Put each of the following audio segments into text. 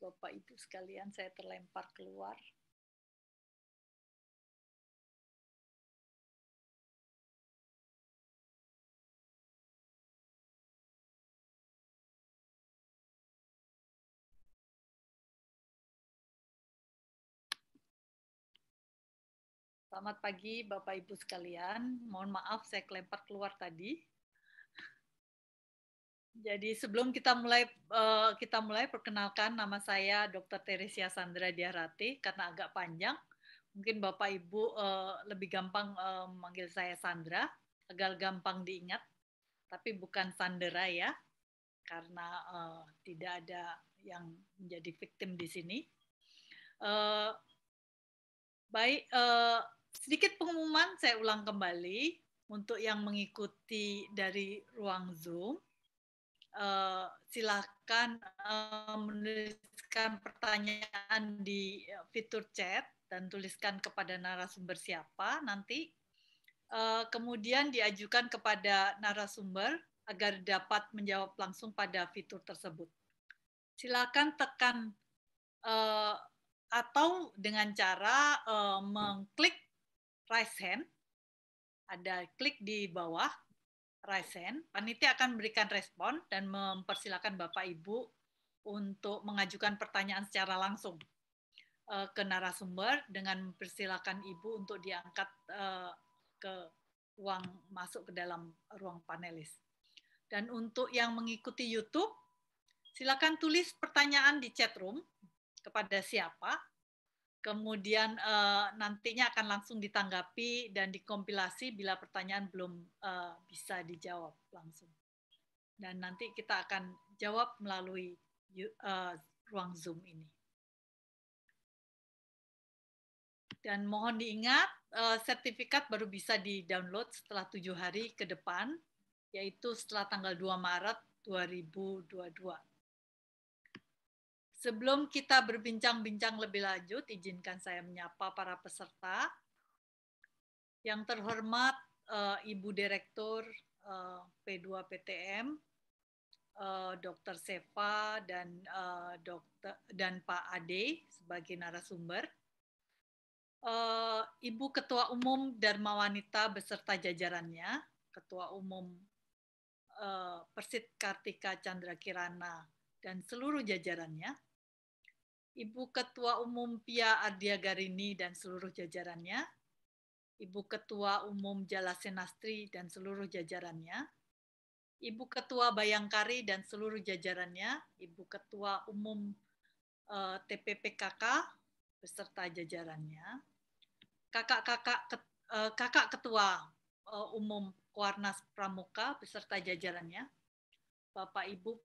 Bapak Ibu sekalian, saya terlempar keluar. Selamat pagi Bapak Ibu sekalian. Mohon maaf saya kelempar keluar tadi. Jadi sebelum kita mulai uh, kita mulai perkenalkan nama saya Dr. Teresia Sandra Diarati karena agak panjang mungkin Bapak Ibu uh, lebih gampang uh, eh, manggil saya Sandra agak gampang diingat tapi bukan Sandera ya karena uh, tidak ada yang menjadi victim di sini. Uh, baik uh, sedikit pengumuman saya ulang kembali untuk yang mengikuti dari ruang Zoom Eh, silakan eh, menuliskan pertanyaan di eh, fitur chat dan tuliskan kepada narasumber siapa nanti. kemudian diajukan kepada narasumber agar dapat menjawab langsung pada fitur tersebut. Silakan tekan atau dengan cara mengklik raise hand. Ada klik di bawah Raisen, panitia akan memberikan respon dan mempersilahkan Bapak Ibu untuk mengajukan pertanyaan secara langsung eh, ke narasumber dengan mempersilahkan Ibu untuk diangkat eh, ke ruang masuk ke dalam ruang panelis. Dan untuk yang mengikuti YouTube, silakan tulis pertanyaan di chat room kepada siapa kemudian uh, nantinya akan langsung ditanggapi dan dikompilasi bila pertanyaan belum uh, bisa dijawab langsung. Dan nanti kita akan jawab melalui uh, ruang Zoom ini. Dan mohon diingat, uh, sertifikat baru bisa di-download setelah tujuh hari ke depan, yaitu setelah tanggal 2 Maret 2022. Sebelum kita berbincang-bincang lebih lanjut, izinkan saya menyapa para peserta. Yang terhormat eh, Ibu Direktur eh, P2PTM, eh, Dr. Sefa dan Dokter dan Pak Ade sebagai narasumber. Ibu Ketua Umum Dharma Wanita beserta jajarannya, Ketua Umum Persit Kartika Chandra Kirana dan seluruh jajarannya, Ibu Ketua Umum Pia Ardia Garini dan seluruh jajarannya, Ibu Ketua Umum Jala Senastri dan seluruh jajarannya, Ibu Ketua Bayangkari dan seluruh jajarannya, Ibu Ketua Umum eh, TPPKK beserta jajarannya, kakak-kakak ket, eh, kakak Ketua eh, Umum Kuarnas Pramuka beserta jajarannya, Bapak Ibu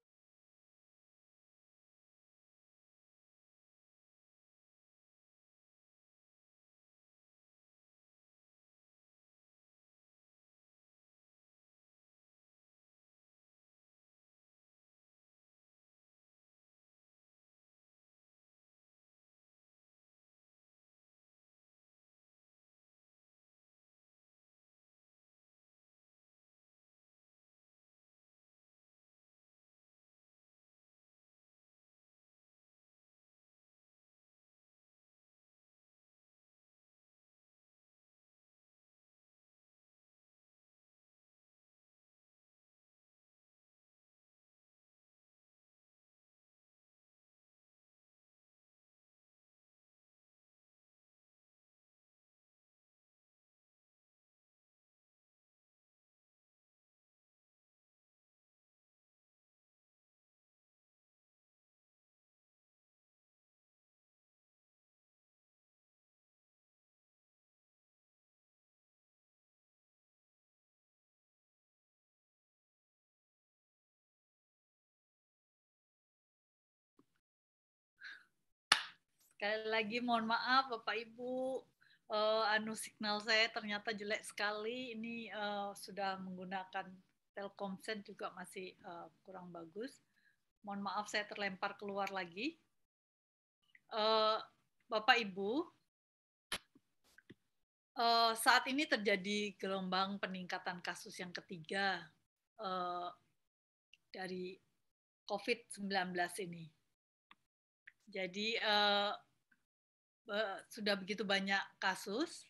Sekali lagi mohon maaf Bapak Ibu, uh, anu signal saya ternyata jelek sekali. Ini uh, sudah menggunakan Telkomsel juga masih uh, kurang bagus. Mohon maaf saya terlempar keluar lagi. Uh, Bapak Ibu, uh, saat ini terjadi gelombang peningkatan kasus yang ketiga uh, dari COVID-19 ini. Jadi uh, Eh, sudah begitu banyak kasus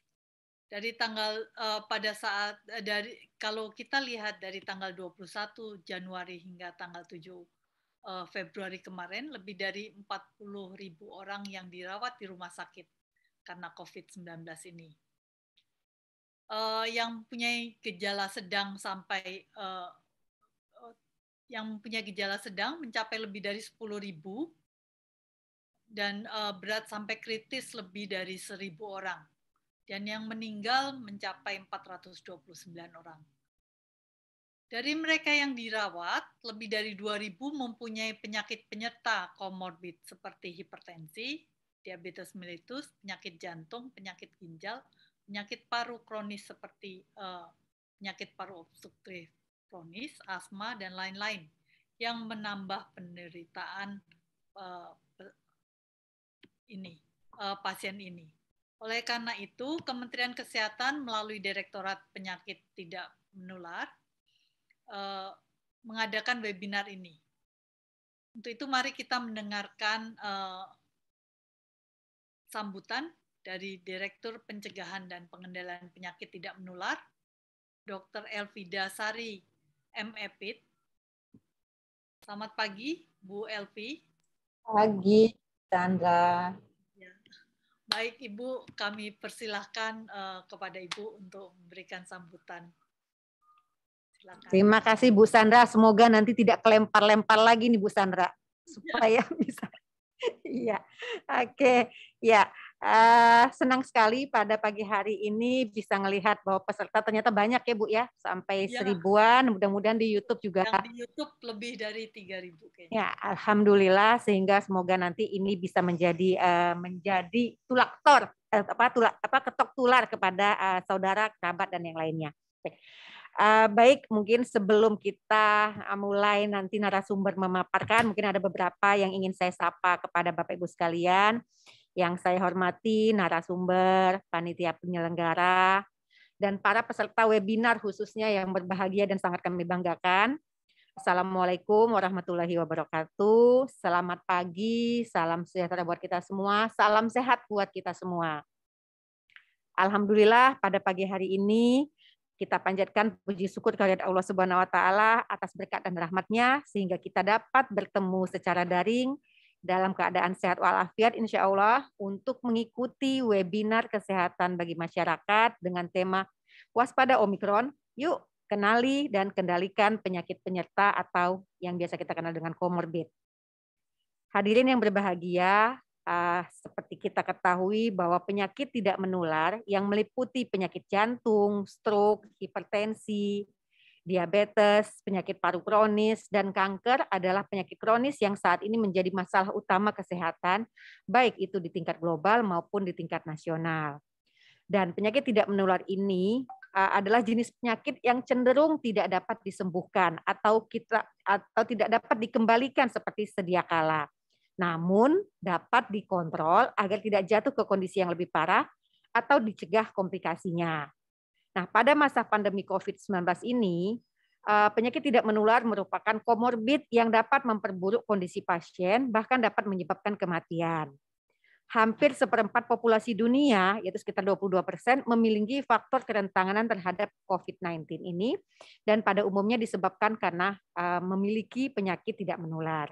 dari tanggal uh, pada saat uh, dari kalau kita lihat dari tanggal 21 Januari hingga tanggal 7 uh, Februari kemarin lebih dari 40 ribu orang yang dirawat di rumah sakit karena COVID-19 ini. Uh, yang punya gejala sedang sampai uh, yang punya gejala sedang mencapai lebih dari 10 ribu dan uh, berat sampai kritis lebih dari 1.000 orang. Dan yang meninggal mencapai 429 orang. Dari mereka yang dirawat, lebih dari 2.000 mempunyai penyakit penyerta komorbid seperti hipertensi, diabetes mellitus, penyakit jantung, penyakit ginjal, penyakit paru kronis seperti uh, penyakit paru obstruktif kronis, asma, dan lain-lain yang menambah penderitaan uh, ini uh, pasien ini. Oleh karena itu, Kementerian Kesehatan melalui Direktorat Penyakit Tidak Menular uh, mengadakan webinar ini. Untuk itu mari kita mendengarkan uh, sambutan dari Direktur Pencegahan dan Pengendalian Penyakit Tidak Menular, Dr. Elvida Sari, MEPIT. Selamat pagi, Bu Elvi. Pagi. Sandra. Ya. Baik Ibu, kami persilahkan uh, kepada Ibu untuk memberikan sambutan. Silakan. Terima kasih Bu Sandra, semoga nanti tidak kelempar-lempar lagi nih Bu Sandra ya. supaya bisa. Iya. Oke, okay. ya. Uh, senang sekali pada pagi hari ini bisa melihat bahwa peserta ternyata banyak ya Bu ya, sampai ya. seribuan. Mudah-mudahan di YouTube juga. Yang di YouTube lebih dari 3000 kayaknya. Ya, alhamdulillah sehingga semoga nanti ini bisa menjadi uh, menjadi tulak tor uh, apa tulak apa ketok tular kepada uh, saudara, kerabat dan yang lainnya. Oke. Uh, baik, mungkin sebelum kita mulai nanti narasumber memaparkan, mungkin ada beberapa yang ingin saya sapa kepada Bapak Ibu sekalian. Yang saya hormati narasumber, panitia penyelenggara, dan para peserta webinar khususnya yang berbahagia dan sangat kami banggakan. Assalamualaikum warahmatullahi wabarakatuh. Selamat pagi, salam sejahtera buat kita semua, salam sehat buat kita semua. Alhamdulillah pada pagi hari ini kita panjatkan puji syukur kepada Allah Subhanahu wa taala atas berkat dan rahmatnya sehingga kita dapat bertemu secara daring dalam keadaan sehat walafiat insya Allah untuk mengikuti webinar kesehatan bagi masyarakat dengan tema waspada Omikron. Yuk kenali dan kendalikan penyakit penyerta atau yang biasa kita kenal dengan komorbid. Hadirin yang berbahagia, uh, seperti kita ketahui bahwa penyakit tidak menular yang meliputi penyakit jantung, stroke, hipertensi, diabetes, penyakit paru kronis, dan kanker adalah penyakit kronis yang saat ini menjadi masalah utama kesehatan, baik itu di tingkat global maupun di tingkat nasional. Dan penyakit tidak menular ini eh, adalah jenis penyakit yang cenderung tidak dapat disembuhkan atau kita atau tidak dapat dikembalikan seperti sedia kala. Namun dapat dikontrol agar tidak jatuh ke kondisi yang lebih parah atau dicegah komplikasinya. Nah, pada masa pandemi COVID-19 ini, eh, penyakit tidak menular merupakan komorbid yang dapat memperburuk kondisi pasien, bahkan dapat menyebabkan kematian. Hampir seperempat populasi dunia, yaitu sekitar 22 persen, memiliki faktor kerentanan terhadap COVID-19 ini, dan pada umumnya disebabkan karena eh, memiliki penyakit tidak menular.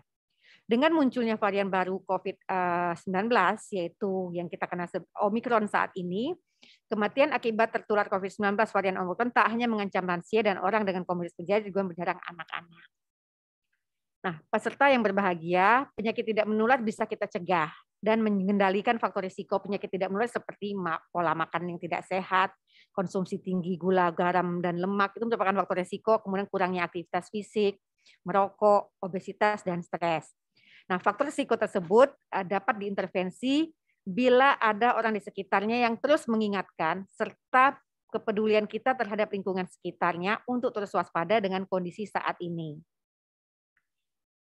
Dengan munculnya varian baru COVID-19, eh, yaitu yang kita kenal sebagai Omikron saat ini, kematian akibat tertular COVID-19 varian Omikron tak hanya mengancam lansia dan orang dengan komunitas kerja, juga menyerang anak-anak. Nah, peserta yang berbahagia, penyakit tidak menular bisa kita cegah dan mengendalikan faktor risiko penyakit tidak menular seperti pola makan yang tidak sehat, konsumsi tinggi gula, garam, dan lemak itu merupakan faktor risiko, kemudian kurangnya aktivitas fisik, merokok, obesitas, dan stres. Nah, faktor risiko tersebut eh, dapat diintervensi bila ada orang di sekitarnya yang terus mengingatkan serta kepedulian kita terhadap lingkungan sekitarnya untuk terus waspada dengan kondisi saat ini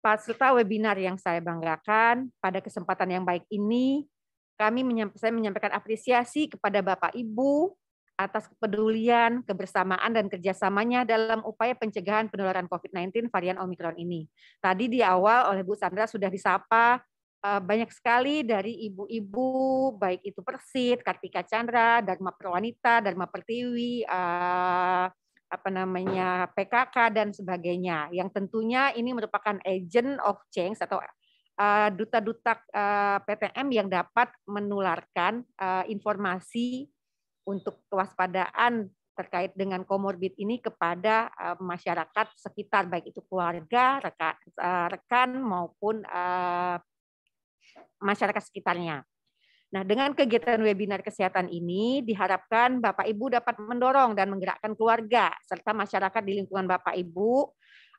peserta webinar yang saya banggakan pada kesempatan yang baik ini kami saya menyampaikan apresiasi kepada Bapak Ibu, atas kepedulian, kebersamaan, dan kerjasamanya dalam upaya pencegahan penularan COVID-19 varian Omikron ini. Tadi di awal oleh Bu Sandra sudah disapa eh, banyak sekali dari ibu-ibu, baik itu Persit, Kartika Chandra, Dharma Perwanita, Dharma Pertiwi, eh, apa namanya PKK dan sebagainya. Yang tentunya ini merupakan agent of change atau eh, duta-duta PTM yang dapat menularkan informasi untuk kewaspadaan terkait dengan komorbid ini kepada eh, masyarakat sekitar baik itu keluarga eh, rekan, maupun eh, masyarakat sekitarnya. Nah, dengan kegiatan webinar kesehatan ini diharapkan Bapak Ibu dapat mendorong dan menggerakkan keluarga serta masyarakat di lingkungan Bapak Ibu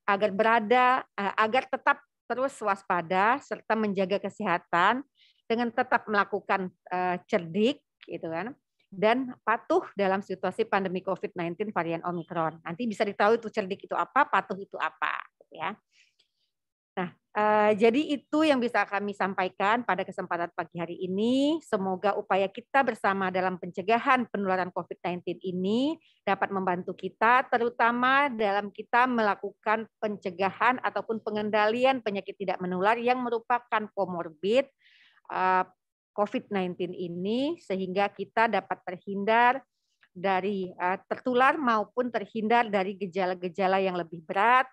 agar berada agar tetap terus waspada serta menjaga kesehatan dengan tetap melakukan cerdik gitu kan dan patuh dalam situasi pandemi COVID-19 varian Omicron. Nanti bisa diketahui itu cerdik itu apa, patuh itu apa, ya. Nah, eh, jadi itu yang bisa kami sampaikan pada kesempatan pagi hari ini. Semoga upaya kita bersama dalam pencegahan penularan COVID-19 ini dapat membantu kita, terutama dalam kita melakukan pencegahan ataupun pengendalian penyakit tidak menular yang merupakan komorbid, eh, COVID-19 ini sehingga kita dapat terhindar dari eh, tertular maupun terhindar dari gejala-gejala yang lebih berat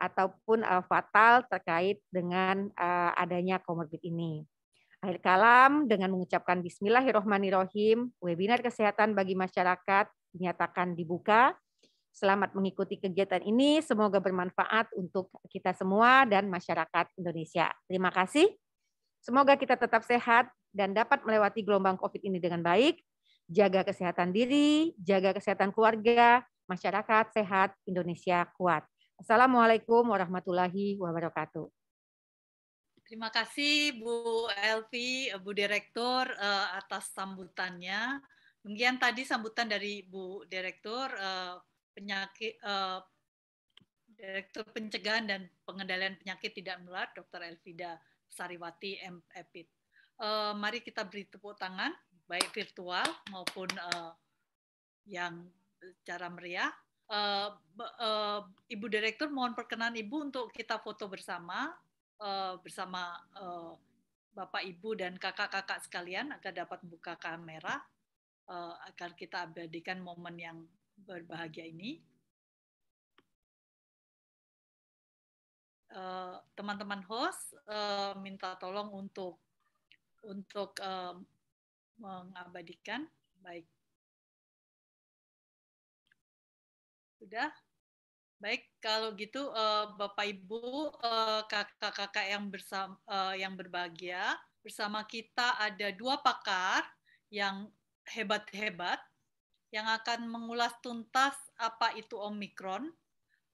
ataupun eh, fatal terkait dengan eh, adanya komorbid ini. Akhir kalam dengan mengucapkan bismillahirrohmanirrohim, webinar kesehatan bagi masyarakat dinyatakan dibuka. Selamat mengikuti kegiatan ini, semoga bermanfaat untuk kita semua dan masyarakat Indonesia. Terima kasih. Semoga kita tetap sehat dan dapat melewati gelombang COVID ini dengan baik. Jaga kesehatan diri, jaga kesehatan keluarga, masyarakat sehat, Indonesia kuat. Assalamualaikum warahmatullahi wabarakatuh. Terima kasih Bu Elvi, Bu Direktur eh, atas sambutannya. Demikian tadi sambutan dari Bu Direktur eh, penyakit eh, Direktur Pencegahan dan Pengendalian Penyakit Tidak Menular Dr. Elvida. Sariwati M. Epit. Uh, mari kita beri tepuk tangan, baik virtual maupun uh, yang cara meriah. Uh, uh, Ibu Direktur mohon perkenan Ibu untuk kita foto bersama, uh, bersama uh, Bapak, Ibu, dan kakak-kakak sekalian agar dapat membuka kamera uh, agar kita abadikan momen yang berbahagia ini. Eh, teman-teman uh, host uh, minta tolong untuk untuk uh, mengabadikan baik sudah baik kalau gitu uh, bapak ibu kakak-kakak uh, yang bersama uh, yang berbahagia bersama kita ada dua pakar yang hebat-hebat yang akan mengulas tuntas apa itu omikron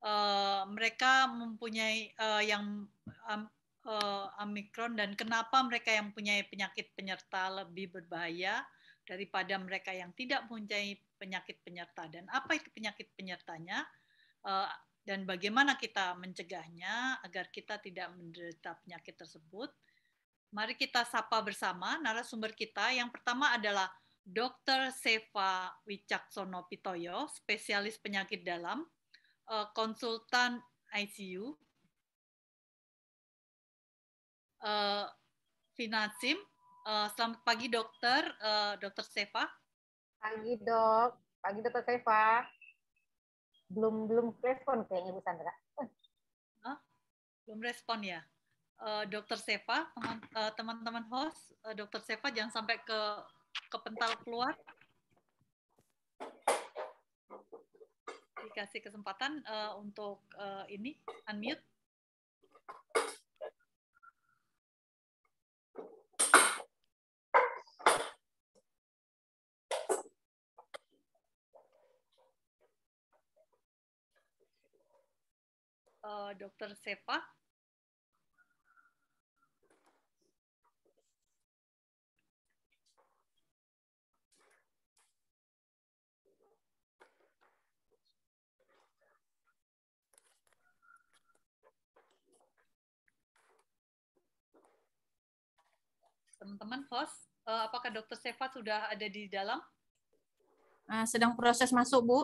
Eh, mereka mempunyai uh, yang um, uh, eh, Omikron dan kenapa mereka yang punya penyakit penyerta lebih berbahaya daripada mereka yang tidak mempunyai penyakit penyerta dan apa itu penyakit penyertanya uh, dan bagaimana kita mencegahnya agar kita tidak menderita penyakit tersebut. Mari kita sapa bersama narasumber kita. Yang pertama adalah Dr. Seva Wicaksono Pitoyo, spesialis penyakit dalam uh, konsultan ICU, uh, eh, Finansim. Uh, eh, selamat pagi dokter, uh, dokter Seva. Pagi dok, pagi dokter Seva. Belum belum respon kayaknya Bu Sandra. Huh? Belum respon ya? Uh, dokter Seva, teman-teman uh, host, uh, dokter Seva jangan sampai ke kepental keluar. dikasih kesempatan uh, untuk uh, ini unmute. Uh, Dokter Sepa. teman-teman host. Uh, apakah Dokter Sefa sudah ada di dalam? Uh, sedang proses masuk, Bu.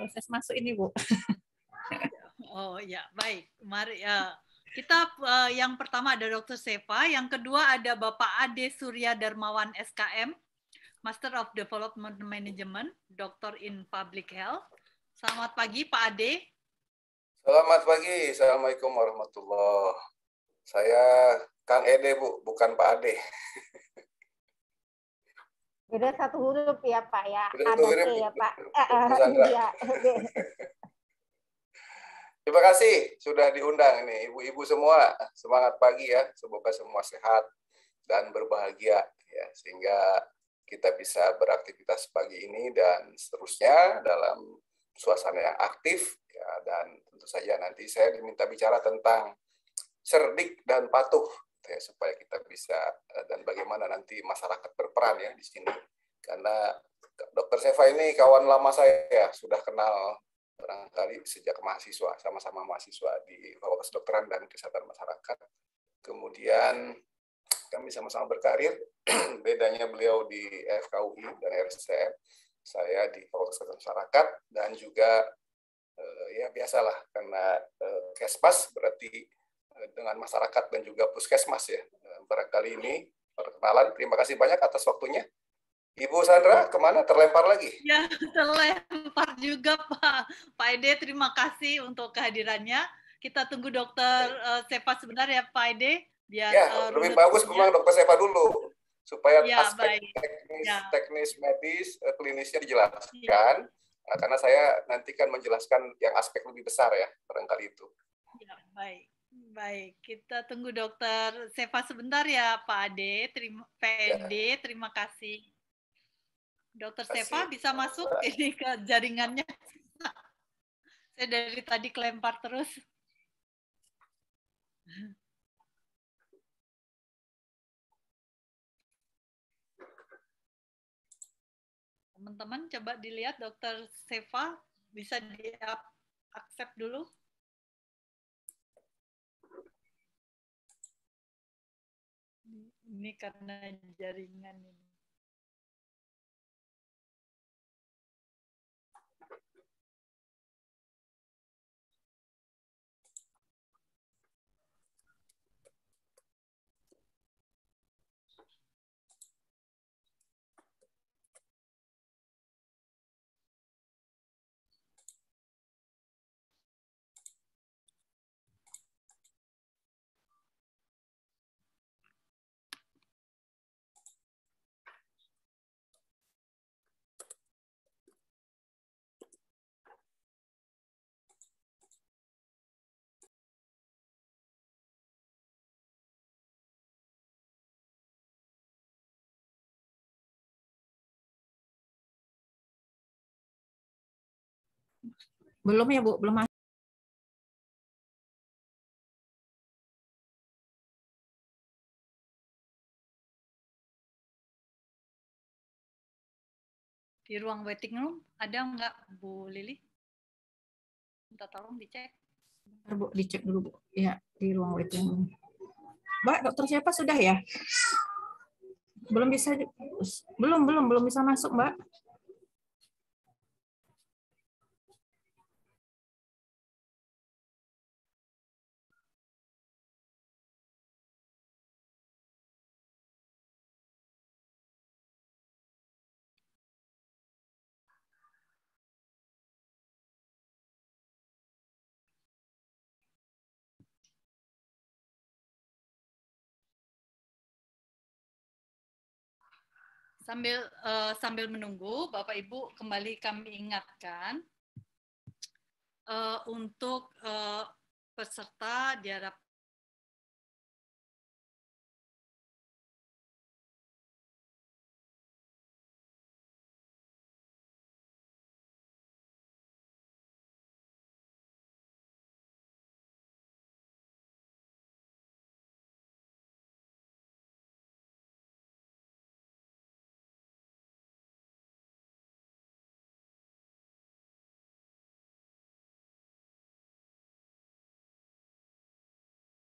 proses masuk ini, Bu. Oh ya, baik. Mari uh, kita uh, yang pertama ada dokter Seva, yang kedua ada Bapak Ade Surya Darmawan SKM. Master of Development Management, Doktor in Public Health. Selamat pagi Pak Ade. Selamat pagi, Assalamualaikum warahmatullahi Saya Kang Ede Bu, bukan Pak Ade. Beda satu huruf ya Pak ya. Beda satu huruf ya, ya Pak. Eh, eh, iya. Terima kasih sudah diundang ini ibu-ibu semua. Semangat pagi ya. Semoga semua sehat dan berbahagia ya sehingga kita bisa beraktivitas pagi ini dan seterusnya dalam suasana yang aktif ya, dan tentu saja nanti saya diminta bicara tentang cerdik dan patuh ya, supaya kita bisa eh, dan bagaimana nanti masyarakat berperan ya di sini karena Dokter Seva ini kawan lama saya ya, sudah kenal barangkali sejak mahasiswa sama-sama mahasiswa di Fakultas Dokteran dan Kesehatan Masyarakat kemudian kami sama-sama berkarir. Bedanya beliau di FKUI dan RSCM, saya di Fakultas Kesehatan Masyarakat dan juga eh, ya biasalah karena eh, kespas berarti eh, dengan masyarakat dan juga puskesmas ya. Barangkali ini perkenalan. Terima kasih banyak atas waktunya. Ibu Sandra, kemana terlempar lagi? Ya, terlempar juga Pak. Pak Ede, terima kasih untuk kehadirannya. Kita tunggu dokter Sepas Sepa sebentar ya Pak Ede biar ya, lebih bagus memang dokter Sepa dulu supaya ya, aspek teknis ya. teknis medis eh, klinisnya dijelaskan ya. Eh, karena saya nanti kan menjelaskan yang aspek lebih besar ya barangkali itu ya, baik baik kita tunggu dokter Seva sebentar ya Pak Ade terima PND ya. terima kasih dokter Seva bisa masuk ini ke jaringannya saya dari tadi kelempar terus teman-teman coba dilihat dokter Seva bisa di accept dulu ini karena jaringan ini Belum ya Bu, belum masuk. Di ruang waiting room ada nggak Bu Lili? Minta tolong dicek. Bentar Bu, dicek dulu Bu. Ya, di ruang waiting room. Mbak, dokter siapa sudah ya? Belum bisa belum belum belum bisa masuk, Mbak. Sambil uh, sambil menunggu, Bapak Ibu kembali kami ingatkan uh, untuk uh, peserta diharap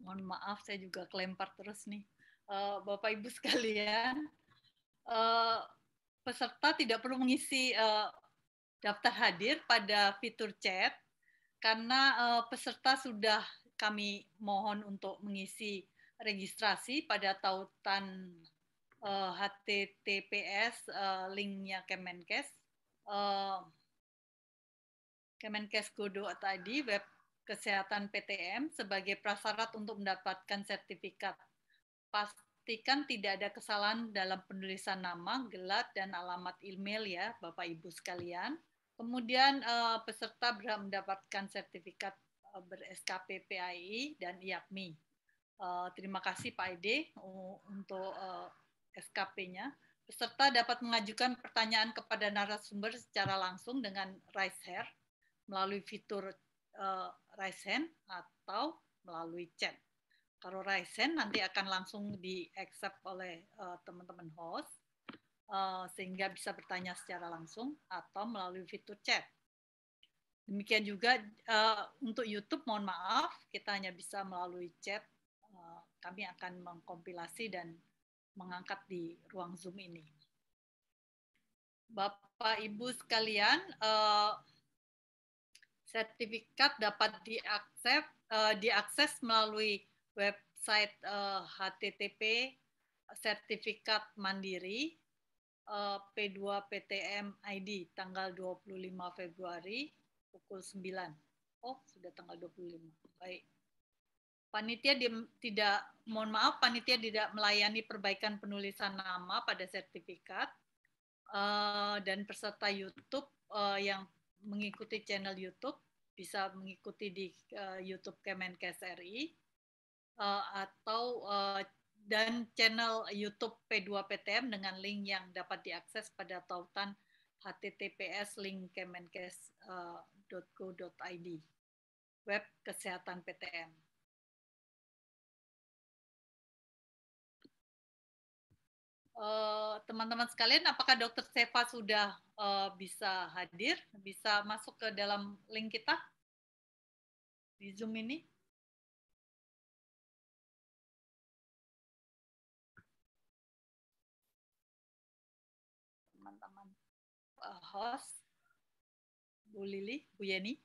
mohon maaf saya juga kelempar terus nih uh, bapak ibu sekalian uh, peserta tidak perlu mengisi uh, daftar hadir pada fitur chat karena uh, peserta sudah kami mohon untuk mengisi registrasi pada tautan uh, https uh, linknya Kemenkes uh, Kemenkes Godo tadi web kesehatan PTM sebagai prasyarat untuk mendapatkan sertifikat. Pastikan tidak ada kesalahan dalam penulisan nama, gelar, dan alamat email ya, Bapak Ibu sekalian. Kemudian eh, peserta berhak mendapatkan sertifikat eh, ber-SKP dan IAPMI. Eh, terima kasih Pak Ede untuk SKP-nya. Peserta dapat mengajukan pertanyaan kepada narasumber secara langsung dengan raise hair melalui fitur raise atau melalui chat. Kalau raise nanti akan langsung di accept oleh eh, teman-teman uh, host uh, sehingga bisa bertanya secara langsung atau melalui fitur chat. Demikian juga uh, untuk YouTube, mohon maaf, kita hanya bisa melalui chat. Uh, kami akan mengkompilasi dan mengangkat di ruang Zoom ini. Bapak Ibu sekalian, uh, sertifikat dapat diakses uh, diakses melalui website uh, eh, http sertifikat mandiri uh, eh, P2PTM ID tanggal 25 Februari pukul 9. Oh, sudah tanggal 25. Baik. Panitia di, tidak mohon maaf panitia tidak melayani perbaikan penulisan nama pada sertifikat uh, dan peserta YouTube uh, yang mengikuti channel YouTube, bisa mengikuti di uh, YouTube Kemenkes RI uh, eh, atau uh, dan channel YouTube P2PTM dengan link yang dapat diakses pada tautan https link kemenkes.go.id web kesehatan PTM. teman-teman uh, sekalian, apakah Dokter Seva sudah uh, bisa hadir, bisa masuk ke dalam link kita di Zoom ini. Teman-teman uh, host, Bu Lili, Bu Yeni.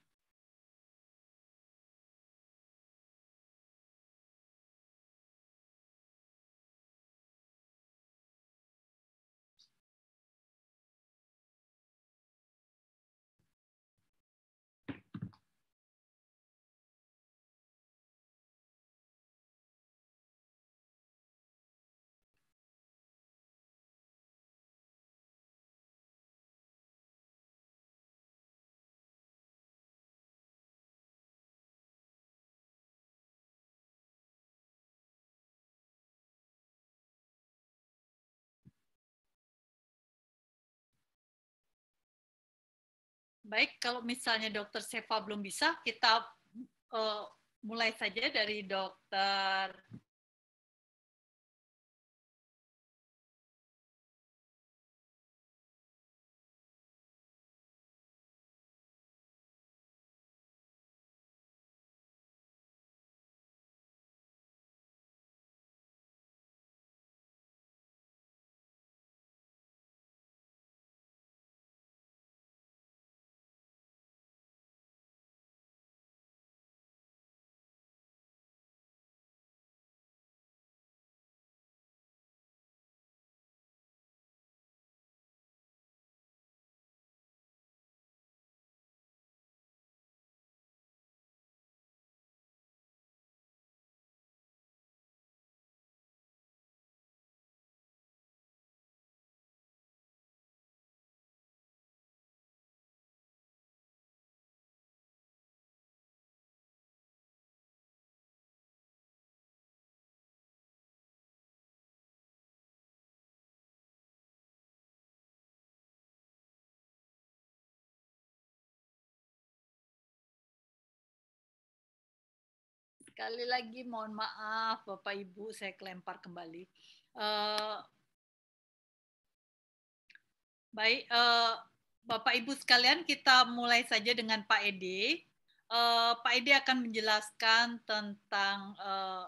Baik, kalau misalnya dokter Seva belum bisa, kita uh, mulai saja dari dokter Sekali lagi mohon maaf Bapak Ibu saya kelempar kembali. Uh, baik uh, Bapak Ibu sekalian kita mulai saja dengan Pak Edi. Uh, Pak Edi akan menjelaskan tentang uh,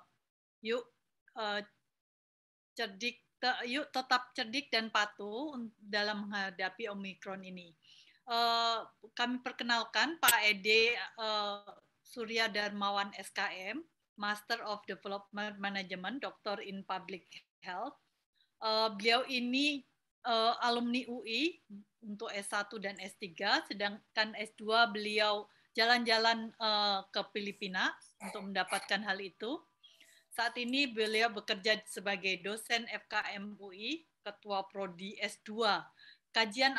yuk uh, cerdik te, yuk tetap cerdik dan patuh dalam menghadapi Omikron ini. Uh, kami perkenalkan Pak Edi. uh, Surya Darmawan SKM, Master of Development Management, Doktor in Public Health. Uh, beliau ini uh, alumni UI untuk S1 dan S3, sedangkan S2 beliau jalan-jalan uh, ke Filipina untuk mendapatkan hal itu. Saat ini beliau bekerja sebagai dosen FKM UI, Ketua Prodi S2 Kajian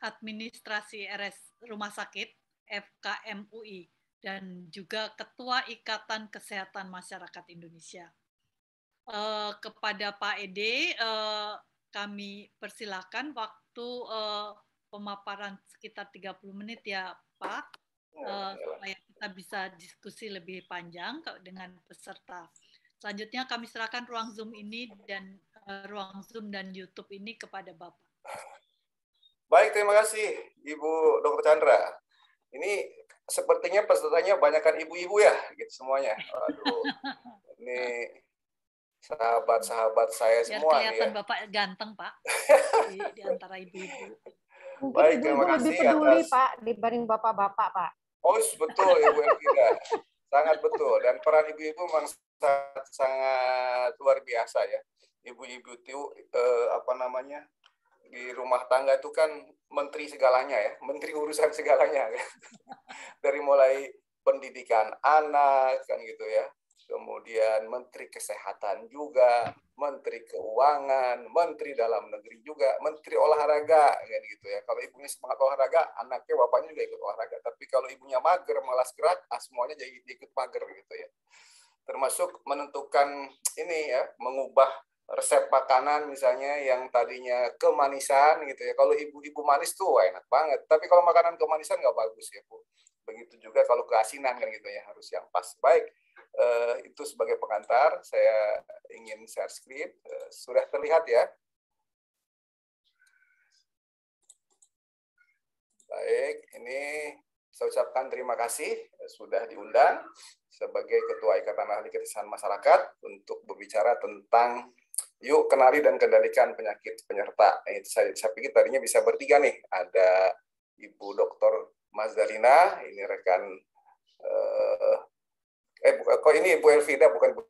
Administrasi RS Rumah Sakit FKM UI dan juga Ketua Ikatan Kesehatan Masyarakat Indonesia. Uh, kepada Pak Ede, uh, kami persilakan waktu uh, pemaparan sekitar 30 menit ya Pak, uh, supaya kita bisa diskusi lebih panjang dengan peserta. Selanjutnya kami serahkan ruang Zoom ini dan uh, ruang Zoom dan YouTube ini kepada Bapak. Baik, terima kasih Ibu Dr. Chandra. Ini sepertinya pesertanya banyakkan ibu-ibu ya, gitu semuanya. Aduh, ini sahabat-sahabat saya Biar semua. Biar kelihatan ya. Bapak ganteng, Pak, di, di antara ibu-ibu. Baik, terima kasih. Lebih peduli, atas... Pak, dibanding Bapak-Bapak, Pak. Oh, betul, Ibu Elvira. sangat betul. Dan peran ibu-ibu memang sangat, sangat luar biasa ya. Ibu-ibu itu, eh, apa namanya, di rumah tangga itu kan menteri segalanya ya, menteri urusan segalanya kan. Dari mulai pendidikan anak kan gitu ya. Kemudian menteri kesehatan juga, menteri keuangan, menteri dalam negeri juga, menteri olahraga kan gitu ya. Kalau ibunya semangat olahraga, anaknya bapaknya juga ikut olahraga. Tapi kalau ibunya mager, malas gerak, ah, semuanya jadi ikut mager gitu ya. Termasuk menentukan ini ya, mengubah resep makanan misalnya yang tadinya kemanisan gitu ya. Kalau ibu-ibu manis tuh wah, enak banget. Tapi kalau makanan kemanisan nggak bagus ya bu. Begitu juga kalau keasinan kan gitu ya harus yang pas. Baik Uh, itu sebagai pengantar saya ingin share script. uh, eh, sudah terlihat ya? Baik, ini saya ucapkan terima kasih eh, sudah diundang sebagai Ketua Ikatan Ahli Kesehatan Masyarakat untuk berbicara tentang yuk kenali dan kendalikan penyakit penyerta. Nah, saya, saya pikir tadinya bisa bertiga nih. Ada Ibu Dr. Mazdalina, ini rekan eh, eh kok ini Ibu Elvida bukan Ibu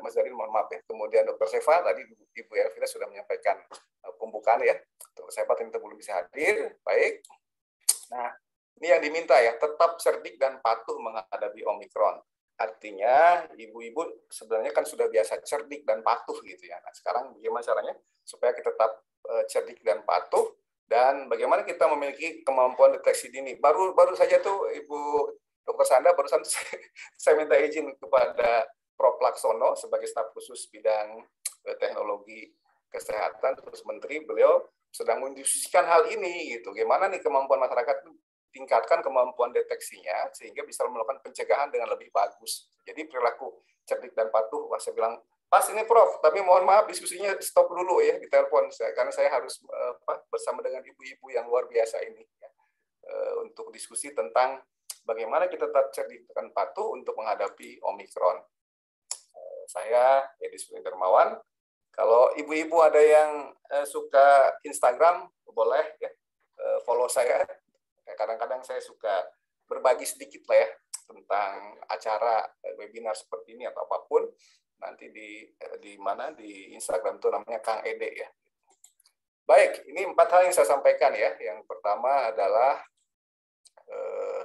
Mazdalina, mohon maaf ya. Kemudian Dr. Seva tadi Ibu Elvida sudah menyampaikan eh, pembukaan ya. Dr. Seva ternyata belum bisa hadir. Baik. Nah, ini yang diminta ya, tetap cerdik dan patuh menghadapi Omikron. Artinya ibu-ibu sebenarnya kan sudah biasa cerdik dan patuh gitu ya. Nah, sekarang bagaimana caranya supaya kita tetap eh, cerdik dan patuh dan bagaimana kita memiliki kemampuan deteksi dini. Baru baru saja tuh Ibu Dokter Sanda barusan saya, saya minta izin kepada Prof Laksono sebagai staf khusus bidang eh, teknologi kesehatan terus menteri beliau sedang mendiskusikan hal ini gitu. Gimana nih kemampuan masyarakat tingkatkan kemampuan deteksinya sehingga bisa melakukan pencegahan dengan lebih bagus. Jadi perilaku cerdik dan patuh, wah saya bilang pas ini Prof, tapi mohon maaf diskusinya stop dulu ya di telepon saya, karena saya harus eh, apa, bersama dengan ibu-ibu yang luar biasa ini ya, eh, untuk diskusi tentang bagaimana kita tetap cerdik dan patuh untuk menghadapi Omikron. Eh, saya Edi Suri Dermawan. Kalau ibu-ibu ada yang suka Instagram, boleh ya follow saya kadang-kadang saya suka berbagi sedikit lah ya tentang acara eh, webinar seperti ini atau apapun nanti di eh, di mana di Instagram tuh namanya Kang Ede ya. Baik, ini empat hal yang saya sampaikan ya. Yang pertama adalah eh,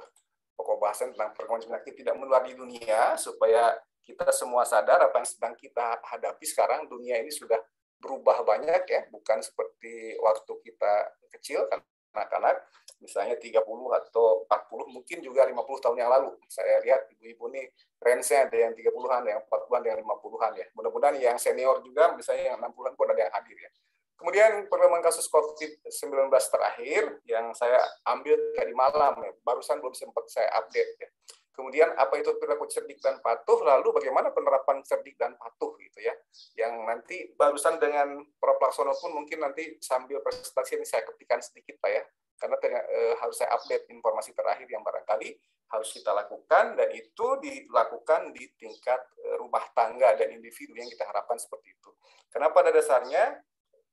pokok bahasan tentang perkembangan penyakit tidak menular di dunia supaya kita semua sadar apa yang sedang kita hadapi sekarang dunia ini sudah berubah banyak ya, bukan seperti waktu kita kecil kan anak-anak misalnya 30 atau 40 mungkin juga 50 tahun yang lalu saya lihat ibu-ibu nih range-nya ada yang 30-an yang 40-an yang 50-an ya mudah-mudahan yang senior juga misalnya yang 60-an pun ada yang hadir ya kemudian perkembangan kasus COVID-19 terakhir yang saya ambil tadi malam ya barusan belum sempat saya update ya Kemudian apa itu perilaku cerdik dan patuh? Lalu bagaimana penerapan cerdik dan patuh gitu ya? Yang nanti barusan dengan Prof. Laksono pun mungkin nanti sambil presentasi ini saya ketikkan sedikit pak ya, karena e, harus saya update informasi terakhir yang barangkali harus kita lakukan dan itu dilakukan di tingkat eh, rumah tangga dan individu yang kita harapkan seperti itu. Karena pada dasarnya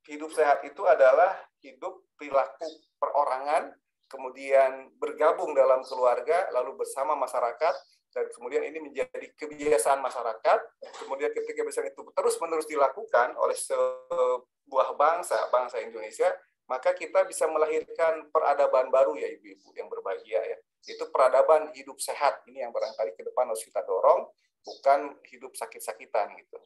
hidup sehat itu adalah hidup perilaku perorangan kemudian bergabung dalam keluarga, lalu bersama masyarakat, dan kemudian ini menjadi kebiasaan masyarakat. Kemudian ketika kebiasaan itu terus-menerus dilakukan oleh sebuah bangsa, bangsa Indonesia, maka kita bisa melahirkan peradaban baru ya ibu-ibu yang berbahagia ya. Itu peradaban hidup sehat ini yang barangkali ke depan harus kita dorong, bukan hidup sakit-sakitan gitu.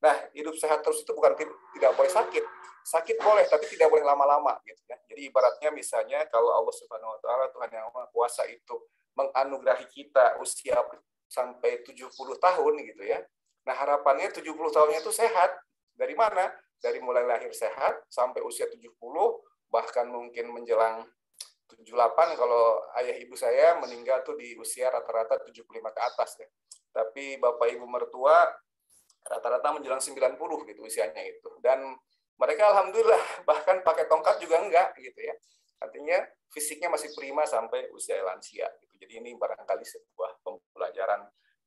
Nah, hidup sehat terus itu bukan tidak boleh sakit. Sakit boleh, tapi tidak boleh lama-lama. Gitu ya. Jadi ibaratnya misalnya kalau Allah Subhanahu Wa Taala Tuhan yang Maha Kuasa itu menganugerahi kita usia sampai 70 tahun gitu ya. Nah, harapannya 70 tahunnya itu sehat. Dari mana? Dari mulai lahir sehat sampai usia 70, bahkan mungkin menjelang 78 kalau ayah ibu saya meninggal tuh di usia rata-rata 75 ke atas ya. Tapi bapak ibu mertua rata-rata menjelang 90 gitu usianya itu dan mereka alhamdulillah bahkan pakai tongkat juga enggak gitu ya artinya fisiknya masih prima sampai usia lansia gitu jadi ini barangkali sebuah pembelajaran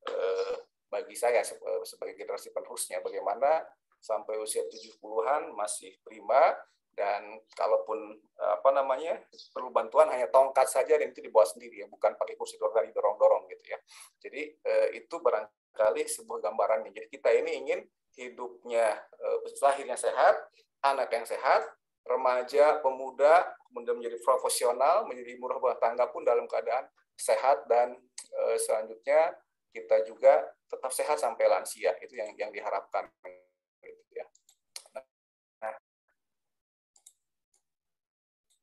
eh, bagi saya eh, sebagai generasi penerusnya bagaimana sampai usia 70-an masih prima dan kalaupun eh, apa namanya perlu bantuan hanya tongkat saja dan itu dibawa sendiri ya bukan pakai kursi roda didorong-dorong gitu ya jadi eh, itu barang kali sebuah gambaran ini. Jadi kita ini ingin hidupnya eh, lahirnya sehat, anak yang sehat, remaja, pemuda, kemudian menjadi profesional, menjadi ibu rumah tangga pun dalam keadaan sehat dan eh, selanjutnya kita juga tetap sehat sampai lansia. Itu yang yang diharapkan. Gitu ya. Nah.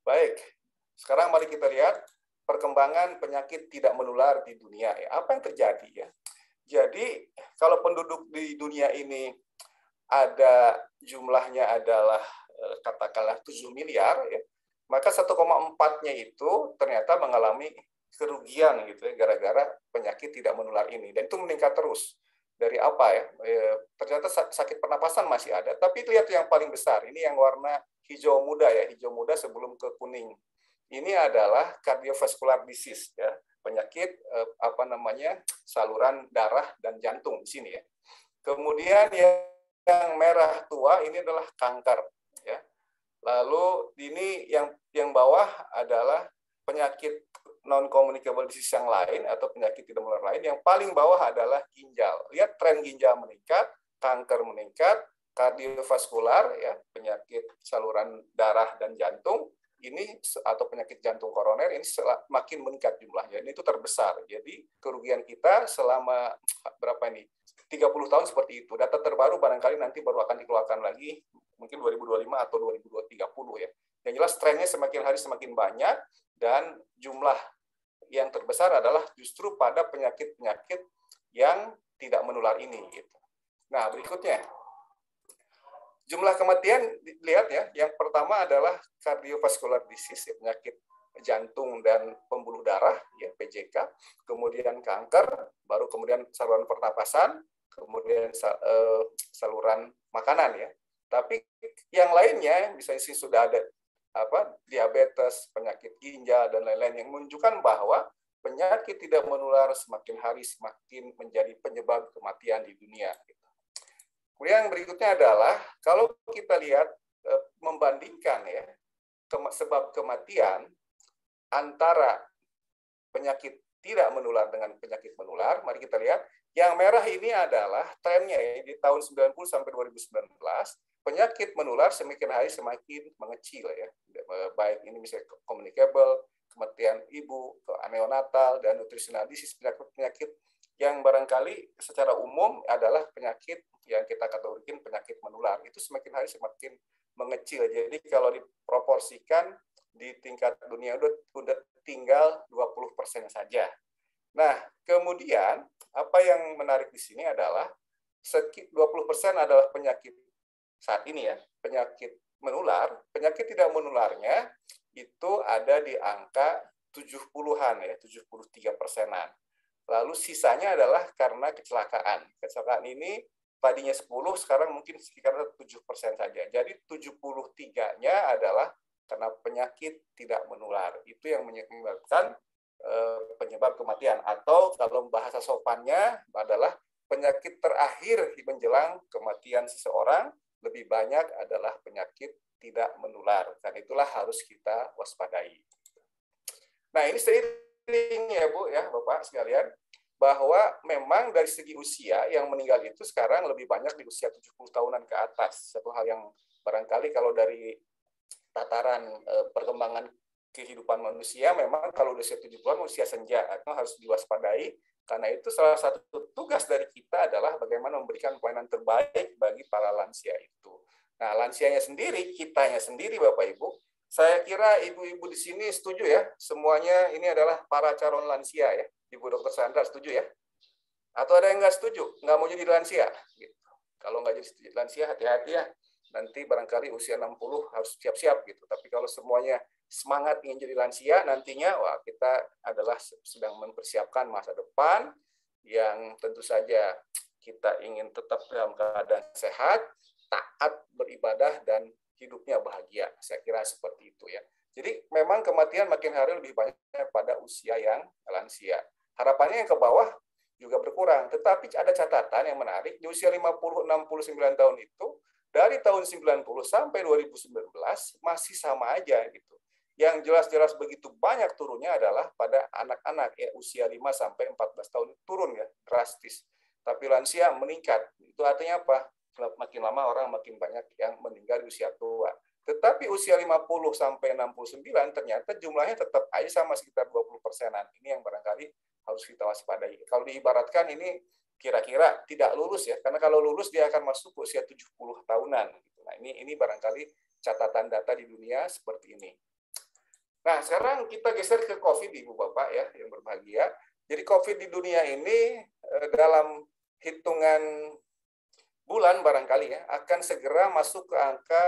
Baik, sekarang mari kita lihat perkembangan penyakit tidak menular di dunia ya. Apa yang terjadi ya? Jadi kalau penduduk di dunia ini ada jumlahnya adalah eh, katakanlah 7 miliar ya, maka 1,4-nya itu ternyata mengalami kerugian gitu ya gara-gara penyakit tidak menular ini dan itu meningkat terus dari apa ya e, ternyata sakit pernapasan masih ada tapi lihat yang paling besar ini yang warna hijau muda ya hijau muda sebelum ke kuning ini adalah cardiovascular disease ya penyakit eh, apa namanya saluran darah dan jantung di sini ya. Kemudian yang merah tua ini adalah kanker ya. Lalu ini yang yang bawah adalah penyakit non communicable disease yang lain atau penyakit tidak menular lain. Yang paling bawah adalah ginjal. Lihat tren ginjal meningkat, kanker meningkat, kardiovaskular ya, penyakit saluran darah dan jantung ini atau penyakit jantung koroner ini makin meningkat jumlahnya. Ini itu terbesar. Jadi kerugian kita selama berapa ini? 30 tahun seperti itu. Data terbaru barangkali nanti baru akan dikeluarkan lagi mungkin 2025 atau 2030 ya. Yang jelas trennya semakin hari semakin banyak dan jumlah yang terbesar adalah justru pada penyakit-penyakit yang tidak menular ini gitu. Nah, berikutnya Jumlah kematian lihat ya, yang pertama adalah kardiovaskular disease, ya, penyakit jantung dan pembuluh darah ya PJK, kemudian kanker, baru kemudian saluran pernapasan, kemudian uh, saluran makanan ya. Tapi yang lainnya misalnya sih sudah ada apa diabetes, penyakit ginjal dan lain-lain yang menunjukkan bahwa penyakit tidak menular semakin hari semakin menjadi penyebab kematian di dunia. Kemudian yang berikutnya adalah kalau kita lihat e, membandingkan ya sebab kematian antara penyakit tidak menular dengan penyakit menular, mari kita lihat yang merah ini adalah trennya ya, di tahun 90 sampai 2019 penyakit menular semakin hari semakin mengecil ya. E, baik ini misalnya communicable, kematian ibu, neonatal dan nutritional disease penyakit yang barangkali secara umum adalah penyakit yang kita kategorikan penyakit menular. Itu semakin hari semakin mengecil. Jadi kalau diproporsikan di tingkat dunia udah, dua tinggal 20% saja. Nah, kemudian apa yang menarik di sini adalah 20% adalah penyakit saat ini ya, penyakit menular, penyakit tidak menularnya itu ada di angka 70-an ya, 73 persenan. Lalu sisanya adalah karena kecelakaan. Kecelakaan ini tadinya 10, sekarang mungkin sekitar 7 persen saja. Jadi 73-nya adalah karena penyakit tidak menular. Itu yang menyebabkan eh, penyebab kematian. Atau kalau bahasa sopannya adalah penyakit terakhir menjelang kematian seseorang lebih banyak adalah penyakit tidak menular. Dan itulah harus kita waspadai. Nah ini saya penting ya Bu ya Bapak sekalian bahwa memang dari segi usia yang meninggal itu sekarang lebih banyak di usia 70 tahunan ke atas. Satu hal yang barangkali kalau dari tataran e, perkembangan kehidupan manusia memang kalau usia 70 tahun usia senja itu harus diwaspadai karena itu salah satu tugas dari kita adalah bagaimana memberikan pelayanan terbaik bagi para lansia itu. Nah, lansianya sendiri, kitanya sendiri Bapak Ibu, saya kira ibu-ibu di sini setuju ya, semuanya ini adalah para calon lansia ya. Ibu Dokter Sandra setuju ya? Atau ada yang nggak setuju, nggak mau jadi lansia? Gitu. Kalau nggak jadi lansia, hati-hati ya. Nanti barangkali usia 60 harus siap-siap gitu. Tapi kalau semuanya semangat ingin jadi lansia, nantinya wah kita adalah sedang mempersiapkan masa depan yang tentu saja kita ingin tetap dalam keadaan sehat, taat beribadah dan hidupnya bahagia. Saya kira seperti itu ya. Jadi memang kematian makin hari lebih banyak pada usia yang lansia. Harapannya yang ke bawah juga berkurang. Tetapi ada catatan yang menarik, di usia 50, 69 tahun itu, dari tahun 90 sampai 2019 masih sama aja gitu. Yang jelas-jelas begitu banyak turunnya adalah pada anak-anak ya usia 5 sampai 14 tahun turun ya drastis. Tapi lansia meningkat. Itu artinya apa? makin lama orang makin banyak yang meninggal di usia tua. Tetapi usia 50 sampai 69 ternyata jumlahnya tetap aja sama sekitar 20 persenan. Ini yang barangkali harus kita waspadai. Kalau diibaratkan ini kira-kira tidak lulus ya, karena kalau lulus dia akan masuk ke usia 70 tahunan. Nah ini ini barangkali catatan data di dunia seperti ini. Nah sekarang kita geser ke COVID ibu bapak ya yang berbahagia. Jadi COVID di dunia ini eh, dalam hitungan bulan barangkali ya akan segera masuk ke angka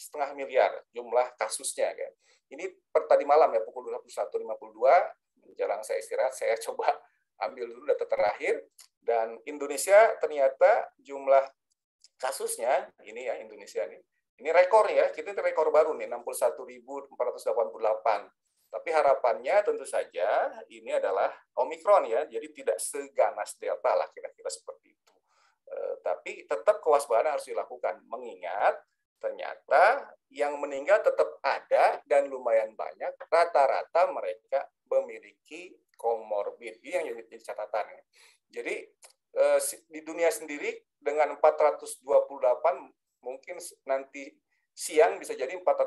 setengah miliar jumlah kasusnya kan. Ini per tadi malam ya pukul 21.52 menjelang saya istirahat saya coba ambil dulu data terakhir dan Indonesia ternyata jumlah kasusnya ini ya Indonesia ini ini rekor ya, kita ini rekor baru nih 61.488. Tapi harapannya tentu saja ini adalah Omikron ya, jadi tidak seganas Delta lah kira-kira seperti itu. Eh, tapi tetap kewaspadaan harus dilakukan mengingat ternyata yang meninggal tetap ada dan lumayan banyak rata-rata mereka memiliki komorbid ini yang jadi catatan jadi eh, di dunia sendiri dengan 428 mungkin nanti siang bisa jadi 430 eh,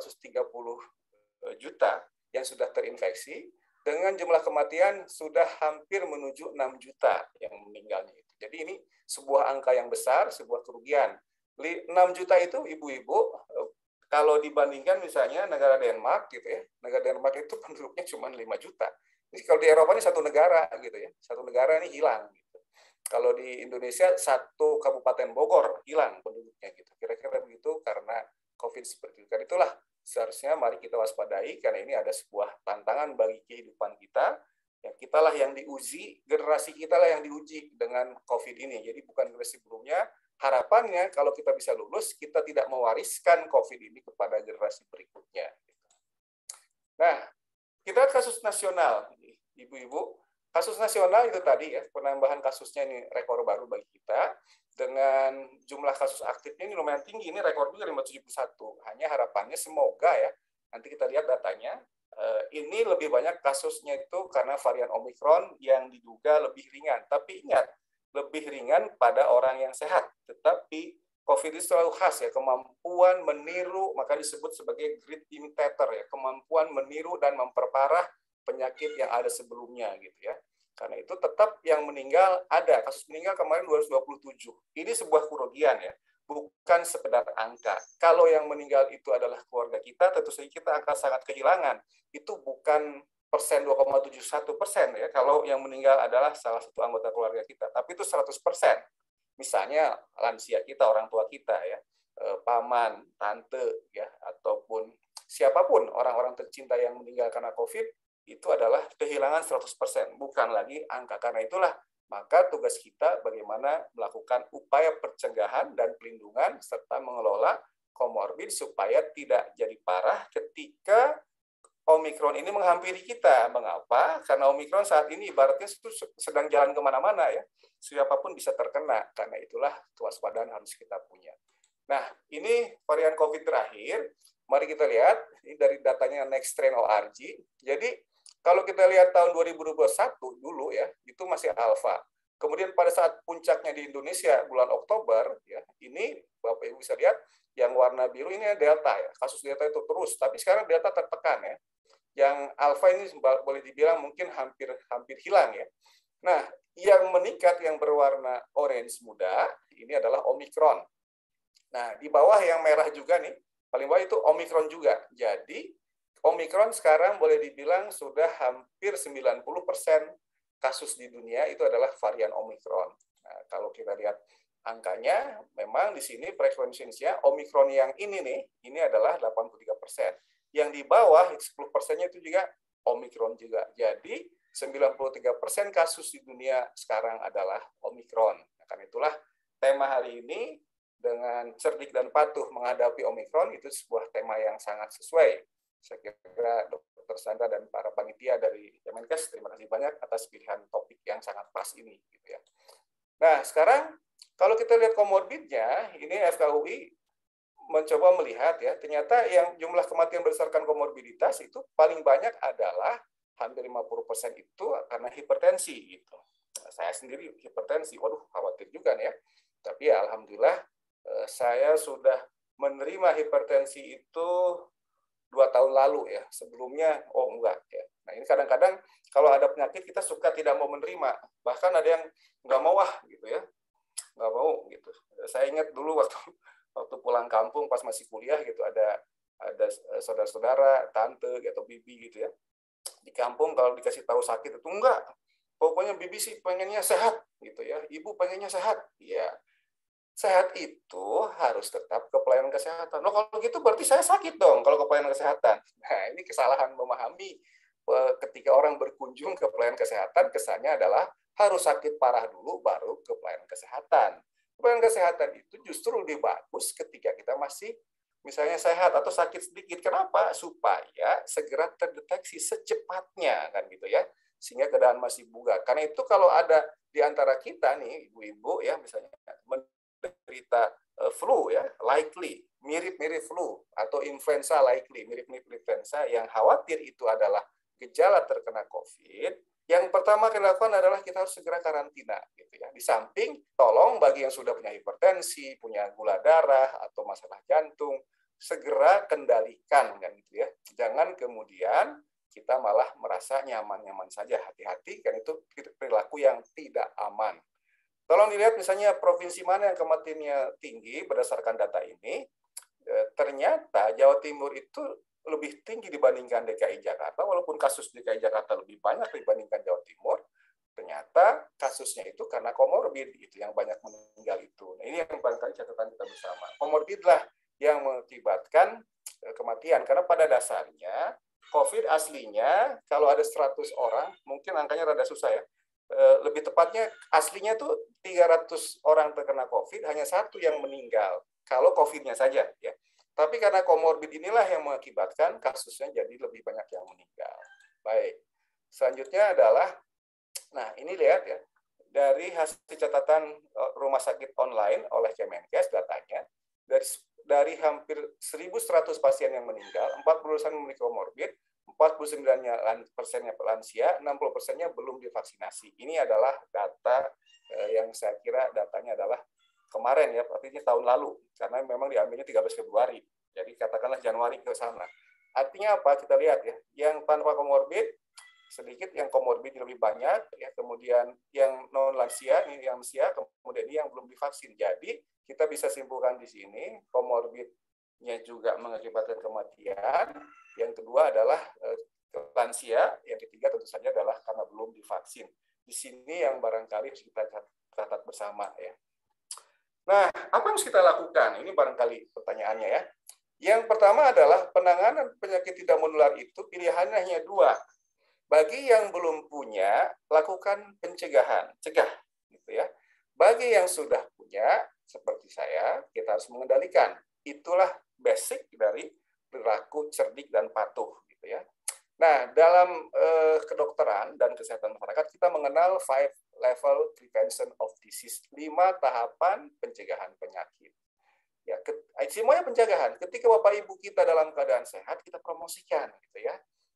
juta yang sudah terinfeksi dengan jumlah kematian sudah hampir menuju 6 juta yang meninggalnya itu jadi ini sebuah angka yang besar, sebuah kerugian. 6 juta itu ibu-ibu eh, kalau dibandingkan misalnya negara Denmark gitu ya. Negara Denmark itu penduduknya cuma 5 juta. Jadi kalau di Eropa ini satu negara gitu ya. Satu negara ini hilang gitu. Kalau di Indonesia satu kabupaten Bogor hilang penduduknya gitu. Kira-kira begitu karena Covid seperti itu. Karena itulah seharusnya mari kita waspadai karena ini ada sebuah tantangan bagi kehidupan kita ya kitalah yang diuji, generasi kitalah yang diuji dengan COVID ini. Jadi bukan generasi sebelumnya. Harapannya kalau kita bisa lulus, kita tidak mewariskan COVID ini kepada generasi berikutnya. Nah, kita kasus nasional, ibu-ibu. Kasus nasional itu tadi ya, penambahan kasusnya ini rekor baru bagi kita. Dengan jumlah kasus aktifnya ini lumayan tinggi, ini rekor juga 571. Hanya harapannya semoga ya, nanti kita lihat datanya, Eh, ini lebih banyak kasusnya itu karena varian Omikron yang diduga lebih ringan. Tapi ingat, lebih ringan pada orang yang sehat. Tetapi COVID itu selalu khas ya, kemampuan meniru, maka disebut sebagai great imitator ya, kemampuan meniru dan memperparah penyakit yang ada sebelumnya gitu ya. Karena itu tetap yang meninggal ada, kasus meninggal kemarin 227. Ini sebuah kerugian ya bukan sekedar angka. Kalau yang meninggal itu adalah keluarga kita, tentu saja kita akan sangat kehilangan. Itu bukan persen 2,71 persen ya kalau yang meninggal adalah salah satu anggota keluarga kita tapi itu 100 persen misalnya lansia kita orang tua kita ya eh, paman tante ya ataupun siapapun orang-orang tercinta yang meninggal karena covid itu adalah kehilangan 100 persen bukan lagi angka karena itulah maka tugas kita bagaimana melakukan upaya pencegahan dan pelindungan serta mengelola komorbid supaya tidak jadi parah ketika Omikron ini menghampiri kita. Mengapa? Karena Omikron saat ini ibaratnya sedang jalan kemana-mana ya. Siapapun bisa terkena. Karena itulah kewaspadaan harus kita punya. Nah, ini varian COVID terakhir. Mari kita lihat. Ini dari datanya Next Trend ORG. Jadi, kalau kita lihat tahun 2021 dulu ya, itu masih alfa. Kemudian pada saat puncaknya di Indonesia bulan Oktober ya, ini Bapak Ibu bisa lihat yang warna biru ini delta ya. Kasus delta itu terus, tapi sekarang delta tertekan ya. Yang alfa ini boleh dibilang mungkin hampir hampir hilang ya. Nah, yang meningkat yang berwarna orange muda ini adalah omikron. Nah, di bawah yang merah juga nih, paling bawah itu omikron juga. Jadi Omicron sekarang boleh dibilang sudah hampir 90% kasus di dunia itu adalah varian Omicron. Nah, kalau kita lihat angkanya, memang di sini frekuensinya Omikron yang ini nih, ini adalah 83%. Yang di bawah 10 persennya itu juga Omicron juga. Jadi 93% kasus di dunia sekarang adalah Omicron. Nah, karena itulah tema hari ini dengan cerdik dan patuh menghadapi Omicron itu sebuah tema yang sangat sesuai saya kira Dokter Sandra dan para panitia dari Kemenkes terima kasih banyak atas pilihan topik yang sangat pas ini gitu ya. Nah, sekarang kalau kita lihat komorbidnya, ini FKUI mencoba melihat ya, ternyata yang jumlah kematian berdasarkan komorbiditas itu paling banyak adalah hampir 50% itu karena hipertensi gitu. Nah, saya sendiri hipertensi, waduh khawatir juga nih ya. Tapi ya, alhamdulillah eh, saya sudah menerima hipertensi itu dua tahun lalu ya sebelumnya oh enggak ya nah ini kadang-kadang kalau ada penyakit kita suka tidak mau menerima bahkan ada yang nggak mau ah gitu ya nggak mau gitu saya ingat dulu waktu waktu pulang kampung pas masih kuliah gitu ada ada eh, saudara-saudara tante atau bibi gitu ya di kampung kalau dikasih tahu sakit itu enggak pokoknya bibi sih pengennya sehat gitu ya ibu pengennya sehat ya sehat itu harus tetap ke pelayanan kesehatan. Loh kalau gitu berarti saya sakit dong kalau ke pelayanan kesehatan. Nah ini kesalahan memahami eh, ketika orang berkunjung ke pelayanan kesehatan kesannya adalah harus sakit parah dulu baru ke pelayanan kesehatan. Pelayanan kesehatan itu justru lebih bagus ketika kita masih misalnya sehat atau sakit sedikit. Kenapa? Supaya segera terdeteksi secepatnya kan gitu ya sehingga keadaan masih bugar. Karena itu kalau ada di antara kita nih ibu-ibu ya misalnya menderita eh, flu ya, likely, mirip-mirip flu atau influenza likely, mirip-mirip influenza yang khawatir itu adalah gejala terkena COVID, yang pertama kita lakukan adalah kita harus segera karantina gitu ya. Di samping tolong bagi yang sudah punya hipertensi, punya gula darah atau masalah jantung, segera kendalikan kan gitu ya. Jangan kemudian kita malah merasa nyaman-nyaman saja. Hati-hati kan itu perilaku yang tidak aman. Tolong dilihat misalnya provinsi mana yang kematiannya tinggi berdasarkan data ini. Eh, ternyata Jawa Timur itu lebih tinggi dibandingkan DKI Jakarta, walaupun kasus DKI Jakarta lebih banyak dibandingkan Jawa Timur, ternyata kasusnya itu karena komorbid itu yang banyak meninggal itu. Nah, ini yang barangkali catatan kita bersama. Komorbidlah yang mengakibatkan eh, kematian karena pada dasarnya COVID aslinya kalau ada 100 orang mungkin angkanya rada susah ya. Eh, lebih tepatnya aslinya tuh 300 orang terkena COVID, hanya satu yang meninggal. Kalau COVID-nya saja, ya. Tapi karena komorbid inilah yang mengakibatkan kasusnya jadi lebih banyak yang meninggal. Baik. Selanjutnya adalah, nah ini lihat ya, dari hasil catatan eh, rumah sakit online oleh Kemenkes datanya, dari dari hampir 1.100 pasien yang meninggal, 40 memiliki komorbid, 49 persennya lansia, 60 persennya belum divaksinasi. Ini adalah data eh, yang saya kira datanya adalah kemarin ya, artinya tahun lalu, karena memang diambilnya 13 Februari. Jadi katakanlah Januari ke sana. Artinya apa? Kita lihat ya, yang tanpa komorbid sedikit, yang komorbid lebih banyak, ya kemudian yang non lansia, ini yang lansia, kemudian ini yang belum divaksin. Jadi kita bisa simpulkan di sini komorbid yang juga mengakibatkan kematian. Yang kedua adalah eh, lansia. Yang ketiga tentu saja adalah karena belum divaksin. Di sini yang barangkali harus kita catat bersama ya. Nah, apa yang harus kita lakukan? Ini barangkali pertanyaannya ya. Yang pertama adalah penanganan penyakit tidak menular itu pilihannya hanya dua. Bagi yang belum punya, lakukan pencegahan, cegah gitu ya. Bagi yang sudah punya, seperti saya, kita harus mengendalikan itulah basic dari perilaku cerdik dan patuh gitu ya. Nah, dalam eh, kedokteran dan kesehatan masyarakat kita mengenal five level prevention of disease, lima tahapan pencegahan penyakit. Ya, ke, eh, semuanya pencegahan. Ketika Bapak Ibu kita dalam keadaan sehat, kita promosikan gitu ya.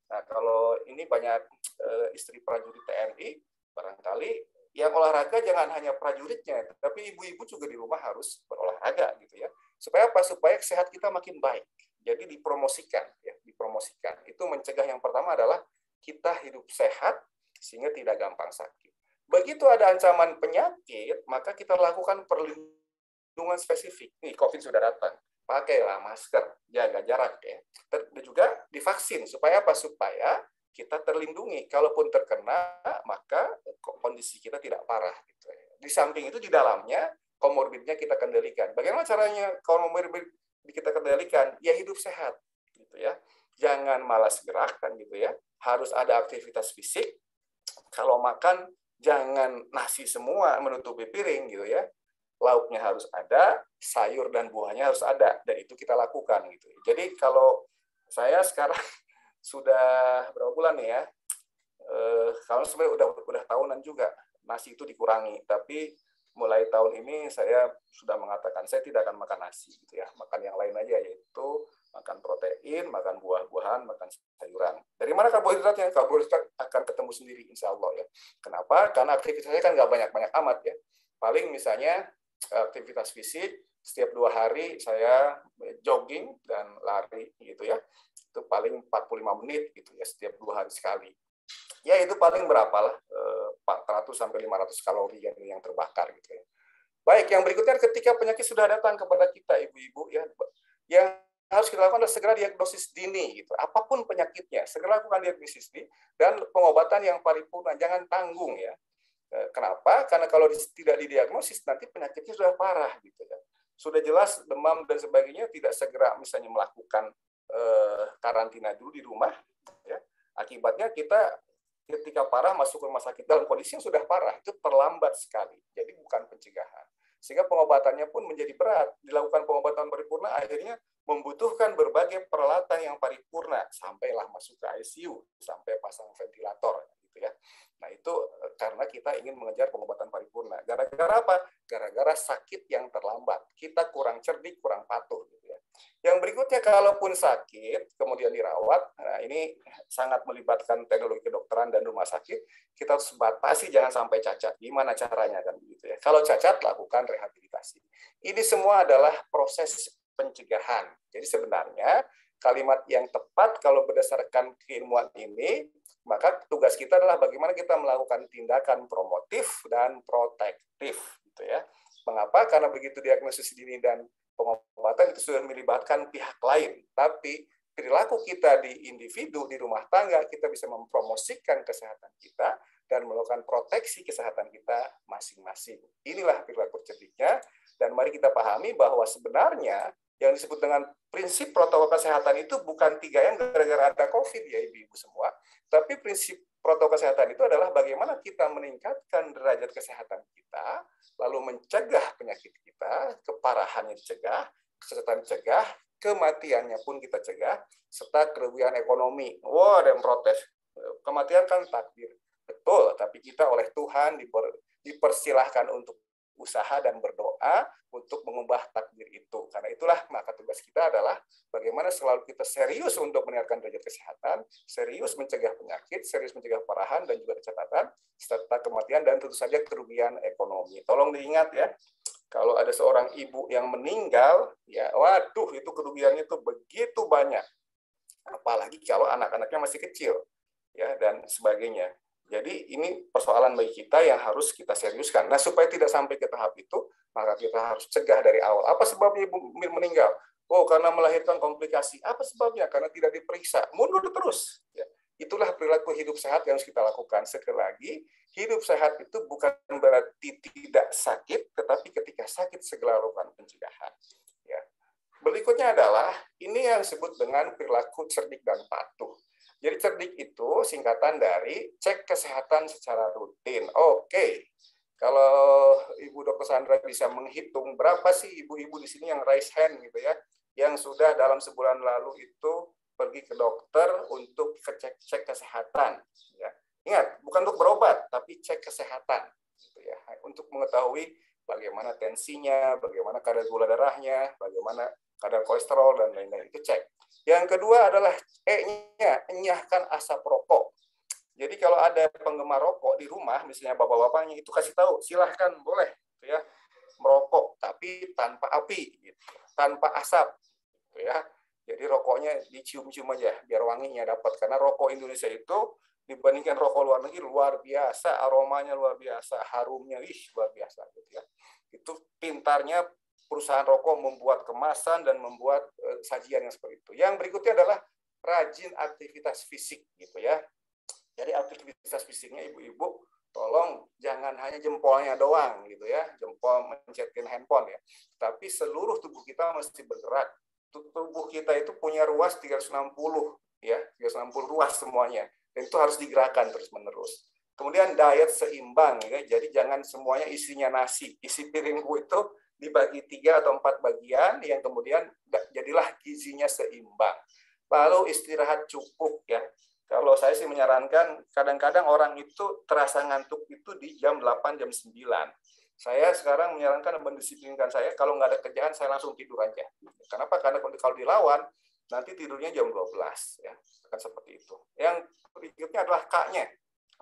Nah, kalau ini banyak eh, istri prajurit TNI barangkali yang olahraga jangan hanya prajuritnya, tapi ibu-ibu juga di rumah harus berolahraga gitu ya Supaya apa? Supaya sehat kita makin baik. Jadi dipromosikan, ya, dipromosikan. Itu mencegah yang pertama adalah kita hidup sehat sehingga tidak gampang sakit. Begitu ada ancaman penyakit, maka kita lakukan perlindungan spesifik. Nih, COVID sudah datang. Pakailah masker, jaga jarak ya. Dan juga divaksin supaya apa? Supaya kita terlindungi. Kalaupun terkena, maka kondisi kita tidak parah. Gitu ya. Di samping itu di dalamnya komorbidnya kita kendalikan. Bagaimana caranya komorbid kita kendalikan? Ya hidup sehat, gitu ya. Jangan malas gerak kan gitu ya. Harus ada aktivitas fisik. Kalau makan jangan nasi semua menutupi piring gitu ya. Lauknya harus ada, sayur dan buahnya harus ada dan itu kita lakukan gitu. Ya. Jadi kalau saya sekarang sudah berapa bulan ya? Eh, kalau sebenarnya udah udah tahunan juga nasi itu dikurangi, tapi mulai tahun ini saya sudah mengatakan saya tidak akan makan nasi gitu ya makan yang lain aja yaitu makan protein makan buah-buahan makan sayuran dari mana karbohidratnya karbohidrat akan ketemu sendiri insya Allah ya kenapa karena aktivitasnya kan nggak banyak-banyak amat ya paling misalnya eh, aktivitas fisik setiap dua hari saya jogging dan lari gitu ya itu paling 45 menit gitu ya setiap dua hari sekali ya itu paling berapa lah 400 eh, sampai 500 kalori yang yang terbakar gitu ya. Baik, yang berikutnya ketika penyakit sudah datang kepada kita ibu-ibu ya yang harus kita lakukan adalah segera diagnosis dini gitu. Apapun penyakitnya, segera lakukan diagnosis dini dan pengobatan yang paripurna, jangan tanggung ya. Eh, kenapa? Karena kalau tidak didiagnosis nanti penyakitnya sudah parah gitu ya. Sudah jelas demam dan sebagainya tidak segera misalnya melakukan eh, karantina dulu di rumah, Akibatnya kita ketika parah masuk rumah sakit dalam kondisi yang sudah parah itu terlambat sekali. Jadi bukan pencegahan. Sehingga pengobatannya pun menjadi berat. Dilakukan pengobatan paripurna akhirnya membutuhkan berbagai peralatan yang paripurna sampailah masuk ke ICU, sampai pasang ventilator gitu ya. Nah itu eh, karena kita ingin mengejar pengobatan paripurna. Gara-gara apa? Gara-gara sakit yang terlambat. Kita kurang cerdik, kurang patuh gitu ya. Yang berikutnya kalaupun sakit kemudian dirawat, nah ini sangat melibatkan teknologi kedokteran dan rumah sakit. Kita harus batasi jangan sampai cacat. Gimana caranya kan gitu ya. Kalau cacat lakukan rehabilitasi. Ini semua adalah proses pencegahan. Jadi sebenarnya kalimat yang tepat kalau berdasarkan keilmuan ini maka tugas kita adalah bagaimana kita melakukan tindakan promotif dan protektif, gitu ya. Mengapa? Karena begitu diagnosis dini dan pengobatan itu sudah melibatkan pihak lain. Tapi perilaku kita di individu, di rumah tangga, kita bisa mempromosikan kesehatan kita dan melakukan proteksi kesehatan kita masing-masing. Inilah perilaku cerdiknya. Dan mari kita pahami bahwa sebenarnya yang disebut dengan prinsip protokol kesehatan itu bukan tiga yang gara-gara ada COVID ya ibu-ibu semua. Tapi prinsip protokol kesehatan itu adalah bagaimana kita meningkatkan derajat kesehatan kita, lalu mencegah penyakit kita, keparahannya dicegah, kesehatan dicegah, kematiannya pun kita cegah, serta kerugian ekonomi. Wah, wow, yang protes. Kematian kan takdir. Betul, tapi kita oleh Tuhan diper, dipersilahkan untuk usaha dan berdoa doa untuk mengubah takdir itu. Karena itulah maka tugas kita adalah bagaimana selalu kita serius untuk meningkatkan derajat kesehatan, serius mencegah penyakit, serius mencegah parahan dan juga kecatatan, serta kematian dan tentu saja kerugian ekonomi. Tolong diingat ya, kalau ada seorang ibu yang meninggal, ya waduh itu kerugiannya itu begitu banyak. Apalagi kalau anak-anaknya masih kecil ya dan sebagainya. Jadi ini persoalan bagi kita yang harus kita seriuskan. Nah, supaya tidak sampai ke tahap itu, maka kita harus cegah dari awal. Apa sebabnya ibu meninggal? Oh, karena melahirkan komplikasi. Apa sebabnya? Karena tidak diperiksa. Mundur terus. Ya, itulah perilaku hidup sehat yang harus kita lakukan. Sekali lagi, hidup sehat itu bukan berarti tidak sakit, tetapi ketika sakit segera lakukan pencegahan. Ya. Berikutnya adalah ini yang disebut dengan perilaku cerdik dan patuh. Jadi cerdik itu singkatan dari cek kesehatan secara rutin. Oke, kalau Ibu dokter Sandra bisa menghitung berapa sih ibu-ibu di sini yang raise hand gitu ya, yang sudah dalam sebulan lalu itu pergi ke dokter untuk cek cek kesehatan. Ya. Ingat, bukan untuk berobat, tapi cek kesehatan. Gitu ya. Untuk mengetahui bagaimana tensinya, bagaimana kadar gula darahnya, bagaimana kadar kolesterol dan lain-lain itu cek. Yang kedua adalah E-nya, enyahkan asap rokok. Jadi kalau ada penggemar rokok di rumah, misalnya bapak-bapaknya itu kasih tahu, silahkan boleh gitu ya merokok tapi tanpa api, gitu. tanpa asap, gitu ya. Jadi rokoknya dicium-cium aja biar wanginya dapat karena rokok Indonesia itu dibandingkan rokok luar negeri luar biasa aromanya luar biasa harumnya ih luar biasa gitu ya itu pintarnya perusahaan rokok membuat kemasan dan membuat eh, sajian yang seperti itu. Yang berikutnya adalah rajin aktivitas fisik gitu ya. Jadi aktivitas fisiknya ibu-ibu tolong jangan hanya jempolnya doang gitu ya, jempol mencetin handphone ya. Tapi seluruh tubuh kita mesti bergerak. Tubuh kita itu punya ruas 360 ya, 360 ruas semuanya. Dan itu harus digerakkan terus-menerus. Kemudian diet seimbang ya. Jadi jangan semuanya isinya nasi. Isi piringku itu dibagi tiga atau empat bagian yang kemudian jadilah gizinya seimbang. Lalu istirahat cukup ya. Kalau saya sih menyarankan kadang-kadang orang itu terasa ngantuk itu di jam 8 jam 9. Saya sekarang menyarankan dan mendisiplinkan saya kalau nggak ada kerjaan saya langsung tidur aja. Kenapa? Karena kalau dilawan nanti tidurnya jam 12 ya. Akan seperti itu. Yang berikutnya adalah kaknya nya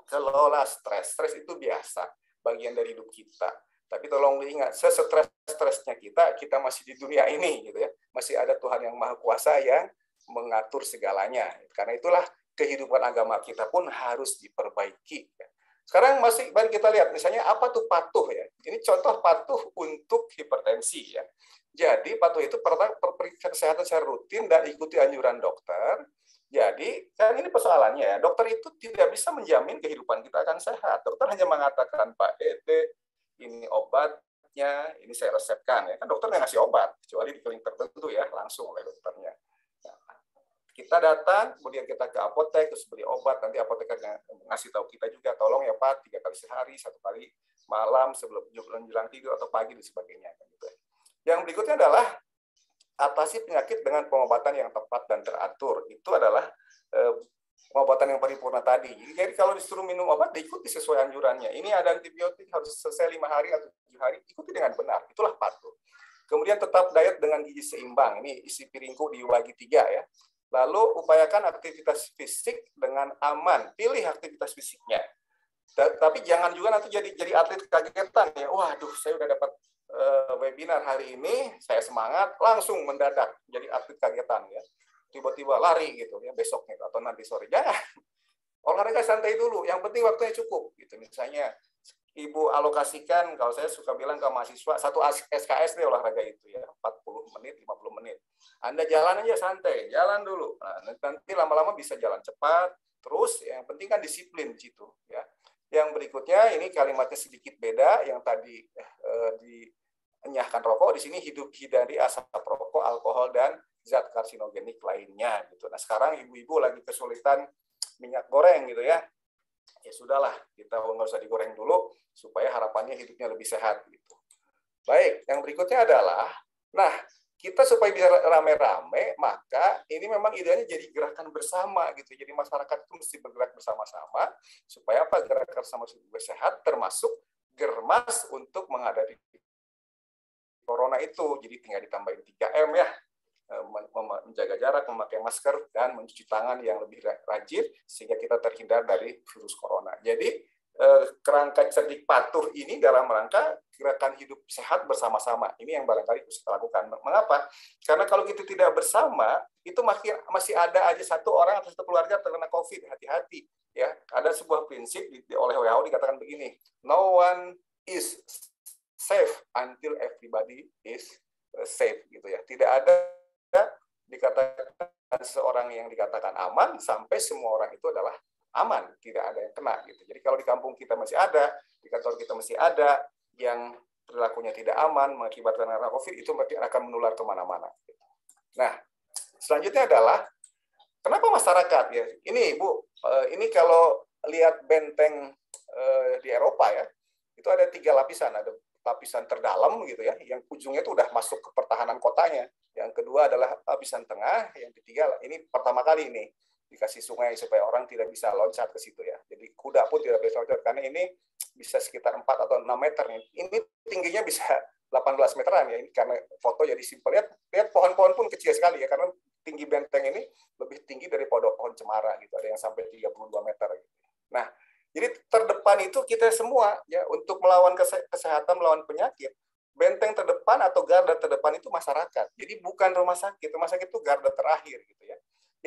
Kelola stres. Stres itu biasa bagian dari hidup kita tapi tolong diingat, sesetres-stresnya kita, kita masih di dunia ini, gitu ya. Masih ada Tuhan yang Maha Kuasa yang mengatur segalanya. Karena itulah kehidupan agama kita pun harus diperbaiki. Ya. Sekarang masih, mari kita lihat, misalnya apa tuh patuh ya. Ini contoh patuh untuk hipertensi ya. Jadi patuh itu pertama periksa kesehatan secara rutin dan ikuti anjuran dokter. Jadi kan ini persoalannya ya, dokter itu tidak bisa menjamin kehidupan kita akan sehat. Dokter hanya mengatakan Pak Ede, ini obatnya, ini saya resepkan. Ya. Kan dokternya ngasih obat, kecuali di klinik tertentu ya, langsung oleh dokternya. Nah, kita datang, kemudian kita ke apotek, terus beli obat, nanti apoteknya ngasih tahu kita juga, tolong ya Pak, tiga kali sehari, satu kali malam sebelum menjelang tidur atau pagi dan sebagainya. Kan gitu ya. Yang berikutnya adalah atasi penyakit dengan pengobatan yang tepat dan teratur. Itu adalah eh, pengobatan yang paripurna tadi. Jadi kalau disuruh minum obat, diikuti ikuti sesuai anjurannya. Ini ada antibiotik harus selesai lima hari atau tujuh hari, ikuti dengan benar. Itulah patuh. Kemudian tetap diet dengan gizi seimbang. Ini isi piringku di lagi tiga ya. Lalu upayakan aktivitas fisik dengan aman. Pilih aktivitas fisiknya. Tapi jangan juga nanti jadi jadi atlet kagetan ya. Waduh, saya udah dapat uh, webinar hari ini, saya semangat, langsung mendadak jadi atlet kagetan ya tiba-tiba lari gitu ya besoknya atau nanti sore jangan ya, olahraga santai dulu yang penting waktunya cukup gitu misalnya ibu alokasikan kalau saya suka bilang ke mahasiswa satu SKS deh olahraga itu ya 40 menit 50 menit anda jalan aja santai jalan dulu nah, nanti lama-lama bisa jalan cepat terus yang penting kan disiplin gitu ya yang berikutnya ini kalimatnya sedikit beda yang tadi eh, di menyahkan rokok di sini hidup hindari asap rokok, alkohol dan zat karsinogenik lainnya gitu. Nah, sekarang ibu-ibu lagi kesulitan minyak goreng gitu ya. Ya sudahlah, kita nggak usah digoreng dulu supaya harapannya hidupnya lebih sehat gitu. Baik, yang berikutnya adalah nah, kita supaya bisa rame-rame, maka ini memang idenya jadi gerakan bersama gitu. Jadi masyarakat itu mesti bergerak bersama-sama supaya apa gerakan bersama sama sehat termasuk germas untuk menghadapi corona itu. Jadi tinggal ditambahin 3M ya, eh, menjaga jarak, memakai masker, dan mencuci tangan yang lebih rajin, sehingga kita terhindar dari virus corona. Jadi, eh, kerangka cerdik patuh ini dalam rangka gerakan hidup sehat bersama-sama. Ini yang barangkali harus kita lakukan. Mengapa? Karena kalau kita tidak bersama, itu masih masih ada aja satu orang atau satu keluarga terkena COVID. Hati-hati. Ya, ada sebuah prinsip oleh WHO dikatakan begini: No one is safe until everybody is uh, safe gitu ya. Tidak ada dikatakan seorang yang dikatakan aman sampai semua orang itu adalah aman, tidak ada yang kena gitu. Jadi kalau di kampung kita masih ada, di kantor kita masih ada yang perilakunya tidak aman mengakibatkan karena COVID itu akan menular kemana-mana. Gitu. Nah, selanjutnya adalah kenapa masyarakat ya? Ini ibu eh, ini kalau lihat benteng eh, di Eropa ya, itu ada tiga lapisan, ada lapisan terdalam gitu ya, yang ujungnya itu udah masuk ke pertahanan kotanya. Yang kedua adalah lapisan tengah, yang ketiga ini pertama kali ini dikasih sungai supaya orang tidak bisa loncat ke situ ya. Jadi kuda pun tidak bisa loncat karena ini bisa sekitar 4 atau 6 meter nih. Ini tingginya bisa 18 meteran ya ini karena foto jadi simpel lihat lihat pohon-pohon pun kecil sekali ya karena tinggi benteng ini lebih tinggi dari pohon, pohon cemara gitu ada yang sampai 32 meter gitu. Nah, jadi terdepan itu kita semua ya untuk melawan kesehatan, melawan penyakit. Benteng terdepan atau garda terdepan itu masyarakat. Jadi bukan rumah sakit, rumah sakit itu garda terakhir gitu ya.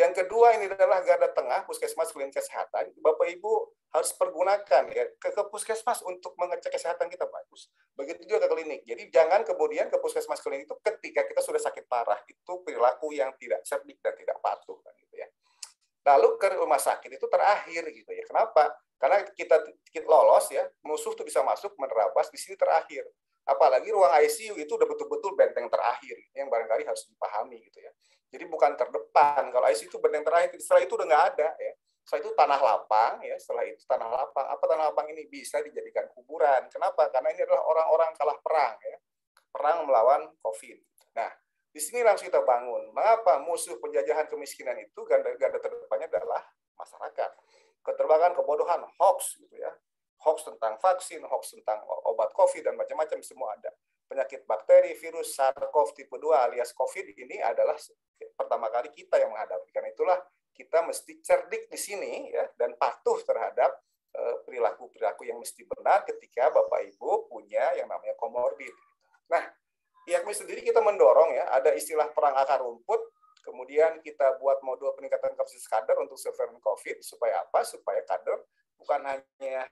Yang kedua ini adalah garda tengah puskesmas klinik kesehatan. Bapak Ibu harus pergunakan ya ke, ke puskesmas untuk mengecek kesehatan kita bagus. Begitu juga ke klinik. Jadi jangan kemudian ke puskesmas klinik itu ketika kita sudah sakit parah itu perilaku yang tidak cerdik dan tidak patuh kan gitu ya lalu ke rumah sakit itu terakhir gitu ya. Kenapa? Karena kita, kita lolos ya, musuh tuh bisa masuk menerabas di sini terakhir. Apalagi ruang ICU itu udah betul-betul benteng terakhir yang barangkali harus dipahami gitu ya. Jadi bukan terdepan. Kalau ICU itu benteng terakhir, setelah itu udah nggak ada ya. Setelah itu tanah lapang ya, setelah itu tanah lapang. Apa tanah lapang ini bisa dijadikan kuburan? Kenapa? Karena ini adalah orang-orang kalah perang ya. Perang melawan COVID. Nah, di sini langsung kita bangun. Mengapa musuh penjajahan kemiskinan itu ganda-ganda terdepannya adalah masyarakat. Keterbangan, kebodohan, hoax gitu ya. Hoax tentang vaksin, hoax tentang obat COVID dan macam-macam semua ada. Penyakit bakteri, virus, SARS-CoV tipe 2 alias COVID ini adalah pertama kali kita yang menghadapi. Karena itulah kita mesti cerdik di sini ya dan patuh terhadap eh, perilaku-perilaku yang mesti benar ketika Bapak Ibu punya yang namanya komorbid. Nah, IAKMI sendiri kita mendorong ya, ada istilah perang akar rumput, kemudian kita buat modul peningkatan kapasitas kader untuk surveillance COVID, supaya apa? Supaya kader bukan hanya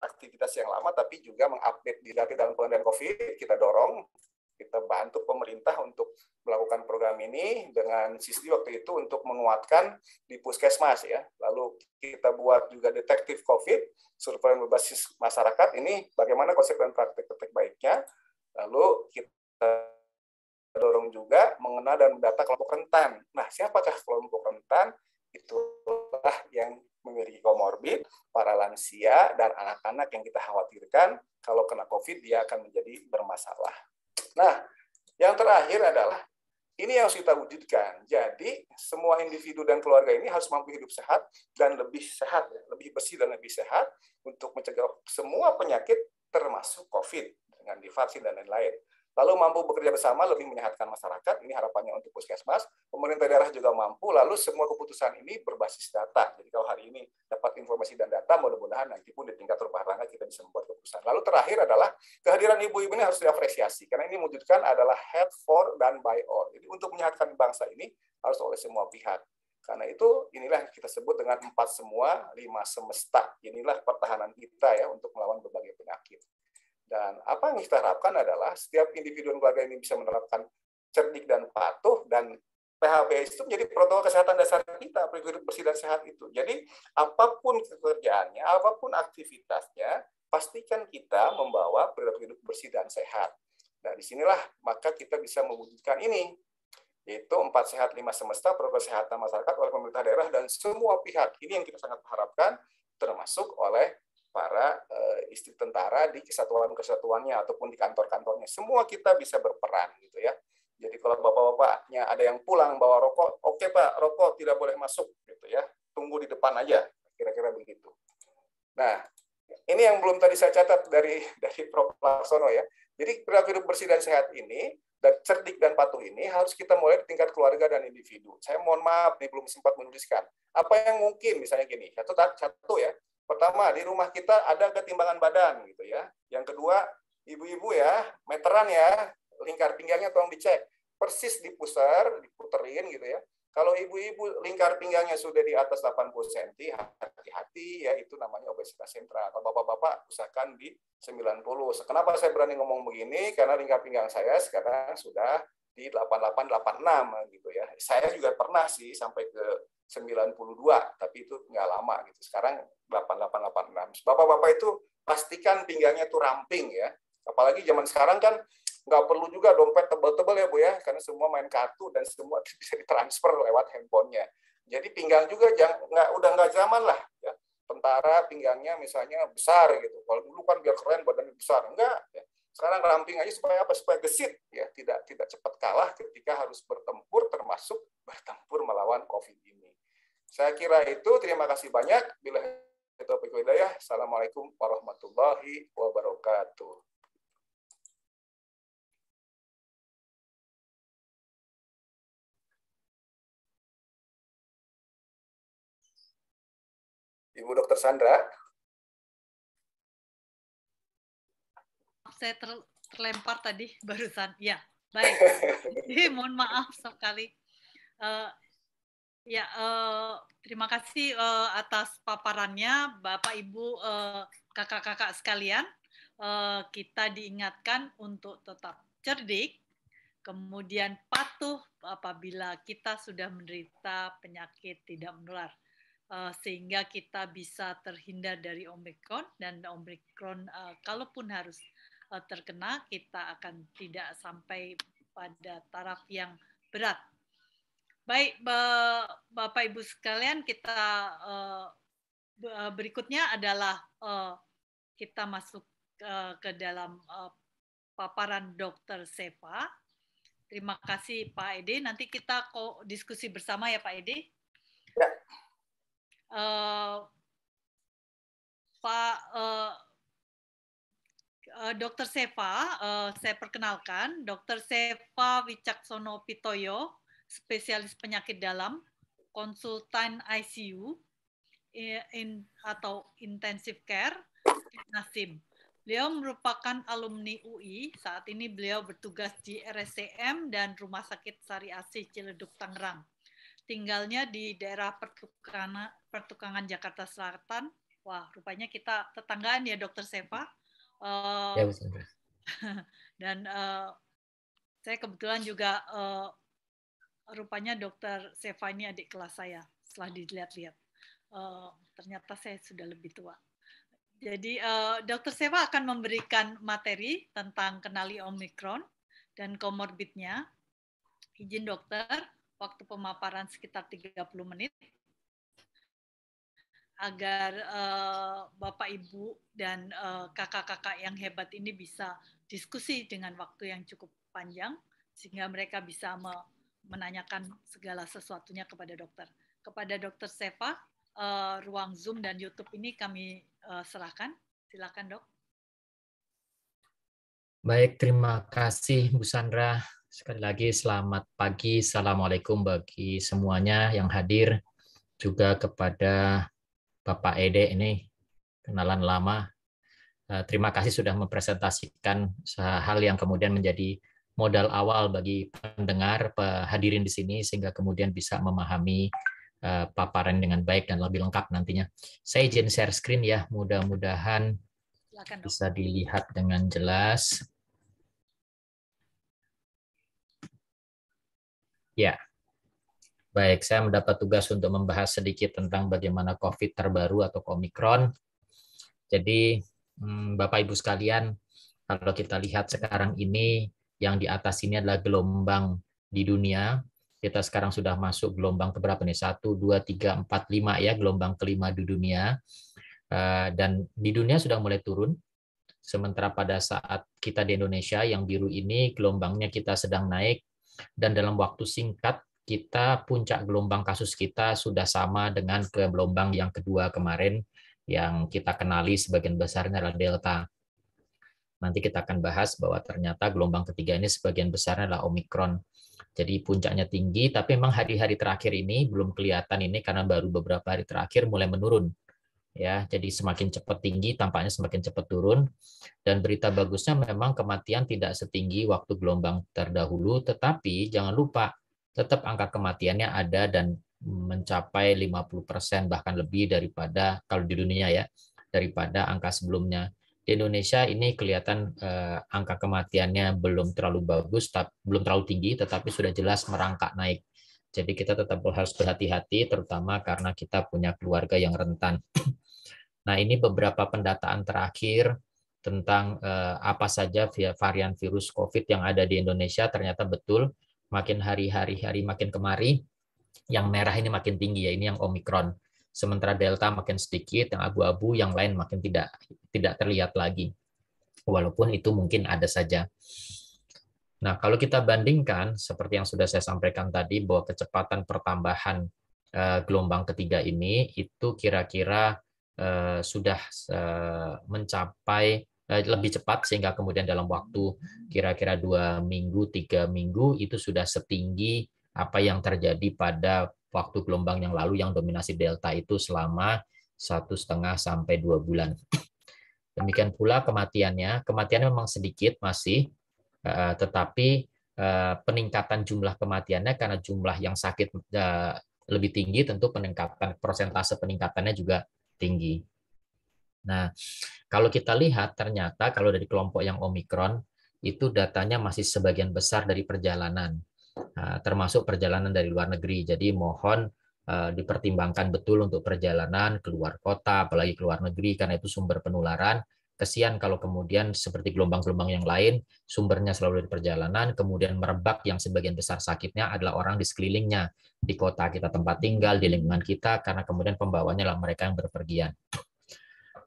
aktivitas yang lama, tapi juga mengupdate di dalam pengendalian COVID, kita dorong kita bantu pemerintah untuk melakukan program ini dengan sisi waktu itu untuk menguatkan di puskesmas ya. Lalu kita buat juga detektif COVID, survei berbasis masyarakat ini bagaimana konsep dan praktek-praktek baiknya. Lalu kita dorong juga mengenal dan mendata kelompok rentan. Nah, siapakah kelompok rentan? Itulah yang memiliki komorbid, para lansia, dan anak-anak yang kita khawatirkan kalau kena COVID dia akan menjadi bermasalah. Nah, yang terakhir adalah ini yang harus kita wujudkan. Jadi semua individu dan keluarga ini harus mampu hidup sehat dan lebih sehat, ya. lebih bersih dan lebih sehat untuk mencegah semua penyakit termasuk COVID dengan divaksin dan lain-lain lalu mampu bekerja bersama lebih menyehatkan masyarakat. Ini harapannya untuk puskesmas. Pemerintah daerah juga mampu, lalu semua keputusan ini berbasis data. Jadi kalau hari ini dapat informasi dan data, mudah-mudahan nanti pun di tingkat rumah tangga kita bisa membuat keputusan. Lalu terakhir adalah kehadiran ibu-ibu ini harus diapresiasi, karena ini mewujudkan adalah head for dan by all. Jadi untuk menyehatkan bangsa ini harus oleh semua pihak. Karena itu inilah yang kita sebut dengan empat semua, lima semesta. Inilah pertahanan kita ya untuk melawan berbagai penyakit. Dan apa yang kita harapkan adalah setiap individu dan keluarga ini bisa menerapkan cerdik dan patuh dan PHBS itu menjadi protokol kesehatan dasar kita, bersih dan sehat itu. Jadi apapun pekerjaannya, apapun aktivitasnya, pastikan kita membawa perilaku hidup bersih dan sehat. Nah, disinilah maka kita bisa mewujudkan ini, yaitu empat sehat lima semesta protokol kesehatan masyarakat oleh pemerintah daerah dan semua pihak. Ini yang kita sangat harapkan, termasuk oleh para uh, istri tentara di kesatuan-kesatuannya ataupun di kantor-kantornya. Semua kita bisa berperan gitu ya. Jadi kalau bapak-bapaknya ada yang pulang bawa rokok, oke okay, pak, rokok tidak boleh masuk gitu ya. Tunggu di depan aja, kira-kira begitu. Nah, ini yang belum tadi saya catat dari dari Prof. Laksono ya. Jadi perilaku hidup bersih dan sehat ini dan cerdik dan patuh ini harus kita mulai di tingkat keluarga dan individu. Saya mohon maaf nih belum sempat menuliskan. Apa yang mungkin misalnya gini, satu satu ya, Pertama, di rumah kita ada ketimbangan badan gitu ya. Yang kedua, ibu-ibu ya, meteran ya, lingkar pinggangnya tolong dicek. Persis dipuser, diputerin gitu ya. Kalau ibu-ibu lingkar pinggangnya sudah di atas 80 cm, hati-hati ya itu namanya obesitas sentral. Kalau bapak-bapak usahakan di 90. Kenapa saya berani ngomong begini? Karena lingkar pinggang saya sekarang sudah di 88 86 gitu ya. Saya juga pernah sih sampai ke 92, tapi itu nggak lama gitu. Sekarang 8886. Bapak-bapak itu pastikan pinggangnya itu ramping ya. Apalagi zaman sekarang kan nggak perlu juga dompet tebel-tebel ya Bu ya, karena semua main kartu dan semua bisa ditransfer lewat handphonenya. Jadi pinggang juga jangan nggak udah nggak zaman lah ya. Tentara pinggangnya misalnya besar gitu. Kalau dulu kan biar keren badannya besar, enggak. Ya. Sekarang ramping aja supaya apa? Supaya gesit ya, tidak tidak cepat kalah ketika harus bertempur termasuk bertempur melawan Covid ini. Saya kira itu. Terima kasih banyak. Bila itu hidayah. Assalamualaikum warahmatullahi wabarakatuh. Ibu Dokter Sandra. Saya ter, terlempar tadi barusan. Ya, baik. mohon maaf sekali. Uh, Ya, uh, terima kasih uh, atas paparannya, Bapak Ibu, kakak eh, kakak-kakak sekalian. Uh, kita diingatkan untuk tetap cerdik, kemudian patuh apabila kita sudah menderita penyakit tidak menular, uh, sehingga kita bisa terhindar dari omikron dan omikron, uh, kalaupun harus uh, terkena, kita akan tidak sampai pada taraf yang berat Baik, Bapak Ibu sekalian, kita eh, eh, berikutnya adalah eh, kita masuk ke dalam paparan Dokter Sepa. Terima kasih Pak Edi. Nanti kita kok diskusi bersama ya Pak Edi. Ya. Pak Dokter Sefa, saya perkenalkan Dokter Sefa Wicaksono Pitoyo spesialis penyakit dalam, konsultan ICU in, atau intensive care Nasim. Beliau merupakan alumni UI. Saat ini beliau bertugas di RSCM dan Rumah Sakit Sari Asih Ciledug Tangerang. Tinggalnya di daerah pertukangan, pertukangan Jakarta Selatan. Wah, rupanya kita tetanggaan ya, Dokter Sepa. Uh, ya, eh, dan uh, saya kebetulan juga uh, rupanya dokter Seva ini adik kelas saya setelah dilihat-lihat. Uh, ternyata saya sudah lebih tua. Jadi uh, dokter Seva akan memberikan materi tentang kenali Omikron dan komorbidnya. Izin dokter, waktu pemaparan sekitar 30 menit agar uh, Bapak Ibu dan kakak-kakak uh, yang hebat ini bisa diskusi dengan waktu yang cukup panjang sehingga mereka bisa me menanyakan segala sesuatunya kepada dokter. Kepada dokter Seva, uh, ruang Zoom dan YouTube ini kami uh, serahkan. Silakan dok. Baik, terima kasih Bu Sandra. Sekali lagi selamat pagi, Assalamualaikum bagi semuanya yang hadir. Juga kepada Bapak Ede ini, kenalan lama. Eh, terima kasih sudah mempresentasikan hal yang kemudian menjadi modal awal bagi pendengar hadirin di sini sehingga kemudian bisa memahami e, paparan dengan baik dan lebih lengkap nantinya. Saya izin share screen ya, mudah-mudahan bisa dilihat dengan jelas. Ya. Baik, saya mendapat tugas untuk membahas sedikit tentang bagaimana COVID terbaru atau Omicron. Jadi, hmm, Bapak Ibu sekalian, kalau kita lihat sekarang ini yang di atas ini adalah gelombang di dunia. Kita sekarang sudah masuk gelombang keberapa nih? Satu, dua, tiga, empat, lima ya, gelombang kelima di dunia. Eh, dan di dunia sudah mulai turun. Sementara pada saat kita di Indonesia yang biru ini gelombangnya kita sedang naik dan dalam waktu singkat kita puncak gelombang kasus kita sudah sama dengan gelombang yang kedua kemarin yang kita kenali sebagian besarnya adalah delta nanti kita akan bahas bahwa ternyata gelombang ketiga ini sebagian besarnya adalah Omikron. Jadi puncaknya tinggi, tapi memang hari-hari terakhir ini belum kelihatan ini karena baru beberapa hari terakhir mulai menurun. Ya, jadi semakin cepat tinggi, tampaknya semakin cepat turun. Dan berita bagusnya memang kematian tidak setinggi waktu gelombang terdahulu, tetapi jangan lupa tetap angka kematiannya ada dan mencapai 50% bahkan lebih daripada kalau di dunia ya, daripada angka sebelumnya di Indonesia ini kelihatan eh, angka kematiannya belum terlalu bagus, tapi belum terlalu tinggi, tetapi sudah jelas merangkak naik. Jadi kita tetap harus berhati-hati, terutama karena kita punya keluarga yang rentan. Nah ini beberapa pendataan terakhir tentang eh, apa saja varian virus COVID yang ada di Indonesia. Ternyata betul, makin hari-hari hari makin kemari, yang merah ini makin tinggi ya, ini yang Omikron sementara delta makin sedikit, yang abu-abu yang lain makin tidak tidak terlihat lagi. Walaupun itu mungkin ada saja. Nah, kalau kita bandingkan seperti yang sudah saya sampaikan tadi bahwa kecepatan pertambahan eh, gelombang ketiga ini itu kira-kira eh, sudah eh, mencapai lebih cepat sehingga kemudian dalam waktu kira-kira dua minggu tiga minggu itu sudah setinggi apa yang terjadi pada waktu gelombang yang lalu yang dominasi delta itu selama satu setengah sampai dua bulan. Demikian pula kematiannya. Kematiannya memang sedikit masih, eh, tetapi eh, peningkatan jumlah kematiannya karena jumlah yang sakit eh, lebih tinggi, tentu peningkatan persentase peningkatannya juga tinggi. Nah, kalau kita lihat ternyata kalau dari kelompok yang Omikron itu datanya masih sebagian besar dari perjalanan. Eh, termasuk perjalanan dari luar negeri. Jadi mohon eh, dipertimbangkan betul untuk perjalanan keluar kota, apalagi luar negeri, karena itu sumber penularan. Kesian kalau kemudian seperti gelombang-gelombang yang lain, sumbernya selalu dari perjalanan, kemudian merebak yang sebagian besar sakitnya adalah orang di sekelilingnya, di kota kita tempat tinggal, di lingkungan kita, karena kemudian pembawanya adalah mereka yang berpergian.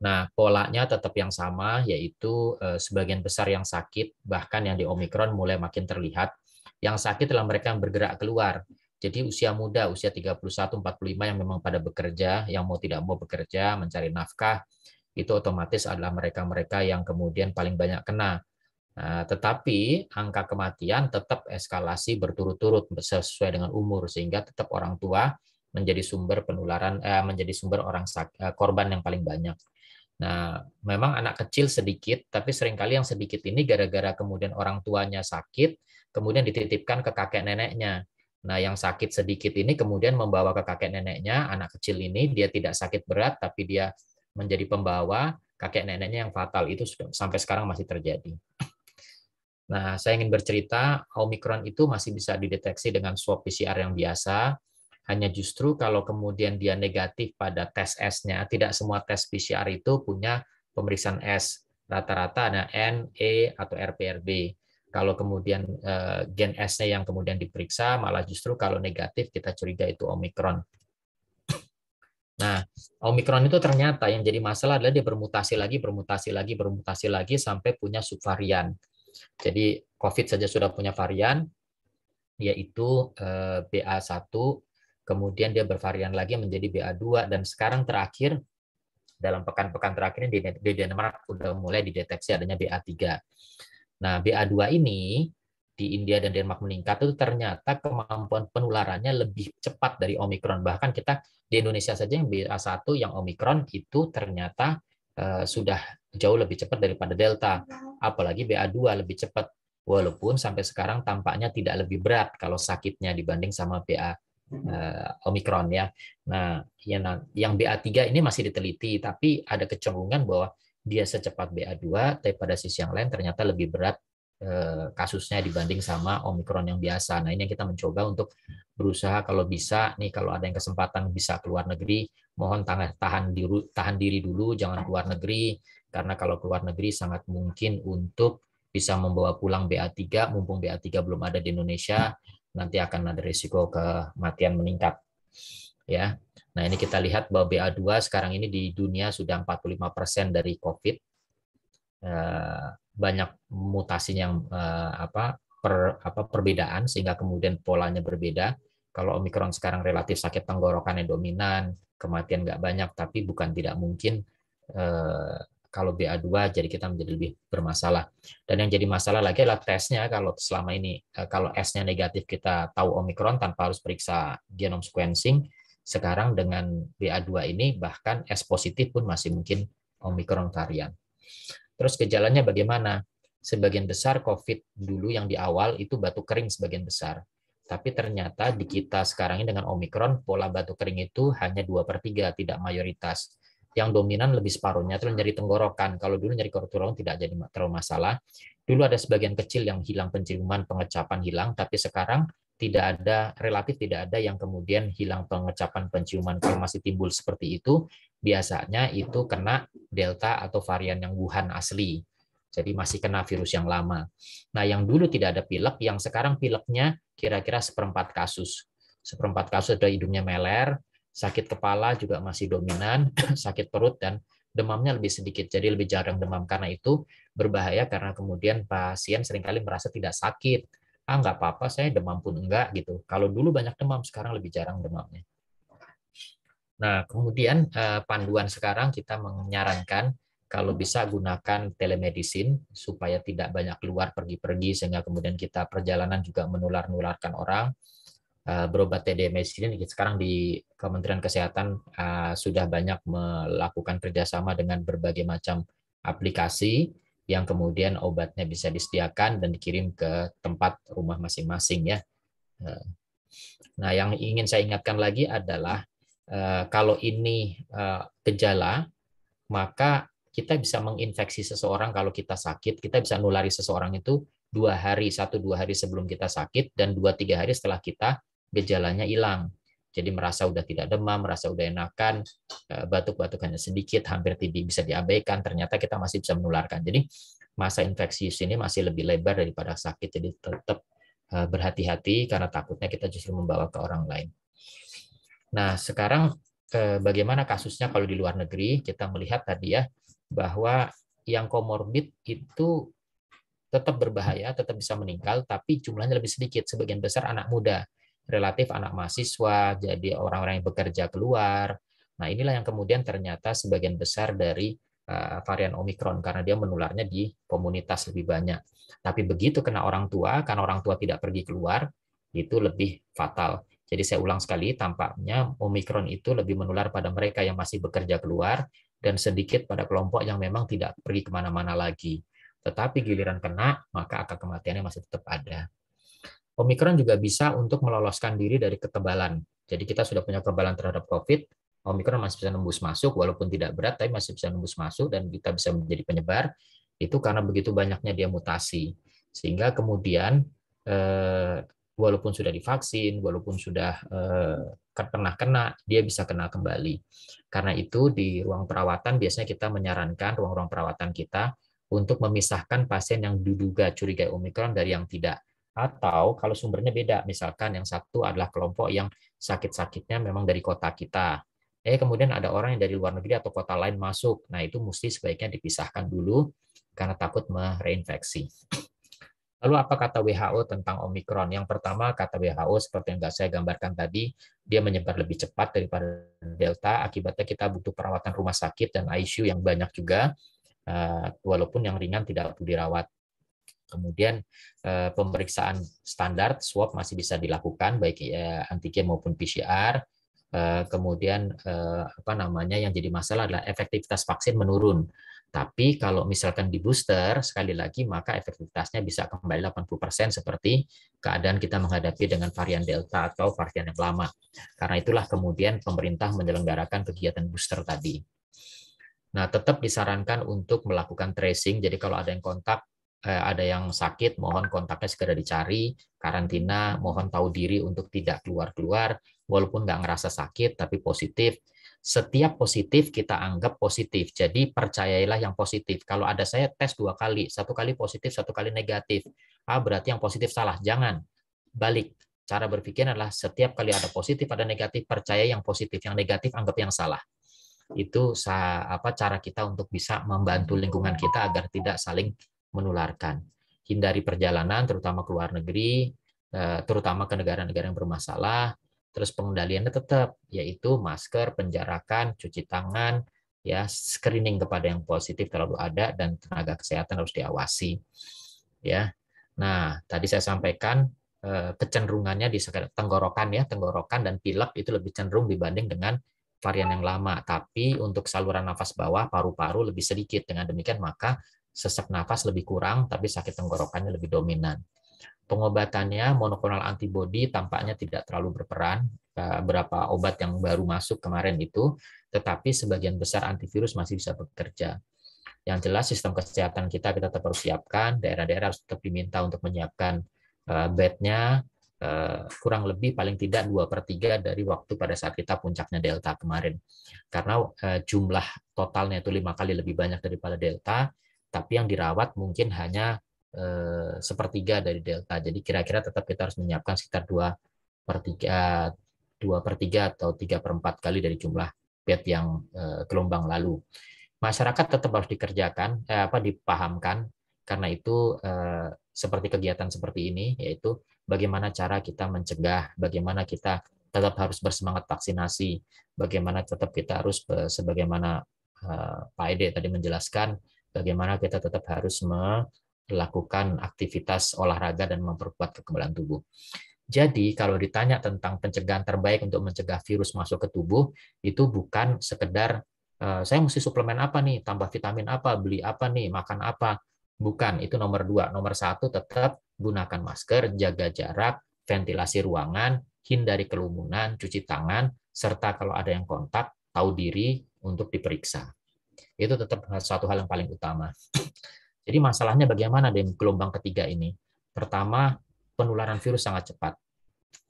Nah, polanya tetap yang sama, yaitu eh, sebagian besar yang sakit, bahkan yang di Omikron mulai makin terlihat yang sakit adalah mereka yang bergerak keluar. Jadi usia muda, usia 31-45 yang memang pada bekerja, yang mau tidak mau bekerja, mencari nafkah, itu otomatis adalah mereka-mereka yang kemudian paling banyak kena. Nah, tetapi angka kematian tetap eskalasi berturut-turut sesuai dengan umur sehingga tetap orang tua menjadi sumber penularan eh, menjadi sumber orang eh, korban yang paling banyak. Nah, memang anak kecil sedikit, tapi seringkali yang sedikit ini gara-gara kemudian orang tuanya sakit, kemudian dititipkan ke kakek neneknya. Nah, yang sakit sedikit ini kemudian membawa ke kakek neneknya, anak kecil ini dia tidak sakit berat tapi dia menjadi pembawa kakek neneknya yang fatal itu sudah, sampai sekarang masih terjadi. Nah, saya ingin bercerita Omikron itu masih bisa dideteksi dengan swab PCR yang biasa, hanya justru kalau kemudian dia negatif pada tes S-nya, tidak semua tes PCR itu punya pemeriksaan S. Rata-rata ada N, E, atau RPRB. Kalau kemudian eh, gen S-nya yang kemudian diperiksa, malah justru kalau negatif kita curiga itu Omikron. Nah, Omikron itu ternyata yang jadi masalah adalah dia bermutasi lagi, bermutasi lagi, bermutasi lagi sampai punya subvarian. Jadi COVID saja sudah punya varian, yaitu eh, BA1, kemudian dia bervarian lagi menjadi BA2, dan sekarang terakhir, dalam pekan-pekan terakhir ini di Denmark sudah mulai dideteksi adanya BA3. Nah, BA2 ini di India dan Denmark meningkat itu ternyata kemampuan penularannya lebih cepat dari Omicron Bahkan kita di Indonesia saja yang BA1 yang Omicron itu ternyata eh, sudah jauh lebih cepat daripada Delta. Apalagi BA2 lebih cepat. Walaupun sampai sekarang tampaknya tidak lebih berat kalau sakitnya dibanding sama BA eh, Omikron ya. Nah, ya. Nah, yang, yang BA3 ini masih diteliti, tapi ada kecenderungan bahwa dia secepat BA2, tapi pada sisi yang lain ternyata lebih berat eh, kasusnya dibanding sama omikron yang biasa. Nah ini yang kita mencoba untuk berusaha kalau bisa nih kalau ada yang kesempatan bisa keluar negeri, mohon tahan, tahan diri tahan diri dulu, jangan keluar negeri karena kalau keluar negeri sangat mungkin untuk bisa membawa pulang BA3, mumpung BA3 belum ada di Indonesia, nanti akan ada risiko kematian meningkat. Ya, Nah, ini kita lihat bahwa BA2 sekarang ini di dunia sudah 45% dari COVID. Eh, banyak mutasinya yang eh, apa per apa perbedaan sehingga kemudian polanya berbeda. Kalau Omicron sekarang relatif sakit tenggorokan yang dominan, kematian nggak banyak tapi bukan tidak mungkin eh, kalau BA2 jadi kita menjadi lebih bermasalah. Dan yang jadi masalah lagi adalah tesnya kalau selama ini kalau S-nya negatif kita tahu Omicron tanpa harus periksa genome sequencing, sekarang dengan BA2 ini bahkan S positif pun masih mungkin Omikron varian. Terus gejalanya bagaimana? Sebagian besar COVID dulu yang di awal itu batuk kering sebagian besar. Tapi ternyata di kita sekarang ini dengan Omikron, pola batuk kering itu hanya 2 per 3, tidak mayoritas. Yang dominan lebih separuhnya itu nyeri tenggorokan. Kalau dulu nyeri tenggorokan tidak jadi terlalu masalah. Dulu ada sebagian kecil yang hilang penciuman, pengecapan hilang, tapi sekarang tidak ada relatif tidak ada yang kemudian hilang pengecapan penciuman kalau masih timbul seperti itu biasanya itu kena delta atau varian yang Wuhan asli jadi masih kena virus yang lama nah yang dulu tidak ada pilek yang sekarang pileknya kira-kira seperempat kasus seperempat kasus ada hidungnya meler sakit kepala juga masih dominan sakit perut dan demamnya lebih sedikit, jadi lebih jarang demam. Karena itu berbahaya karena kemudian pasien seringkali merasa tidak sakit ah nggak apa-apa saya demam pun enggak gitu. Kalau dulu banyak demam, sekarang lebih jarang demamnya. Nah, kemudian eh, panduan sekarang kita menyarankan kalau bisa gunakan telemedicine supaya tidak banyak keluar pergi-pergi sehingga kemudian kita perjalanan juga menular-nularkan orang. Eh, berobat telemedicine sekarang di Kementerian Kesehatan eh, sudah banyak melakukan kerjasama dengan berbagai macam aplikasi yang kemudian obatnya bisa disediakan dan dikirim ke tempat rumah masing-masing ya. Eh, nah, yang ingin saya ingatkan lagi adalah eh, kalau ini eh, gejala, maka kita bisa menginfeksi seseorang kalau kita sakit, kita bisa nulari seseorang itu dua hari, satu dua hari sebelum kita sakit, dan dua tiga hari setelah kita gejalanya hilang. Jadi merasa udah tidak demam, merasa udah enakan, eh, batuk-batuk hanya sedikit, hampir tidak bisa diabaikan. Ternyata kita masih bisa menularkan. Jadi masa infeksi ini masih lebih lebar daripada sakit. Jadi tetap eh, berhati-hati karena takutnya kita justru membawa ke orang lain. Nah sekarang eh, bagaimana kasusnya kalau di luar negeri? Kita melihat tadi ya bahwa yang komorbid itu tetap berbahaya, tetap bisa meninggal, tapi jumlahnya lebih sedikit. Sebagian besar anak muda relatif anak mahasiswa, jadi orang-orang yang bekerja keluar. Nah, inilah yang kemudian ternyata sebagian besar dari eh, varian Omikron karena dia menularnya di komunitas lebih banyak. Tapi begitu kena orang tua, karena orang tua tidak pergi keluar, itu lebih fatal. Jadi saya ulang sekali, tampaknya Omikron itu lebih menular pada mereka yang masih bekerja keluar dan sedikit pada kelompok yang memang tidak pergi kemana-mana lagi. Tetapi giliran kena, maka angka kematiannya masih tetap ada. Omikron juga bisa untuk meloloskan diri dari ketebalan. Jadi kita sudah punya kekebalan terhadap COVID, Omikron masih bisa nembus masuk, walaupun tidak berat, tapi masih bisa nembus masuk dan kita bisa menjadi penyebar. Itu karena begitu banyaknya dia mutasi, sehingga kemudian eh, walaupun sudah divaksin, walaupun sudah eh, pernah kena, dia bisa kena kembali. Karena itu di ruang perawatan biasanya kita menyarankan ruang-ruang perawatan kita untuk memisahkan pasien yang diduga curiga Omikron dari yang tidak atau kalau sumbernya beda misalkan yang satu adalah kelompok yang sakit-sakitnya memang dari kota kita eh kemudian ada orang yang dari luar negeri atau kota lain masuk nah itu mesti sebaiknya dipisahkan dulu karena takut mereinfeksi Lalu apa kata WHO tentang Omikron? Yang pertama kata WHO seperti yang saya gambarkan tadi, dia menyebar lebih cepat daripada Delta. Akibatnya kita butuh perawatan rumah sakit dan ICU yang banyak juga, eh, walaupun yang ringan tidak perlu dirawat. Kemudian eh, pemeriksaan standar swab masih bisa dilakukan baik ya, antigen maupun PCR. Eh, kemudian eh, apa namanya yang jadi masalah adalah efektivitas vaksin menurun. Tapi kalau misalkan di booster sekali lagi maka efektivitasnya bisa kembali 80% seperti keadaan kita menghadapi dengan varian Delta atau varian yang lama. Karena itulah kemudian pemerintah menyelenggarakan kegiatan booster tadi. Nah, tetap disarankan untuk melakukan tracing. Jadi kalau ada yang kontak eh, ada yang sakit, mohon kontaknya segera dicari, karantina, mohon tahu diri untuk tidak keluar-keluar, walaupun nggak ngerasa sakit, tapi positif. Setiap positif kita anggap positif, jadi percayailah yang positif. Kalau ada saya tes dua kali, satu kali positif, satu kali negatif. Ah, berarti yang positif salah. Jangan. Balik cara berpikir adalah setiap kali ada positif ada negatif percaya yang positif yang negatif anggap yang salah itu apa cara kita untuk bisa membantu lingkungan kita agar tidak saling menularkan. Hindari perjalanan, terutama ke luar negeri, eh, terutama ke negara-negara yang bermasalah. Terus pengendaliannya tetap, yaitu masker, penjarakan, cuci tangan, ya screening kepada yang positif terlalu ada dan tenaga kesehatan harus diawasi. Ya, nah tadi saya sampaikan eh, kecenderungannya di tenggorokan ya tenggorokan dan pilek itu lebih cenderung dibanding dengan varian yang lama tapi untuk saluran nafas bawah paru-paru lebih sedikit dengan demikian maka sesak nafas lebih kurang, tapi sakit tenggorokannya lebih dominan. Pengobatannya monoklonal antibody tampaknya tidak terlalu berperan. Eh, berapa obat yang baru masuk kemarin itu, tetapi sebagian besar antivirus masih bisa bekerja. Yang jelas sistem kesehatan kita kita tetap harus siapkan, daerah-daerah harus tetap diminta untuk menyiapkan eh, bednya eh, kurang lebih paling tidak 2 per 3 dari waktu pada saat kita puncaknya delta kemarin. Karena jumlah totalnya itu lima kali lebih banyak daripada delta, tapi yang dirawat mungkin hanya eh, sepertiga dari delta. Jadi kira-kira tetap kita harus menyiapkan sekitar dua per tiga 2 per 3 atau tiga per empat kali dari jumlah bed yang eh, gelombang lalu. Masyarakat tetap harus dikerjakan, eh, apa dipahamkan, karena itu eh, seperti kegiatan seperti ini, yaitu bagaimana cara kita mencegah, bagaimana kita tetap harus bersemangat vaksinasi, bagaimana tetap kita harus eh, sebagaimana eh, Pak Ede tadi menjelaskan bagaimana kita tetap harus melakukan aktivitas olahraga dan memperkuat kekebalan tubuh. Jadi kalau ditanya tentang pencegahan terbaik untuk mencegah virus masuk ke tubuh, itu bukan sekedar eh, saya mesti suplemen apa nih, tambah vitamin apa, beli apa nih, makan apa. Bukan, itu nomor dua. Nomor satu tetap gunakan masker, jaga jarak, ventilasi ruangan, hindari kerumunan, cuci tangan, serta kalau ada yang kontak, tahu diri untuk diperiksa itu tetap suatu hal yang paling utama. Jadi masalahnya bagaimana dengan gelombang ketiga ini? Pertama, penularan virus sangat cepat.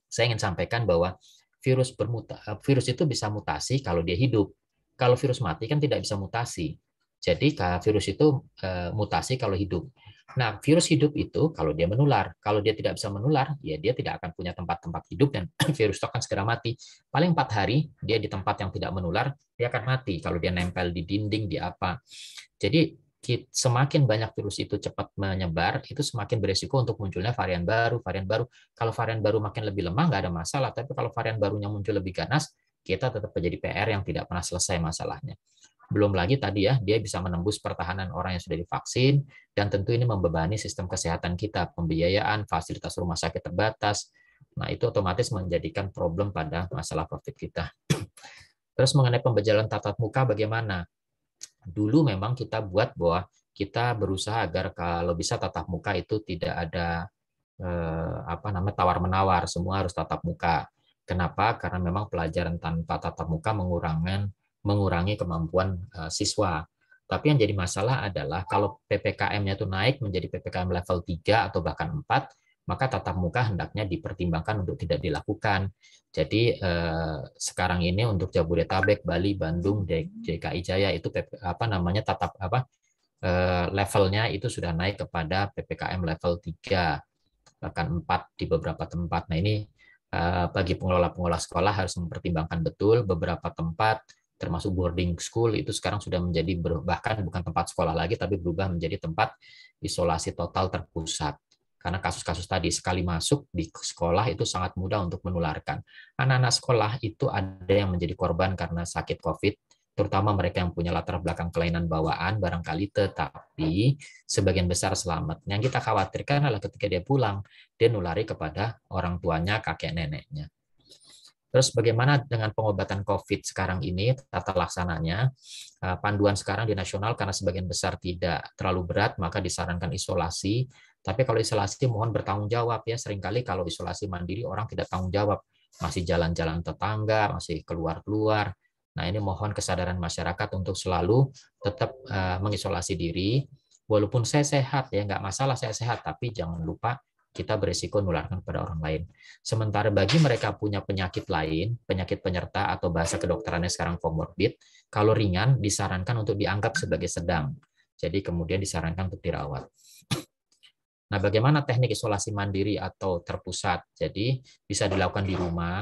Saya ingin sampaikan bahwa virus bermuta, eh, virus itu bisa mutasi kalau dia hidup. Kalau virus mati kan tidak bisa mutasi. Jadi virus itu eh, mutasi kalau hidup. Nah, virus hidup itu kalau dia menular, kalau dia tidak bisa menular, ya dia tidak akan punya tempat-tempat hidup dan virus itu akan segera mati. Paling empat hari dia di tempat yang tidak menular, dia akan mati kalau dia nempel di dinding di apa. Jadi semakin banyak virus itu cepat menyebar, itu semakin beresiko untuk munculnya varian baru, varian baru. Kalau varian baru makin lebih lemah nggak ada masalah, tapi kalau varian barunya muncul lebih ganas, kita tetap menjadi PR yang tidak pernah selesai masalahnya. Belum lagi tadi ya, dia bisa menembus pertahanan orang yang sudah divaksin, dan tentu ini membebani sistem kesehatan kita, pembiayaan, fasilitas rumah sakit terbatas. Nah, itu otomatis menjadikan problem pada masalah COVID kita. Terus mengenai pembelajaran tatap muka bagaimana? Dulu memang kita buat bahwa kita berusaha agar kalau bisa tatap muka itu tidak ada eh, apa namanya tawar-menawar, semua harus tatap muka. Kenapa? Karena memang pelajaran tanpa tatap muka mengurangi mengurangi kemampuan eh, siswa. Tapi yang jadi masalah adalah kalau PPKM-nya itu naik menjadi PPKM level 3 atau bahkan 4, maka tatap muka hendaknya dipertimbangkan untuk tidak dilakukan. Jadi eh, sekarang ini untuk Jabodetabek, Bali, Bandung, DKI Jaya itu apa namanya tatap apa eh, levelnya itu sudah naik kepada PPKM level 3 bahkan 4 di beberapa tempat. Nah, ini bagi pengelola-pengelola sekolah harus mempertimbangkan betul beberapa tempat termasuk boarding school itu sekarang sudah menjadi ber, bahkan bukan tempat sekolah lagi tapi berubah menjadi tempat isolasi total terpusat. Karena kasus-kasus tadi sekali masuk di sekolah itu sangat mudah untuk menularkan. Anak-anak sekolah itu ada yang menjadi korban karena sakit COVID, terutama mereka yang punya latar belakang kelainan bawaan barangkali tetapi sebagian besar selamat. Yang kita khawatirkan adalah ketika dia pulang, dia nulari kepada orang tuanya, kakek neneknya. Terus bagaimana dengan pengobatan COVID sekarang ini, tata laksananya? Eh, panduan sekarang di nasional karena sebagian besar tidak terlalu berat, maka disarankan isolasi. Tapi kalau isolasi mohon bertanggung jawab ya. Seringkali kalau isolasi mandiri orang tidak tanggung jawab. Masih jalan-jalan tetangga, masih keluar-keluar. Nah ini mohon kesadaran masyarakat untuk selalu tetap eh, mengisolasi diri. Walaupun saya sehat ya, nggak masalah saya sehat, tapi jangan lupa kita berisiko menularkan kepada orang lain. Sementara bagi mereka punya penyakit lain, penyakit penyerta atau bahasa kedokterannya sekarang komorbid, kalau ringan disarankan untuk dianggap sebagai sedang. Jadi kemudian disarankan untuk dirawat. Nah, bagaimana teknik isolasi mandiri atau terpusat? Jadi bisa dilakukan di rumah.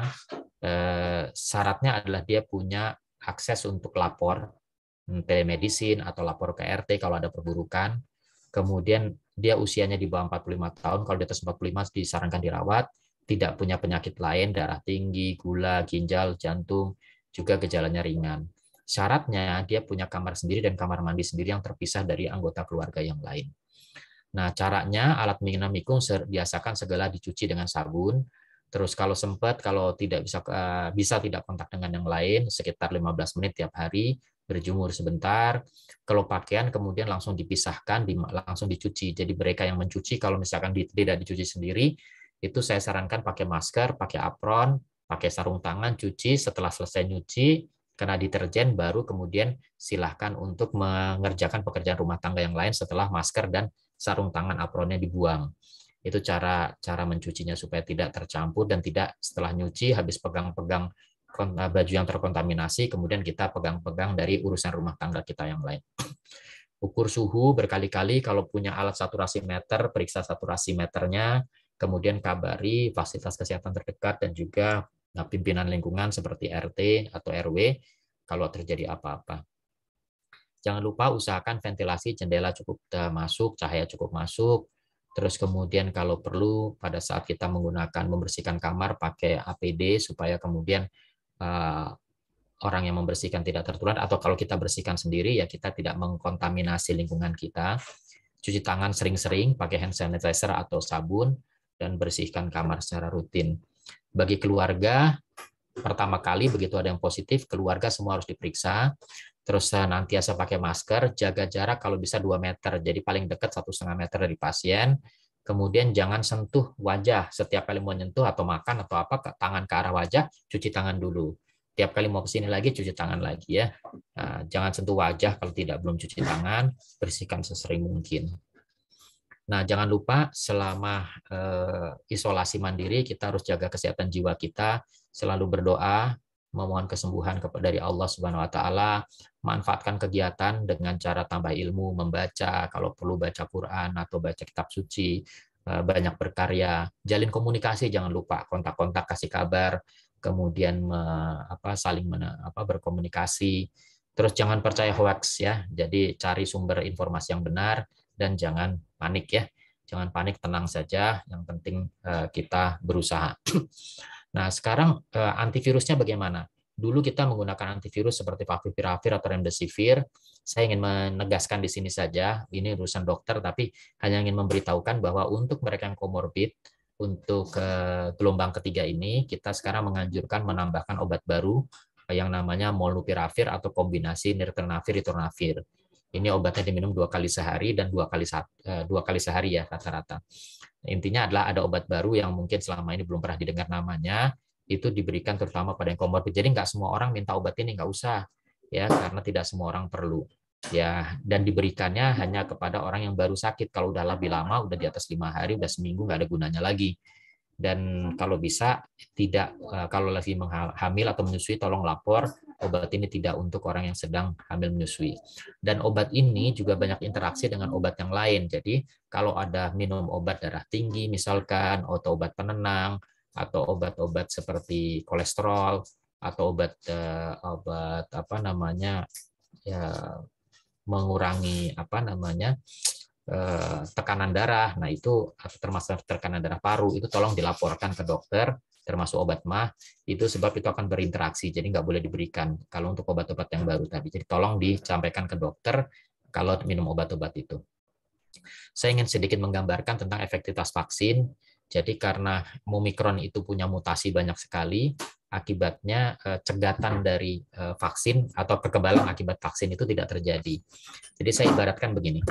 Eh, syaratnya adalah dia punya akses untuk lapor mm, telemedicine atau lapor ke RT kalau ada perburukan kemudian dia usianya di bawah 45 tahun, kalau di atas 45 disarankan dirawat, tidak punya penyakit lain, darah tinggi, gula, ginjal, jantung, juga gejalanya ringan. Syaratnya dia punya kamar sendiri dan kamar mandi sendiri yang terpisah dari anggota keluarga yang lain. Nah, caranya alat minum mikung biasakan segala dicuci dengan sabun, Terus kalau sempat, kalau tidak bisa eh, bisa tidak kontak dengan yang lain sekitar 15 menit tiap hari, berjemur sebentar. Kalau pakaian kemudian langsung dipisahkan, langsung dicuci. Jadi mereka yang mencuci kalau misalkan tidak dicuci sendiri, itu saya sarankan pakai masker, pakai apron, pakai sarung tangan, cuci. Setelah selesai nyuci, karena deterjen, baru kemudian silahkan untuk mengerjakan pekerjaan rumah tangga yang lain setelah masker dan sarung tangan apronnya dibuang. Itu cara cara mencucinya supaya tidak tercampur dan tidak setelah nyuci habis pegang-pegang Eh, baju yang terkontaminasi, kemudian kita pegang-pegang dari urusan rumah tangga kita yang lain. Ukur suhu berkali-kali, kalau punya alat saturasi meter, periksa saturasi meternya, kemudian kabari fasilitas kesehatan terdekat dan juga eh, pimpinan lingkungan seperti RT atau RW kalau terjadi apa-apa. Jangan lupa usahakan ventilasi jendela cukup eh, masuk, cahaya cukup masuk, Terus kemudian kalau perlu pada saat kita menggunakan membersihkan kamar pakai APD supaya kemudian Eh, orang yang membersihkan tidak tertular atau kalau kita bersihkan sendiri ya kita tidak mengkontaminasi lingkungan kita. Cuci tangan sering-sering pakai hand sanitizer atau sabun dan bersihkan kamar secara rutin. Bagi keluarga pertama kali begitu ada yang positif keluarga semua harus diperiksa terus eh, nanti asal pakai masker jaga jarak kalau bisa 2 meter jadi paling dekat satu setengah meter dari pasien kemudian jangan sentuh wajah setiap kali mau nyentuh atau makan atau apa tangan ke arah wajah cuci tangan dulu tiap kali mau kesini lagi cuci tangan lagi ya nah, jangan sentuh wajah kalau tidak belum cuci tangan bersihkan sesering mungkin Nah, jangan lupa selama eh, isolasi mandiri kita harus jaga kesehatan jiwa kita, selalu berdoa, memohon kesembuhan dari Allah Subhanahu wa taala, manfaatkan kegiatan dengan cara tambah ilmu, membaca, kalau perlu baca Quran atau baca kitab suci, eh, banyak berkarya, jalin komunikasi jangan lupa kontak-kontak kasih kabar, kemudian apa saling mena, apa berkomunikasi. Terus jangan percaya hoax ya. Jadi cari sumber informasi yang benar dan jangan panik ya. Jangan panik, tenang saja. Yang penting eh, kita berusaha. Nah, sekarang eh, antivirusnya bagaimana? Dulu kita menggunakan antivirus seperti favipiravir atau remdesivir. Saya ingin menegaskan di sini saja, ini urusan dokter, tapi hanya ingin memberitahukan bahwa untuk mereka yang komorbid, untuk eh, gelombang ketiga ini, kita sekarang menganjurkan menambahkan obat baru eh, yang namanya molnupiravir atau kombinasi nirtenavir-ritonavir. Ini obatnya diminum dua kali sehari dan dua kali dua kali sehari ya rata-rata. Intinya adalah ada obat baru yang mungkin selama ini belum pernah didengar namanya, itu diberikan terutama pada yang komorbid. Jadi nggak semua orang minta obat ini, nggak usah. ya Karena tidak semua orang perlu. ya Dan diberikannya hanya kepada orang yang baru sakit. Kalau udah lebih lama, udah di atas lima hari, udah seminggu, nggak ada gunanya lagi dan kalau bisa tidak eh, kalau lagi menghamil atau menyusui tolong lapor obat ini tidak untuk orang yang sedang hamil menyusui. Dan obat ini juga banyak interaksi dengan obat yang lain. Jadi kalau ada minum obat darah tinggi misalkan, atau obat penenang, atau obat-obat seperti kolesterol, atau obat eh, obat apa namanya ya mengurangi apa namanya Eh, tekanan darah, nah itu eh, termasuk tekanan darah paru, itu tolong dilaporkan ke dokter, termasuk obat mah, itu sebab itu akan berinteraksi, jadi nggak boleh diberikan kalau untuk obat-obat yang baru tadi. Jadi tolong disampaikan ke dokter kalau minum obat-obat itu. Saya ingin sedikit menggambarkan tentang efektivitas vaksin. Jadi karena Omikron itu punya mutasi banyak sekali, akibatnya eh, cegatan dari vaksin atau kekebalan akibat vaksin itu tidak terjadi. Jadi saya ibaratkan begini.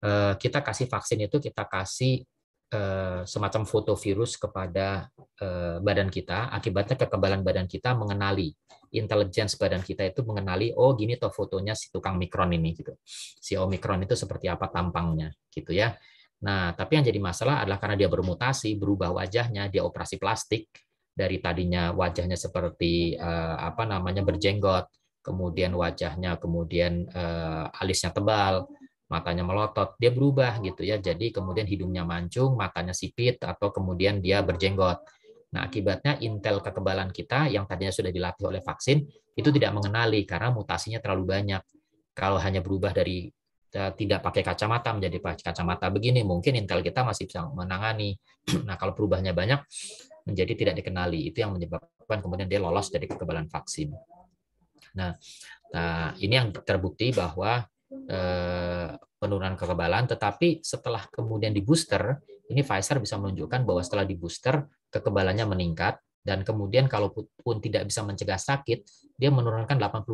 Eh, kita kasih vaksin itu kita kasih eh, semacam foto virus kepada eh, badan kita, akibatnya kekebalan badan kita mengenali, intelligence badan kita itu mengenali, oh gini toh fotonya si tukang mikron ini gitu, si omikron itu seperti apa tampangnya gitu ya. Nah, tapi yang jadi masalah adalah karena dia bermutasi, berubah wajahnya, dia operasi plastik dari tadinya wajahnya seperti apa namanya berjenggot, kemudian wajahnya kemudian alisnya tebal, matanya melotot, dia berubah gitu ya. Jadi kemudian hidungnya mancung, matanya sipit atau kemudian dia berjenggot. Nah, akibatnya intel kekebalan kita yang tadinya sudah dilatih oleh vaksin itu tidak mengenali karena mutasinya terlalu banyak. Kalau hanya berubah dari eh, tidak pakai kacamata menjadi pakai kacamata begini, mungkin intel kita masih bisa menangani. Nah, kalau perubahannya banyak menjadi tidak dikenali, itu yang menyebabkan kemudian dia lolos dari kekebalan vaksin. nah, nah ini yang terbukti bahwa Eh, penurunan kekebalan, tetapi setelah kemudian di booster, ini Pfizer bisa menunjukkan bahwa setelah di booster kekebalannya meningkat dan kemudian kalau pun tidak bisa mencegah sakit, dia menurunkan 82%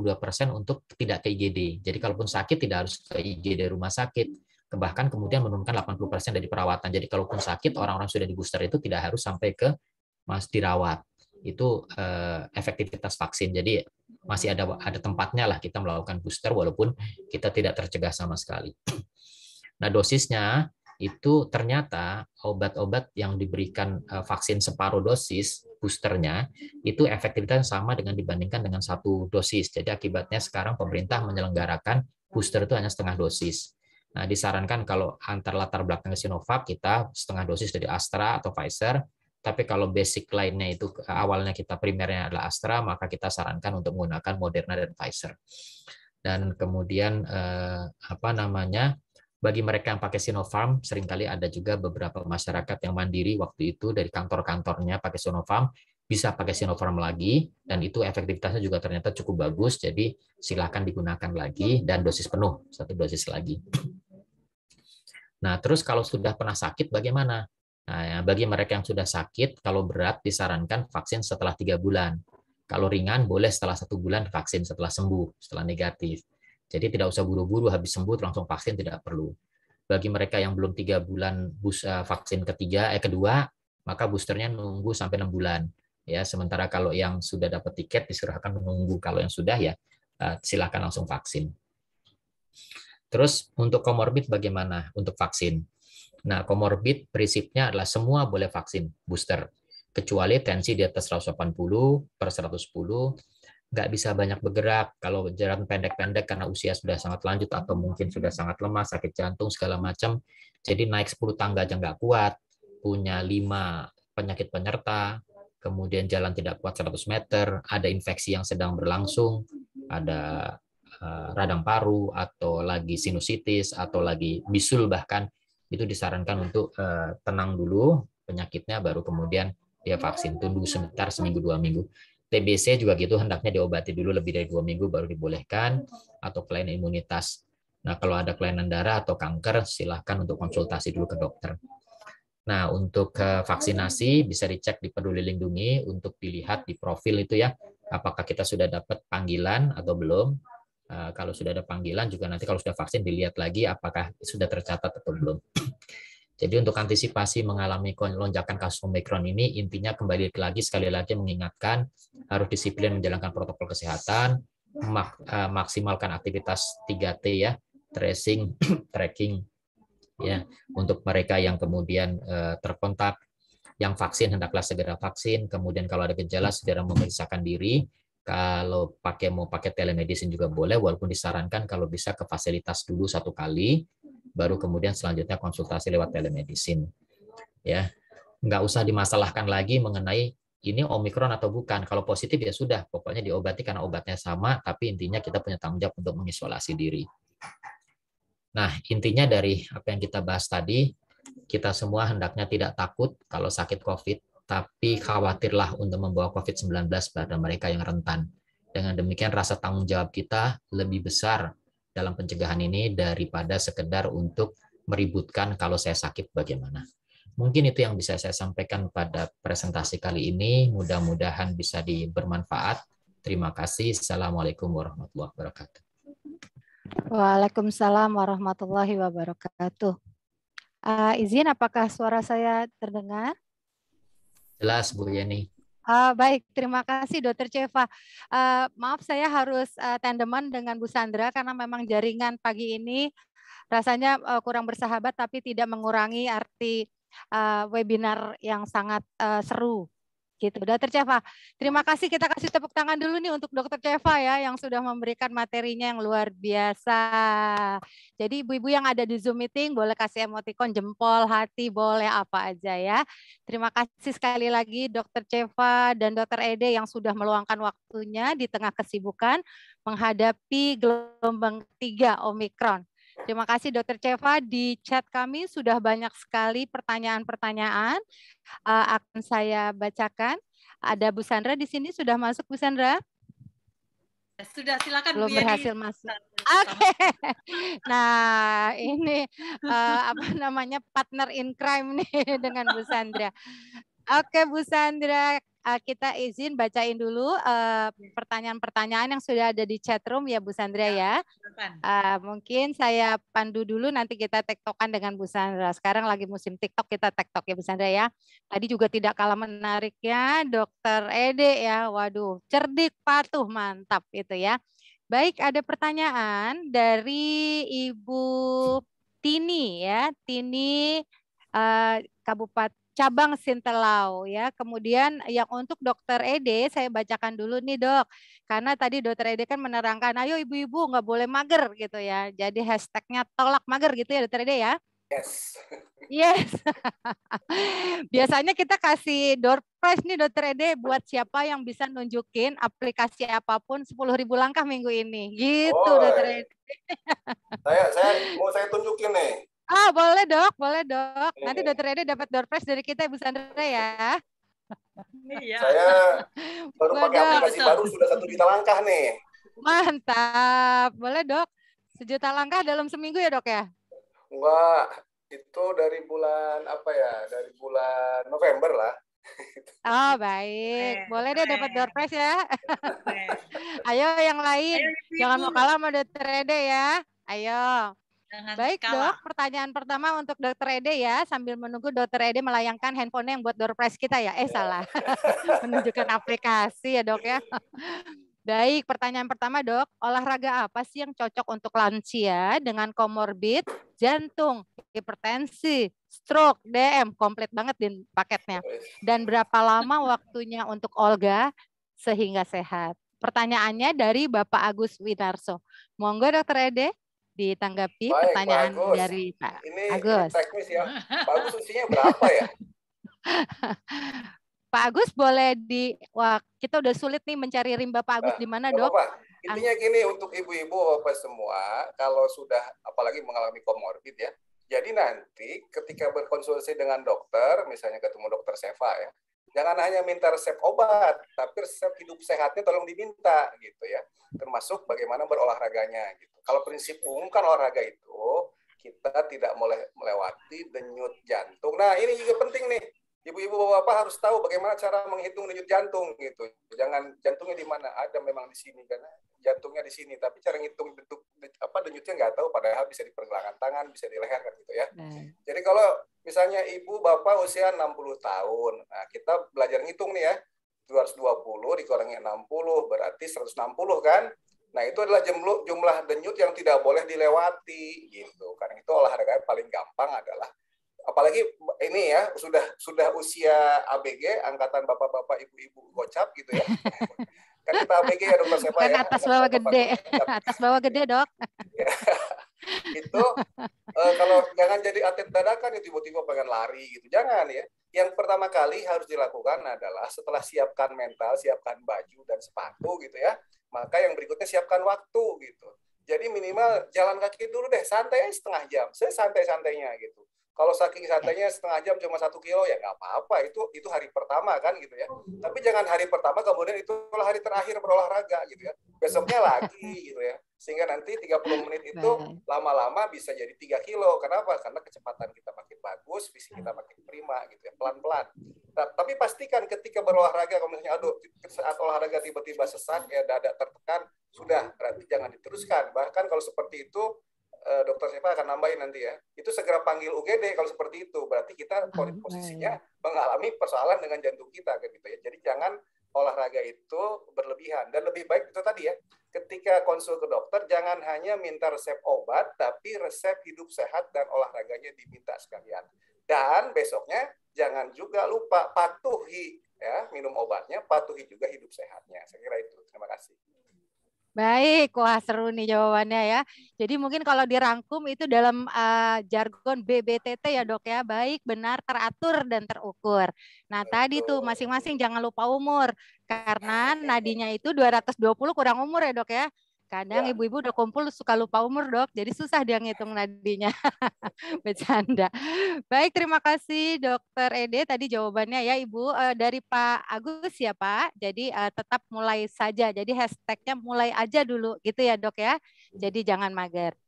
untuk tidak ke IGD. Jadi kalaupun sakit tidak harus ke IGD rumah sakit, bahkan kemudian menurunkan 80% dari perawatan. Jadi kalaupun sakit orang-orang sudah di booster itu tidak harus sampai ke mas dirawat. Itu eh, efektivitas vaksin. Jadi masih ada ada tempatnya lah kita melakukan booster walaupun kita tidak tercegah sama sekali. Nah, dosisnya itu ternyata obat-obat yang diberikan eh, vaksin separuh dosis boosternya itu efektivitas sama dengan dibandingkan dengan satu dosis. Jadi akibatnya sekarang pemerintah menyelenggarakan booster itu hanya setengah dosis. Nah, disarankan kalau antar latar belakang Sinovac kita setengah dosis dari Astra atau Pfizer, tapi kalau basic lainnya itu awalnya kita primernya adalah Astra, maka kita sarankan untuk menggunakan Moderna dan Pfizer. Dan kemudian eh, apa namanya? Bagi mereka yang pakai Sinopharm, seringkali ada juga beberapa masyarakat yang mandiri waktu itu dari kantor-kantornya pakai Sinopharm, bisa pakai Sinopharm lagi, dan itu efektivitasnya juga ternyata cukup bagus, jadi silakan digunakan lagi, dan dosis penuh, satu dosis lagi. Nah, terus kalau sudah pernah sakit bagaimana? Nah, ya, bagi mereka yang sudah sakit, kalau berat disarankan vaksin setelah tiga bulan. Kalau ringan boleh setelah satu bulan vaksin setelah sembuh, setelah negatif. Jadi tidak usah buru-buru habis sembuh langsung vaksin tidak perlu. Bagi mereka yang belum tiga bulan bus, eh, vaksin ketiga eh kedua, maka boosternya nunggu sampai enam bulan. Ya, sementara kalau yang sudah dapat tiket diserahkan menunggu. Kalau yang sudah ya eh, silakan langsung vaksin. Terus untuk komorbid bagaimana untuk vaksin? Nah, komorbid prinsipnya adalah semua boleh vaksin booster, kecuali tensi di atas 180 per 110, nggak bisa banyak bergerak kalau jalan pendek-pendek karena usia sudah sangat lanjut atau mungkin sudah sangat lemah, sakit jantung, segala macam. Jadi naik 10 tangga aja nggak kuat, punya lima penyakit penyerta, kemudian jalan tidak kuat 100 meter, ada infeksi yang sedang berlangsung, ada eh, radang paru atau lagi sinusitis atau lagi bisul bahkan itu disarankan untuk eh, tenang dulu penyakitnya baru kemudian dia vaksin tunggu sebentar seminggu dua minggu TBC juga gitu hendaknya diobati dulu lebih dari dua minggu baru dibolehkan atau kelainan imunitas nah kalau ada kelainan darah atau kanker silahkan untuk konsultasi dulu ke dokter nah untuk eh, vaksinasi bisa dicek di peduli lindungi untuk dilihat di profil itu ya apakah kita sudah dapat panggilan atau belum Eh, kalau sudah ada panggilan juga nanti kalau sudah vaksin dilihat lagi apakah sudah tercatat atau belum. Jadi untuk antisipasi mengalami lonjakan kasus Omikron ini intinya kembali lagi sekali lagi mengingatkan harus disiplin menjalankan protokol kesehatan, mak eh, maksimalkan aktivitas 3T ya, tracing, tracking ya untuk mereka yang kemudian uh, terkontak yang vaksin hendaklah segera vaksin, kemudian kalau ada gejala segera memeriksakan diri kalau pakai mau pakai telemedicine juga boleh, walaupun disarankan kalau bisa ke fasilitas dulu satu kali, baru kemudian selanjutnya konsultasi lewat telemedicine. Ya, nggak usah dimasalahkan lagi mengenai ini omikron atau bukan. Kalau positif ya sudah, pokoknya diobati karena obatnya sama, tapi intinya kita punya tanggung jawab untuk mengisolasi diri. Nah, intinya dari apa yang kita bahas tadi, kita semua hendaknya tidak takut kalau sakit COVID, tapi khawatirlah untuk membawa COVID-19 pada mereka yang rentan. Dengan demikian rasa tanggung jawab kita lebih besar dalam pencegahan ini daripada sekedar untuk meributkan kalau saya sakit bagaimana. Mungkin itu yang bisa saya sampaikan pada presentasi kali ini. Mudah-mudahan bisa dibermanfaat. Terima kasih. Assalamualaikum warahmatullahi wabarakatuh. Waalaikumsalam warahmatullahi wabarakatuh. Uh, izin, apakah suara saya terdengar? Jelas Bu Yeni. Uh, baik, terima kasih Dokter Ceva. Uh, maaf saya harus uh, ah, tandeman dengan Bu Sandra karena memang jaringan pagi ini rasanya uh, kurang bersahabat tapi tidak mengurangi arti uh, webinar yang sangat uh, seru Gitu, Dokter Ceva. Terima kasih kita kasih tepuk tangan dulu nih untuk Dokter Ceva ya yang sudah memberikan materinya yang luar biasa. Jadi ibu-ibu yang ada di Zoom meeting boleh kasih emoticon jempol, hati, boleh apa aja ya. Terima kasih sekali lagi Dokter Ceva dan Dokter Ede yang sudah meluangkan waktunya di tengah kesibukan menghadapi gelombang tiga Omikron. Terima kasih Dokter Ceva di chat kami sudah banyak sekali pertanyaan-pertanyaan uh, akan saya bacakan. Ada Bu Sandra di sini sudah masuk Bu Sandra? Sudah silakan belum ya, berhasil Yeni. masuk. Oke. Okay. Nah, ini uh, apa namanya partner in crime nih dengan Bu Sandra. Oke, okay, Bu Sandra, uh, kita izin bacain dulu eh, pertanyaan-pertanyaan uh, yang sudah ada di chat room ya Bu Sandra ya. ya. Uh, mungkin saya pandu dulu nanti kita tektokan dengan Bu Sandra. Sekarang lagi musim TikTok kita tektok ya Bu Sandra ya. Tadi juga tidak kalah menariknya Dokter Ede ya. Waduh, cerdik patuh mantap itu ya. Baik, ada pertanyaan dari Ibu Tini ya, Tini uh, Kabupaten cabang Sintelau ya. Kemudian yang untuk dokter Ede saya bacakan dulu nih dok, karena tadi dokter Ede kan menerangkan, ayo ibu-ibu nggak boleh mager gitu ya. Jadi hashtagnya tolak mager gitu ya dokter Ede ya. Yes. Yes. Biasanya kita kasih door prize nih dokter Ede buat siapa yang bisa nunjukin aplikasi apapun ribu langkah minggu ini. Gitu oh, dokter Ede. saya saya mau saya tunjukin nih. Ah, boleh dok, boleh dok. Nanti dokter Ede dapat door prize dari kita Ibu Sandra ya. Iya. Saya baru boleh pakai dok. aplikasi baru sudah satu juta langkah nih. Mantap, boleh dok. Sejuta langkah dalam seminggu ya dok ya? Enggak, itu dari bulan apa ya? Dari bulan November lah. Oh baik, boleh deh dapat door prize ya. Ayo yang lain, jangan mau kalah sama dokter Ede ya. Ayo. Dengan Baik skala. dok, pertanyaan pertama untuk dokter Ede ya, sambil menunggu dokter Ede melayangkan handphonenya yang buat door kita ya. Eh iya. salah, menunjukkan aplikasi ya dok ya. Baik, pertanyaan pertama dok, olahraga apa sih yang cocok untuk lansia dengan komorbid jantung, hipertensi, stroke, DM, komplit banget din paketnya. Dan berapa lama waktunya untuk Olga sehingga sehat? Pertanyaannya dari Bapak Agus Winarso. Monggo dokter Ede ditanggapi Baik, pertanyaan Pak dari Pak ini, Agus. teknis ya. Pak Agus usianya berapa ya? Pak Agus boleh di wah kita udah sulit nih mencari rimba Pak Agus nah, di mana, Dok? Apa? Intinya gini untuk ibu-ibu apa semua kalau sudah apalagi mengalami komorbid ya. Jadi nanti ketika berkonsultasi dengan dokter, misalnya ketemu dokter Seva ya, Jangan hanya minta resep obat, tapi resep hidup sehatnya tolong diminta gitu ya. Termasuk bagaimana berolahraganya gitu. Kalau prinsip umum kan olahraga itu kita tidak boleh melewati denyut jantung. Nah, ini juga penting nih ibu-ibu bapak-bapak harus tahu bagaimana cara menghitung denyut jantung gitu. Jangan jantungnya di mana ada memang di sini karena jantungnya di sini, tapi cara menghitung denyut apa denyutnya nggak tahu padahal bisa di pergelangan tangan, bisa di leher kan gitu ya. Hmm. Jadi kalau misalnya ibu bapak usia 60 tahun, nah kita belajar ngitung nih ya. 220 dikurangi 60 berarti 160 kan? Nah, itu adalah jumlah jumlah denyut yang tidak boleh dilewati gitu. Karena itu olahraga paling gampang adalah apalagi ini ya sudah sudah usia ABG angkatan bapak-bapak ibu-ibu gocap gitu ya kan kita ABG ya dokter saya kan ya atas bawah gede atas bawah gede dok itu uh, kalau jangan jadi atlet dadakan ya tiba-tiba pengen lari gitu jangan ya yang pertama kali harus dilakukan adalah setelah siapkan mental siapkan baju dan sepatu gitu ya maka yang berikutnya siapkan waktu gitu jadi minimal jalan kaki dulu deh santai setengah jam saya santai-santainya gitu kalau saking santainya setengah jam cuma satu kilo ya nggak apa-apa. Itu itu hari pertama kan gitu ya. Tapi jangan hari pertama kemudian itulah hari terakhir berolahraga gitu ya. Besoknya lagi gitu ya. Sehingga nanti 30 menit itu lama-lama bisa jadi tiga kilo. Kenapa? Karena kecepatan kita makin bagus, fisik kita makin prima gitu ya. Pelan-pelan. tapi pastikan ketika berolahraga, kalau misalnya aduh saat olahraga tiba-tiba sesak ya dada tertekan, sudah berarti jangan diteruskan. Bahkan kalau seperti itu Eh, dokter siapa akan nambahin nanti ya. Itu segera panggil UGD kalau seperti itu. Berarti kita ah, posisinya mengalami persoalan dengan jantung kita gitu ya. Jadi jangan olahraga itu berlebihan dan lebih baik itu tadi ya. Ketika konsul ke dokter jangan hanya minta resep obat tapi resep hidup sehat dan olahraganya diminta sekalian. Dan besoknya jangan juga lupa patuhi ya minum obatnya, patuhi juga hidup sehatnya. Saya kira itu. Terima kasih. Baik, wah seru nih jawabannya ya. Jadi mungkin kalau dirangkum itu dalam uh, jargon BBTT ya dok ya, baik, benar, teratur, dan terukur. Nah tadi tuh masing-masing jangan lupa umur, karena nah, iya, iya. nadinya itu 220 kurang umur ya dok ya. Kadang iya. ibu-ibu ya. udah kumpul suka lupa umur dok, jadi susah dia ngitung nadinya. Bercanda. Baik, terima kasih dokter Ede. Tadi jawabannya ya ibu eh, dari Pak Agus ya Pak. Jadi eh, tetap mulai saja. Jadi hashtagnya mulai aja dulu gitu ya dok ya. Jadi jangan mager.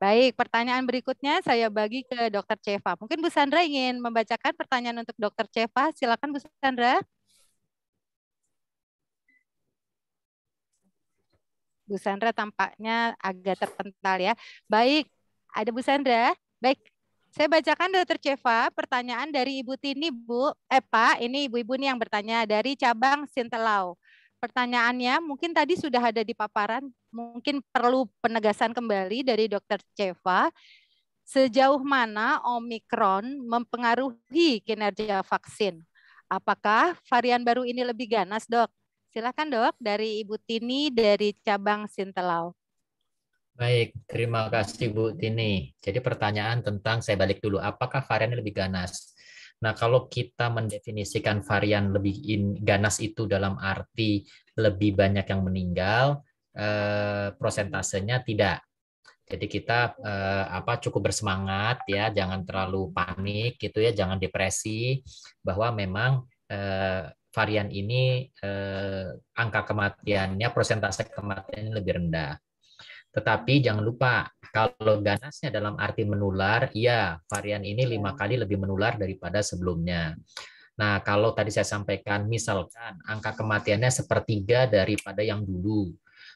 Baik, pertanyaan berikutnya saya bagi ke Dokter Ceva. Mungkin Bu Sandra ingin membacakan pertanyaan untuk Dokter Ceva. Silakan Bu Sandra. Bu Sandra tampaknya agak terpental ya. Baik, ada Bu Sandra. Baik, saya bacakan Dokter Ceva pertanyaan dari Ibu Tini Bu, eh Pak, ini ibu-ibu nih yang bertanya dari cabang Sintelau. Pertanyaannya mungkin tadi sudah ada di paparan, mungkin perlu penegasan kembali dari Dokter Ceva. Sejauh mana Omikron mempengaruhi kinerja vaksin? Apakah varian baru ini lebih ganas, dok? Silakan dok dari Ibu Tini dari cabang Sintelau. Baik, terima kasih Bu Tini. Jadi pertanyaan tentang saya balik dulu, apakah varian lebih ganas? Nah, kalau kita mendefinisikan varian lebih in, ganas itu dalam arti lebih banyak yang meninggal, eh, prosentasenya tidak. Jadi kita eh, apa cukup bersemangat ya, jangan terlalu panik gitu ya, jangan depresi bahwa memang eh, varian ini eh, angka kematiannya persentase kematiannya lebih rendah. Tetapi jangan lupa kalau ganasnya dalam arti menular, ya varian ini iya. lima kali lebih menular daripada sebelumnya. Nah, kalau tadi saya sampaikan, misalkan angka kematiannya sepertiga daripada yang dulu,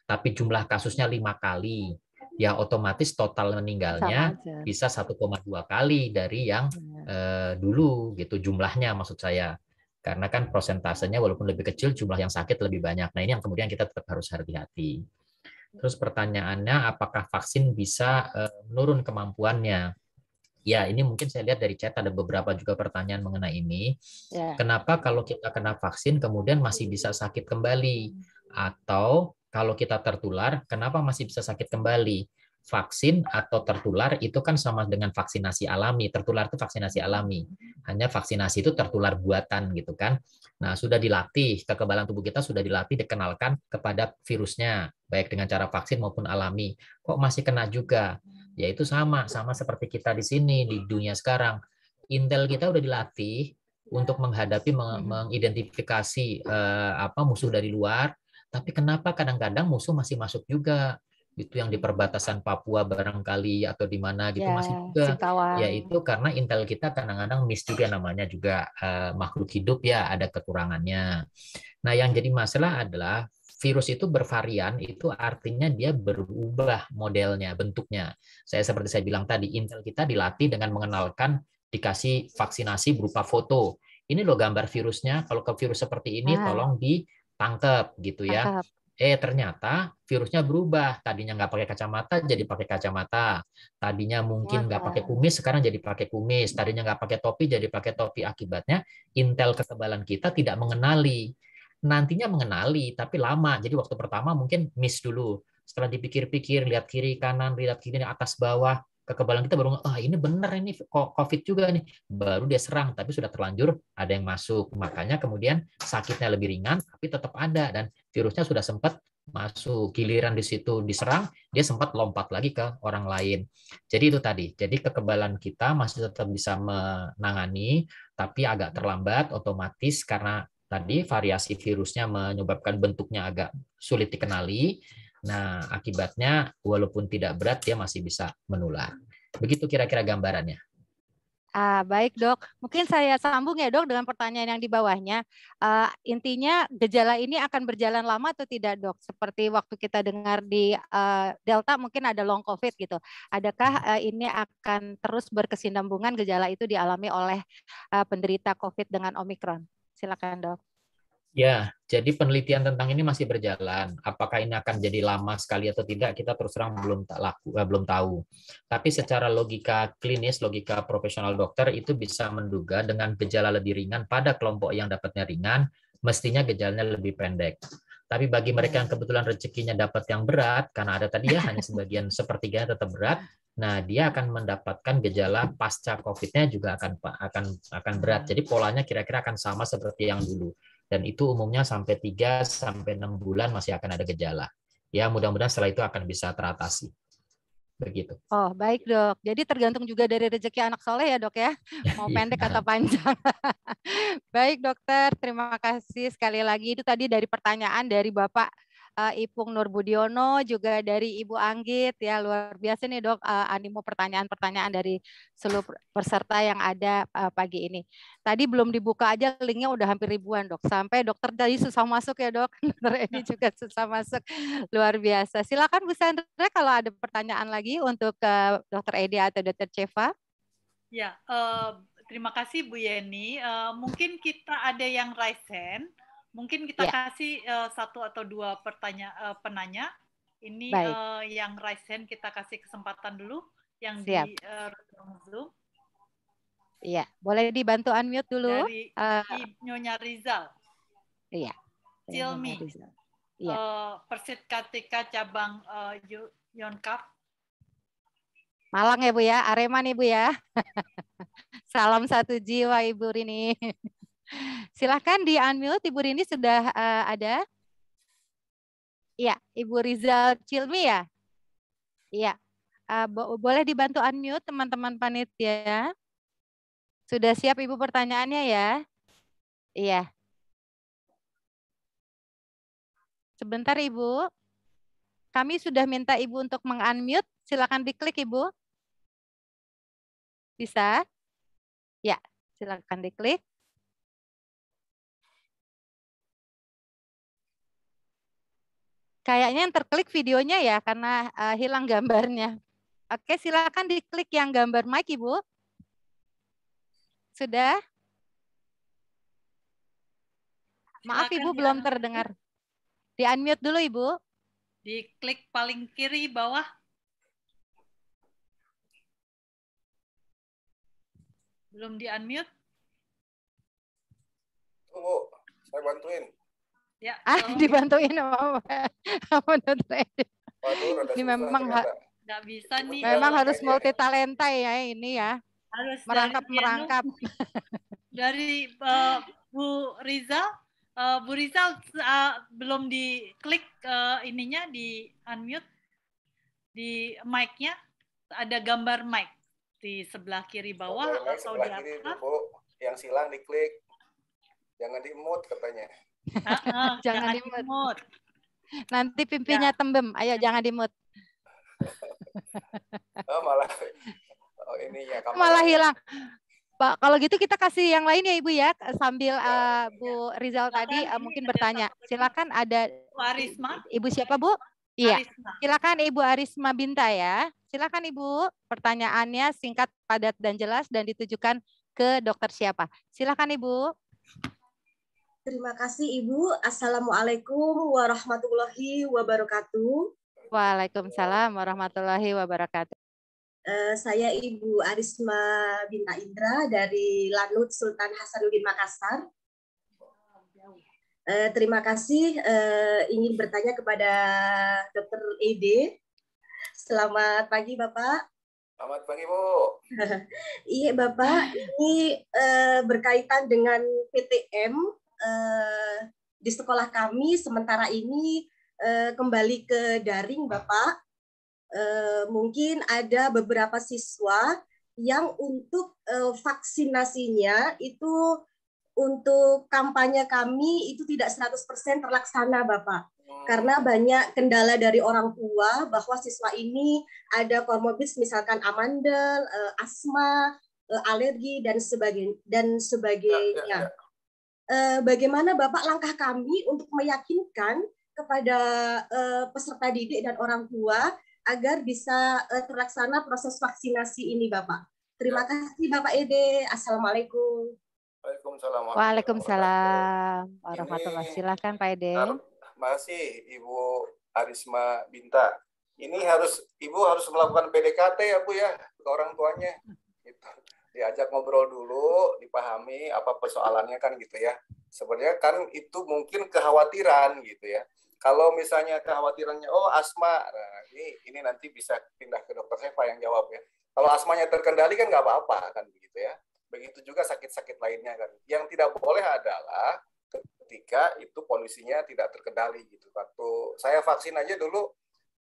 tapi jumlah kasusnya lima kali, ya otomatis total meninggalnya bisa 1,2 kali dari yang iya. eh, dulu gitu jumlahnya maksud saya. Karena kan prosentasenya walaupun lebih kecil, jumlah yang sakit lebih banyak. Nah ini yang kemudian kita tetap harus hati-hati. Terus pertanyaannya, apakah vaksin bisa eh, menurun kemampuannya? Ya, ini mungkin saya lihat dari chat ada beberapa juga pertanyaan mengenai ini. Ya. Kenapa kalau kita kena vaksin kemudian masih bisa sakit kembali? Atau kalau kita tertular, kenapa masih bisa sakit kembali? vaksin atau tertular itu kan sama dengan vaksinasi alami. Tertular itu vaksinasi alami. Hanya vaksinasi itu tertular buatan gitu kan. Nah, sudah dilatih, kekebalan tubuh kita sudah dilatih dikenalkan kepada virusnya baik dengan cara vaksin maupun alami. Kok masih kena juga? Yaitu sama, sama seperti kita di sini di dunia sekarang. Intel kita sudah dilatih untuk menghadapi mengidentifikasi eh, apa musuh dari luar, tapi kenapa kadang-kadang musuh masih masuk juga? itu yang di perbatasan Papua barangkali atau di mana gitu ya, masih juga Singkawan. ya itu karena intel kita kadang-kadang miss juga namanya juga uh, makhluk hidup ya ada kekurangannya. Nah, yang jadi masalah adalah virus itu bervarian itu artinya dia berubah modelnya, bentuknya. Saya seperti saya bilang tadi intel kita dilatih dengan mengenalkan dikasih vaksinasi berupa foto. Ini loh gambar virusnya, kalau ke virus seperti ini nah. tolong ditangkap gitu ya. Tangkap Eh ternyata virusnya berubah. Tadinya nggak pakai kacamata jadi pakai kacamata. Tadinya mungkin nggak pakai kumis sekarang jadi pakai kumis. Tadinya nggak pakai topi jadi pakai topi. Akibatnya intel kekebalan kita tidak mengenali. Nantinya mengenali tapi lama. Jadi waktu pertama mungkin miss dulu. Setelah dipikir-pikir, lihat kiri kanan, lihat kiri atas bawah, kekebalan kita baru ah oh, ini benar ini covid juga nih baru dia serang tapi sudah terlanjur ada yang masuk makanya kemudian sakitnya lebih ringan tapi tetap ada dan virusnya sudah sempat masuk giliran di situ diserang, dia sempat lompat lagi ke orang lain. Jadi itu tadi. Jadi kekebalan kita masih tetap bisa menangani, tapi agak terlambat otomatis karena tadi variasi virusnya menyebabkan bentuknya agak sulit dikenali. Nah, akibatnya walaupun tidak berat dia masih bisa menular. Begitu kira-kira gambarannya. Ah, baik dok, mungkin saya sambung ya dok dengan pertanyaan yang di bawahnya. Uh, intinya gejala ini akan berjalan lama atau tidak dok? Seperti waktu kita dengar di uh, Delta mungkin ada long COVID gitu. Adakah uh, ini akan terus berkesinambungan gejala itu dialami oleh uh, penderita COVID dengan Omikron? Silakan dok. Ya, jadi penelitian tentang ini masih berjalan. Apakah ini akan jadi lama sekali atau tidak, kita terus terang belum tak laku, eh, belum tahu. Tapi secara logika klinis, logika profesional dokter itu bisa menduga dengan gejala lebih ringan pada kelompok yang dapatnya ringan, mestinya gejalanya lebih pendek. Tapi bagi mereka yang kebetulan rezekinya dapat yang berat, karena ada tadi ya hanya sebagian sepertiganya tetap berat, nah dia akan mendapatkan gejala pasca COVID-nya juga akan akan akan berat. Jadi polanya kira-kira akan sama seperti yang dulu dan itu umumnya sampai 3 sampai enam bulan masih akan ada gejala. Ya, mudah-mudahan setelah itu akan bisa teratasi. Begitu. Oh, baik, Dok. Jadi tergantung juga dari rezeki anak soleh ya, Dok ya. Mau iya. pendek atau panjang. baik, Dokter. Terima kasih sekali lagi. Itu tadi dari pertanyaan dari Bapak uh, Ipung Nurbudiono juga dari Ibu Anggit ya luar biasa nih dok uh, animo pertanyaan-pertanyaan dari seluruh peserta yang ada uh, pagi ini. Tadi belum dibuka aja linknya udah hampir ribuan dok sampai dokter tadi susah masuk ya dok dokter ini ya. juga susah masuk luar biasa. Silakan Bu Sandra kalau ada pertanyaan lagi untuk uh, dokter Edi atau dokter Ceva. Ya, uh, terima kasih Bu Yeni. Uh, mungkin kita ada yang raise hand. Mungkin kita yeah. kasih uh, satu atau dua pertanyaan uh, eh, penanya. Ini uh, yang raise hand kita kasih kesempatan dulu yang Siap. di uh, Zoom. Iya, boleh dibantu unmute dulu. Dari uh, Nyonya Rizal. Iya. me Iya. Uh, Persit Katika cabang uh, Yonkap. Malang ya Bu ya, Arema nih Bu ya. Salam satu jiwa Ibu Rini. Silahkan di unmute, Ibu Rini sudah uh, ada. Iya, Ibu Rizal Cilmi ya? Iya. Uh, bo boleh dibantu unmute teman-teman panitia. Sudah siap Ibu pertanyaannya ya? Iya. Sebentar Ibu. Kami sudah minta Ibu untuk mengunmute. Silakan diklik Ibu. Bisa? Ya, silakan diklik. Kayaknya yang terklik videonya ya karena uh, hilang gambarnya. Oke, silakan diklik yang gambar mic, Ibu. Sudah? Maaf Ibu di belum terdengar. Di unmute dulu Ibu. Diklik paling kiri bawah. Belum di unmute? Tunggu, saya bantuin. Ya, ah, so. dibantuin sama apa Ini memang ha- bisa nih. Memang harus multi talenta ya ini ya. Harus merangkap dari merangkap. dari uh, Bu Riza, uh, eh, Bu Riza uh, eh, belum diklik uh, ininya di unmute di mic-nya ada gambar mic di sebelah kiri bawah oh, atau di atas. Kiri, Bu, yang silang diklik. Jangan di mute katanya. jangan, jangan di mute. Nanti pimpinnya ya. tembem. Ayo jangan di oh, malah oh, ini ya kamu malah hilang. Pak, kalau gitu kita kasih yang lain ya Ibu ya sambil ya, uh, Bu ya. Rizal Silakan tadi uh, mungkin bertanya. Silakan ada Bu Arisma. Ibu siapa Bu? Iya. Silakan Ibu Arisma Binta ya. Silakan Ibu. Pertanyaannya singkat, padat dan jelas dan ditujukan ke dokter siapa. Silakan Ibu. Terima kasih Ibu. Assalamualaikum warahmatullahi wabarakatuh. Waalaikumsalam warahmatullahi wabarakatuh. Eh, saya Ibu Arisma Binta Indra dari Lanut Sultan Hasanuddin Makassar. Eh, terima kasih eh, ingin bertanya kepada Dr. Ede. Selamat pagi Bapak. Selamat pagi Bu. iya Bapak, ini berkaitan dengan PTM Eh, di sekolah kami sementara ini eh, kembali ke daring, Bapak. Eh, mungkin ada beberapa siswa yang untuk vaksinasinya itu untuk kampanye kami itu tidak 100% terlaksana, Bapak. Karena banyak kendala dari orang tua bahwa siswa ini ada komorbid misalkan amandel, asma, alergi dan sebagainya dan ya, ya, sebagainya. Ya, ya, ya. Eh, bagaimana Bapak langkah kami untuk meyakinkan kepada eh, peserta didik dan orang tua agar bisa eh, terlaksana proses vaksinasi ini Bapak. Terima ya. kasih Bapak Ede. Assalamualaikum. Waalaikumsalam. Waalaikumsalam. Warahmatullah. Silakan Pak Ede. Masih Ibu Arisma Binta. Ini harus Ibu harus melakukan PDKT ya Bu ya ke orang tuanya. Gitu diajak ngobrol dulu, dipahami apa persoalannya kan gitu ya. Sebenarnya kan itu mungkin kekhawatiran gitu ya. Kalau misalnya kekhawatirannya oh asma, nah, ini ini nanti bisa pindah ke dokter Seva yang jawab ya. Kalau asmanya terkendali kan nggak apa-apa kan begitu ya. Begitu juga sakit-sakit lainnya kan. Yang tidak boleh adalah ketika itu kondisinya tidak terkendali gitu. Waktu saya vaksin aja dulu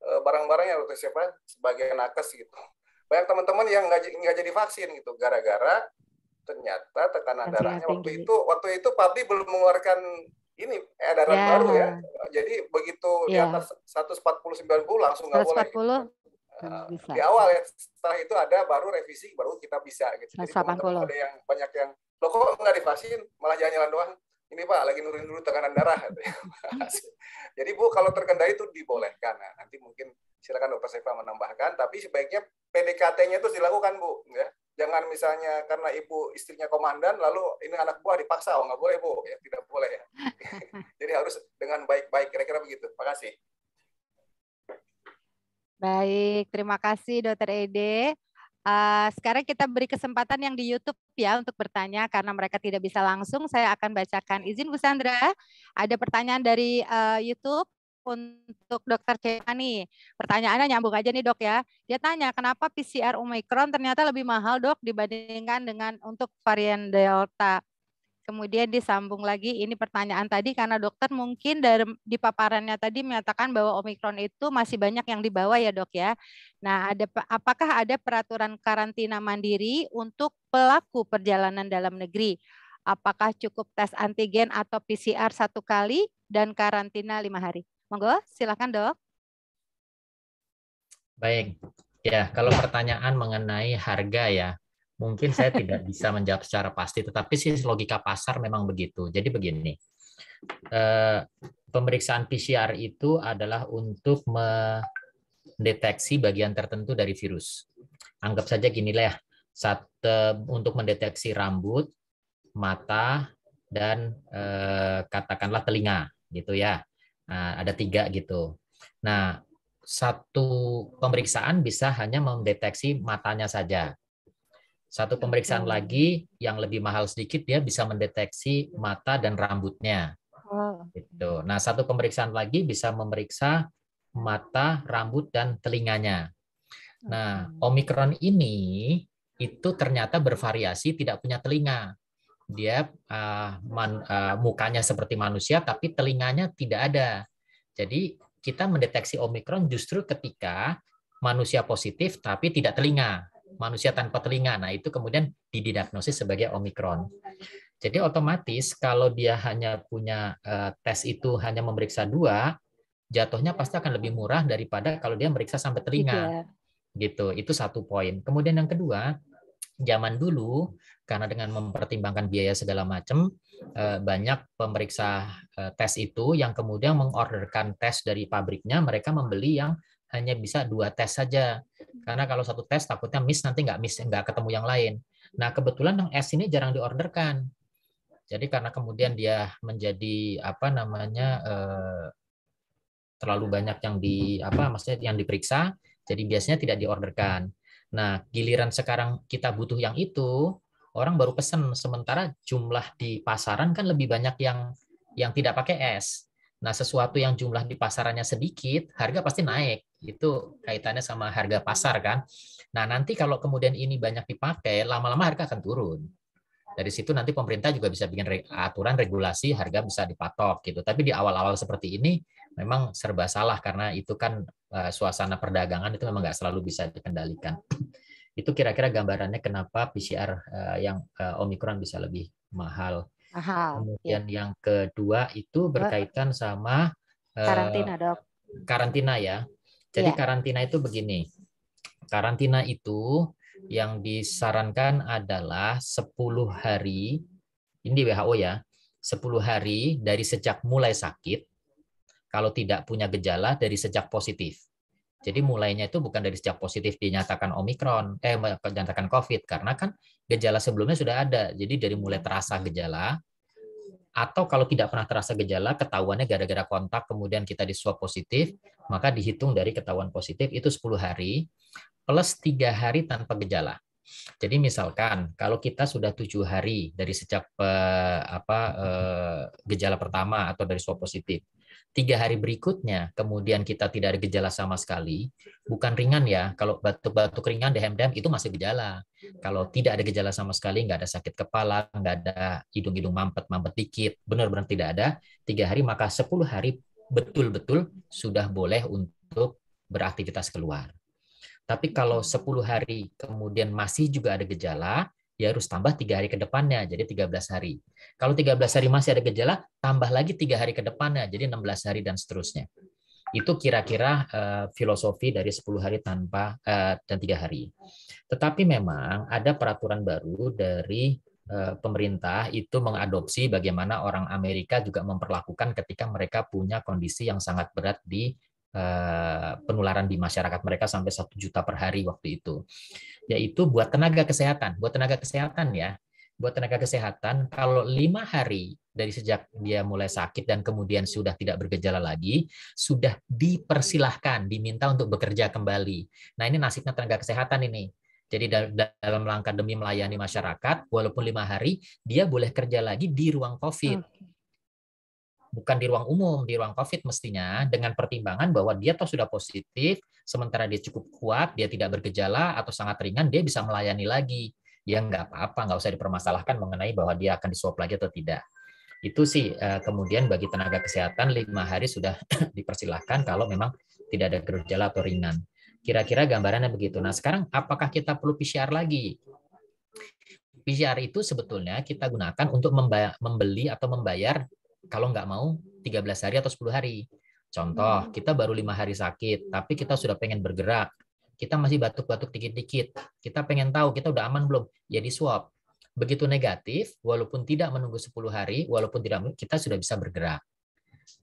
eh, barang-barang yang dokter Seva sebagai nakes gitu banyak teman-teman yang nggak nggak jadi vaksin gitu gara-gara ternyata tekanan Hati darahnya waktu itu waktu itu Pabdi belum mengeluarkan ini edaran ya. baru ya jadi begitu ya. di atas 149 puluh langsung nggak boleh gitu. di awal ya setelah itu ada baru revisi baru kita bisa gitu jadi teman ada yang banyak yang lo kok nggak divaksin malah jalan-jalan doang ini Pak lagi nurunin dulu tekanan darah. Jadi Bu kalau terkendali itu dibolehkan. Nah, nanti mungkin silakan Dokter Sefa menambahkan, tapi sebaiknya PDKT-nya itu dilakukan Bu. Ya. Jangan misalnya karena ibu istrinya komandan lalu ini anak buah dipaksa, oh nggak boleh Bu, ya tidak boleh ya. Jadi harus dengan baik-baik kira-kira begitu. Terima kasih. Baik, terima kasih Dokter Ede. Uh, sekarang kita beri kesempatan yang di YouTube ya untuk bertanya karena mereka tidak bisa langsung. Saya akan bacakan. Izin Bu Sandra, ada pertanyaan dari uh, YouTube untuk Dokter Cemani. Pertanyaannya nyambung aja nih dok ya. Dia tanya kenapa PCR Omicron ternyata lebih mahal dok dibandingkan dengan untuk varian Delta. Kemudian disambung lagi ini pertanyaan tadi karena dokter mungkin dari di paparannya tadi menyatakan bahwa omikron itu masih banyak yang dibawa ya dok ya. Nah, ada apakah ada peraturan karantina mandiri untuk pelaku perjalanan dalam negeri? Apakah cukup tes antigen atau PCR satu kali dan karantina lima hari? Monggo, silakan dok. Baik, ya kalau pertanyaan mengenai harga ya, Mungkin saya tidak bisa menjawab secara pasti, tetapi sih logika pasar memang begitu. Jadi begini, eh, pemeriksaan PCR itu adalah untuk mendeteksi bagian tertentu dari virus. Anggap saja gini lah ya, eh, untuk mendeteksi rambut, mata, dan eh, katakanlah telinga gitu ya. Nah, ada tiga gitu. Nah, satu pemeriksaan bisa hanya mendeteksi matanya saja. Satu pemeriksaan lagi yang lebih mahal sedikit dia bisa mendeteksi mata dan rambutnya. Oh. Gitu. Nah, satu pemeriksaan lagi bisa memeriksa mata, rambut dan telinganya. Nah, Omikron ini itu ternyata bervariasi tidak punya telinga. Dia uh, man, uh, mukanya seperti manusia tapi telinganya tidak ada. Jadi kita mendeteksi Omikron justru ketika manusia positif tapi tidak telinga manusia tanpa telinga. Nah, itu kemudian didiagnosis sebagai omikron. Jadi otomatis kalau dia hanya punya eh, tes itu hanya memeriksa dua, jatuhnya pasti akan lebih murah daripada kalau dia memeriksa sampai telinga. Gitu. gitu. Itu satu poin. Kemudian yang kedua, zaman dulu karena dengan mempertimbangkan biaya segala macam eh, banyak pemeriksa eh, tes itu yang kemudian mengorderkan tes dari pabriknya mereka membeli yang hanya bisa dua tes saja. Karena kalau satu tes takutnya miss nanti nggak miss nggak ketemu yang lain. Nah kebetulan yang S ini jarang diorderkan. Jadi karena kemudian dia menjadi apa namanya eh, terlalu banyak yang di apa maksudnya yang diperiksa, jadi biasanya tidak diorderkan. Nah giliran sekarang kita butuh yang itu, orang baru pesan sementara jumlah di pasaran kan lebih banyak yang yang tidak pakai S. Nah, sesuatu yang jumlah di pasarannya sedikit, harga pasti naik itu kaitannya sama harga pasar kan. Nah nanti kalau kemudian ini banyak dipakai, lama-lama harga akan turun. Dari situ nanti pemerintah juga bisa bikin aturan regulasi harga bisa dipatok gitu. Tapi di awal-awal seperti ini memang serba salah karena itu kan eh, suasana perdagangan itu memang nggak selalu bisa dikendalikan. Itu kira-kira gambarannya kenapa PCR eh, yang eh, Omikron bisa lebih mahal. Mahal. Iya. Kemudian ya. yang kedua itu berkaitan sama karantina dok karantina ya jadi yeah. karantina itu begini. Karantina itu yang disarankan adalah 10 hari, ini di WHO ya, 10 hari dari sejak mulai sakit, kalau tidak punya gejala dari sejak positif. Jadi mulainya itu bukan dari sejak positif dinyatakan Omikron, eh dinyatakan COVID, karena kan gejala sebelumnya sudah ada. Jadi dari mulai terasa gejala, atau kalau tidak pernah terasa gejala, ketahuannya gara-gara kontak, kemudian kita di swab positif, maka dihitung dari ketahuan positif itu 10 hari, plus tiga hari tanpa gejala. Jadi misalkan kalau kita sudah tujuh hari dari sejak eh, apa eh, gejala pertama atau dari swab positif, tiga hari berikutnya kemudian kita tidak ada gejala sama sekali, bukan ringan ya. Kalau batuk-batuk ringan, dehem-dehem itu masih gejala. Kalau tidak ada gejala sama sekali, nggak ada sakit kepala, nggak ada hidung-hidung mampet-mampet dikit, benar-benar tidak ada. Tiga hari maka sepuluh hari betul-betul sudah boleh untuk beraktivitas keluar. Tapi kalau 10 hmm. hari kemudian masih juga ada gejala, ya harus tambah tiga hari ke depannya, jadi 13 hari. Kalau 13 hari masih ada gejala, tambah lagi tiga hari ke depannya, jadi 16 hari dan seterusnya. Itu kira-kira uh, filosofi dari 10 hari tanpa uh, dan tiga hari. Tetapi memang ada peraturan baru dari eh, pemerintah itu mengadopsi bagaimana orang Amerika juga memperlakukan ketika mereka punya kondisi yang sangat berat di Eh, penularan di masyarakat mereka sampai satu juta per hari waktu itu yaitu buat tenaga kesehatan buat tenaga kesehatan ya buat tenaga kesehatan kalau lima hari dari sejak dia mulai sakit dan kemudian sudah tidak bergejala lagi sudah dipersilahkan diminta untuk bekerja kembali nah ini nasibnya tenaga kesehatan ini jadi dalam langkah demi melayani masyarakat, walaupun lima hari, dia boleh kerja lagi di ruang COVID. Okay bukan di ruang umum, di ruang COVID mestinya dengan pertimbangan bahwa dia toh sudah positif, sementara dia cukup kuat, dia tidak bergejala atau sangat ringan, dia bisa melayani lagi. Ya nggak apa-apa, nggak usah dipermasalahkan mengenai bahwa dia akan disuap lagi atau tidak. Itu sih eh, kemudian bagi tenaga kesehatan lima hari sudah dipersilahkan kalau memang tidak ada gejala atau ringan. Kira-kira gambarannya begitu. Nah sekarang apakah kita perlu PCR lagi? PCR itu sebetulnya kita gunakan untuk membeli atau membayar kalau nggak mau 13 hari atau 10 hari. Contoh, hmm. kita baru lima hari sakit, tapi kita sudah pengen bergerak. Kita masih batuk-batuk dikit-dikit. Kita pengen tahu kita udah aman belum. Ya di swab. Begitu negatif, walaupun tidak menunggu 10 hari, walaupun tidak kita sudah bisa bergerak.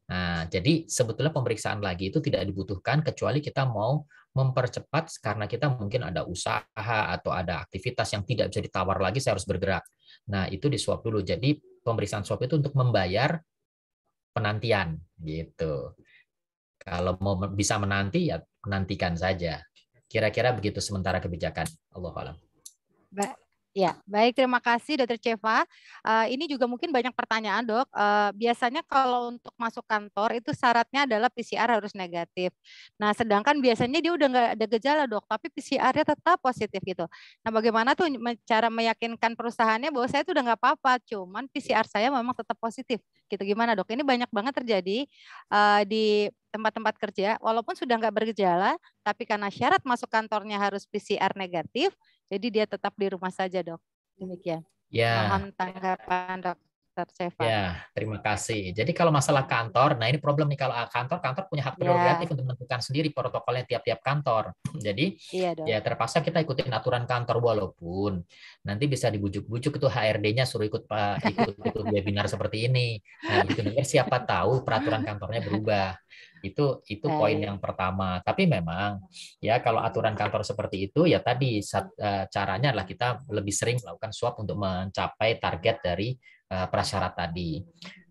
Nah, jadi sebetulnya pemeriksaan lagi itu tidak dibutuhkan kecuali kita mau mempercepat karena kita mungkin ada usaha atau ada aktivitas yang tidak bisa ditawar lagi saya harus bergerak. Nah, itu di swab dulu. Jadi pemeriksaan swab itu untuk membayar penantian gitu. Kalau mau bisa menanti ya nantikan saja. Kira-kira begitu sementara kebijakan. Allah alam. Baik, Ya, baik terima kasih Dokter Ceva. Uh, ini juga mungkin banyak pertanyaan dok. Uh, biasanya kalau untuk masuk kantor itu syaratnya adalah PCR harus negatif. Nah, sedangkan biasanya dia udah nggak ada gejala dok, tapi PCR-nya tetap positif gitu. Nah, bagaimana tuh cara meyakinkan perusahaannya bahwa saya tuh udah nggak apa-apa, cuman PCR saya memang tetap positif. Gitu gimana dok? Ini banyak banget terjadi uh, di tempat-tempat kerja, walaupun sudah nggak bergejala, tapi karena syarat masuk kantornya harus PCR negatif, jadi dia tetap di rumah saja dok. Demikian. Ya. Mohon tanggapan dok. Dr. Cefa. Ya, terima kasih. Jadi kalau masalah kantor, nah ini problem nih kalau ah, kantor, kantor punya hak ya. prerogatif ya. untuk menentukan sendiri protokolnya tiap-tiap kantor. Jadi ya, ya terpaksa kita ikutin aturan kantor walaupun nanti bisa dibujuk-bujuk itu HRD-nya suruh ikut pak ah, ikut, ikut webinar seperti ini. Nah, itu siapa tahu peraturan kantornya berubah itu itu Baik. poin yang pertama tapi memang ya kalau aturan kantor seperti itu ya tadi ah, caranya adalah kita lebih sering melakukan swab untuk mencapai target dari Eh, prasyarat tadi.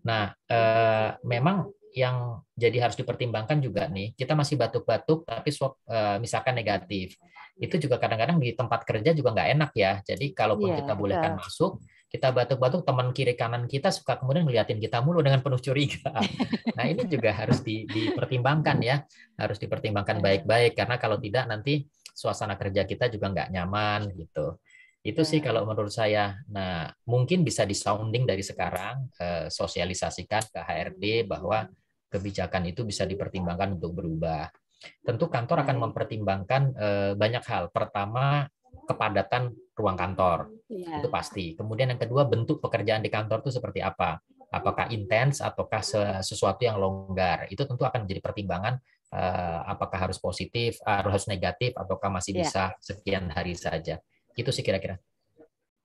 Nah, eh, memang yang jadi harus dipertimbangkan juga nih, kita masih batuk-batuk tapi swab eh, misalkan negatif. Itu juga kadang-kadang di tempat kerja juga nggak enak ya. Jadi kalaupun yeah, kita bolehkan yeah. masuk, kita batuk-batuk teman kiri kanan kita suka kemudian ngeliatin kita mulu dengan penuh curiga. Nah, ini juga harus di, dipertimbangkan ya. Harus dipertimbangkan iya. baik-baik karena kalau tidak nanti suasana kerja kita juga nggak nyaman gitu. Itu sih iya. kalau menurut saya. Nah, mungkin bisa disounding dari sekarang, eh, sosialisasikan ke HRD hmm. bahwa kebijakan itu bisa dipertimbangkan untuk berubah. Tentu kantor akan hmm. mempertimbangkan eh, banyak hal. Pertama, kepadatan ruang kantor. Iya. Itu pasti. Kemudian yang kedua, bentuk pekerjaan di kantor itu seperti apa? Apakah intens ataukah sesuatu yang longgar? Itu tentu akan menjadi pertimbangan eh, apakah harus positif, harus negatif ataukah masih iya. bisa sekian hari saja itu sih kira-kira.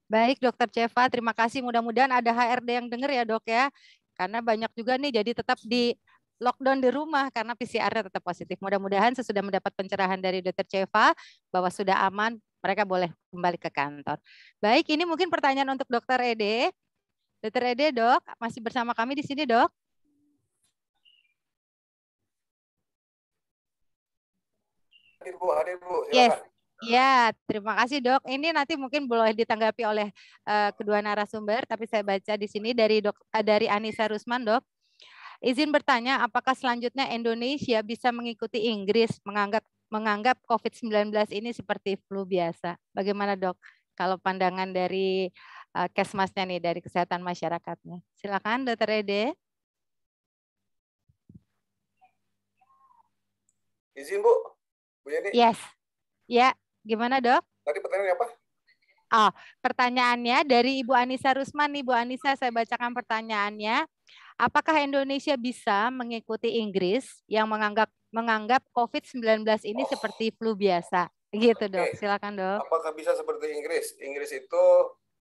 Baik, Dokter Ceva, terima kasih. Mudah-mudahan ada HRD yang dengar ya, Dok ya. Karena banyak juga nih jadi tetap di lockdown di rumah karena PCR-nya tetap positif. Mudah-mudahan sesudah mendapat pencerahan dari Dokter Ceva bahwa sudah aman, mereka boleh kembali ke kantor. Baik, ini mungkin pertanyaan untuk Dokter Ed. Dokter Ede, Dok, masih bersama kami di sini, Dok. Hadir Bu, hadir Yes. Ya, terima kasih dok. Ini nanti mungkin boleh ditanggapi oleh uh, kedua narasumber, tapi saya baca di sini dari dok eh, dari Anissa Rusman dok. Izin bertanya, apakah selanjutnya Indonesia bisa mengikuti Inggris menganggap menganggap COVID-19 ini seperti flu biasa? Bagaimana dok? Kalau pandangan dari uh, kesmasnya nih, dari kesehatan masyarakatnya. Silakan dokter Ede. Izin bu, Bu Yeni. Yes. Ya, Gimana dok? Tadi pertanyaannya apa? Oh, pertanyaannya dari Ibu Anissa Rusman. Ibu Anissa, saya bacakan pertanyaannya. Apakah Indonesia bisa mengikuti Inggris yang menganggap menganggap COVID-19 ini oh. seperti flu biasa? Gitu okay. dok, silakan dok. Apakah bisa seperti Inggris? Inggris itu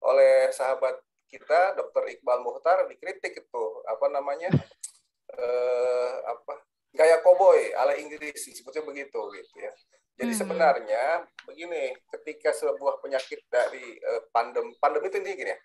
oleh sahabat kita, Dr. Iqbal Muhtar, dikritik itu apa namanya eh, apa gaya koboi ala Inggris disebutnya begitu gitu ya. Jadi hmm. sebenarnya begini, ketika sebuah penyakit dari eh, pandem pandemi itu intinya gini ya,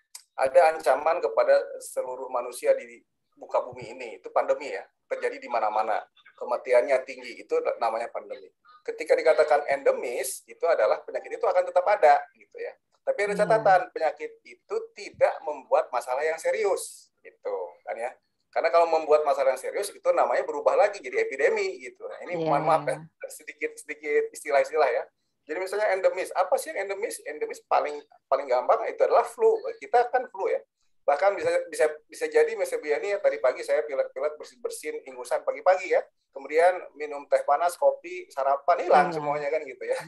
ada ancaman kepada seluruh manusia di muka bumi ini itu pandemi ya terjadi di mana-mana kematiannya tinggi itu namanya pandemi. Ketika dikatakan endemis itu adalah penyakit itu akan tetap ada gitu ya. Tapi ada hmm. catatan penyakit itu tidak membuat masalah yang serius gitu kan ya. Karena kalau membuat masalah yang serius itu namanya berubah lagi jadi epidemi gitu. Nah, ini yeah. mohon maaf ya, sedikit sedikit istilah-istilah ya. Jadi misalnya endemis, apa sih yang endemis? Endemis paling paling gampang itu adalah flu. Kita kan flu ya. Bahkan bisa bisa bisa jadi misalnya ini ya, tadi pagi saya pilek-pilek bersin-bersin ingusan pagi-pagi ya. Kemudian minum teh panas, kopi, sarapan hilang yeah. semuanya kan gitu ya.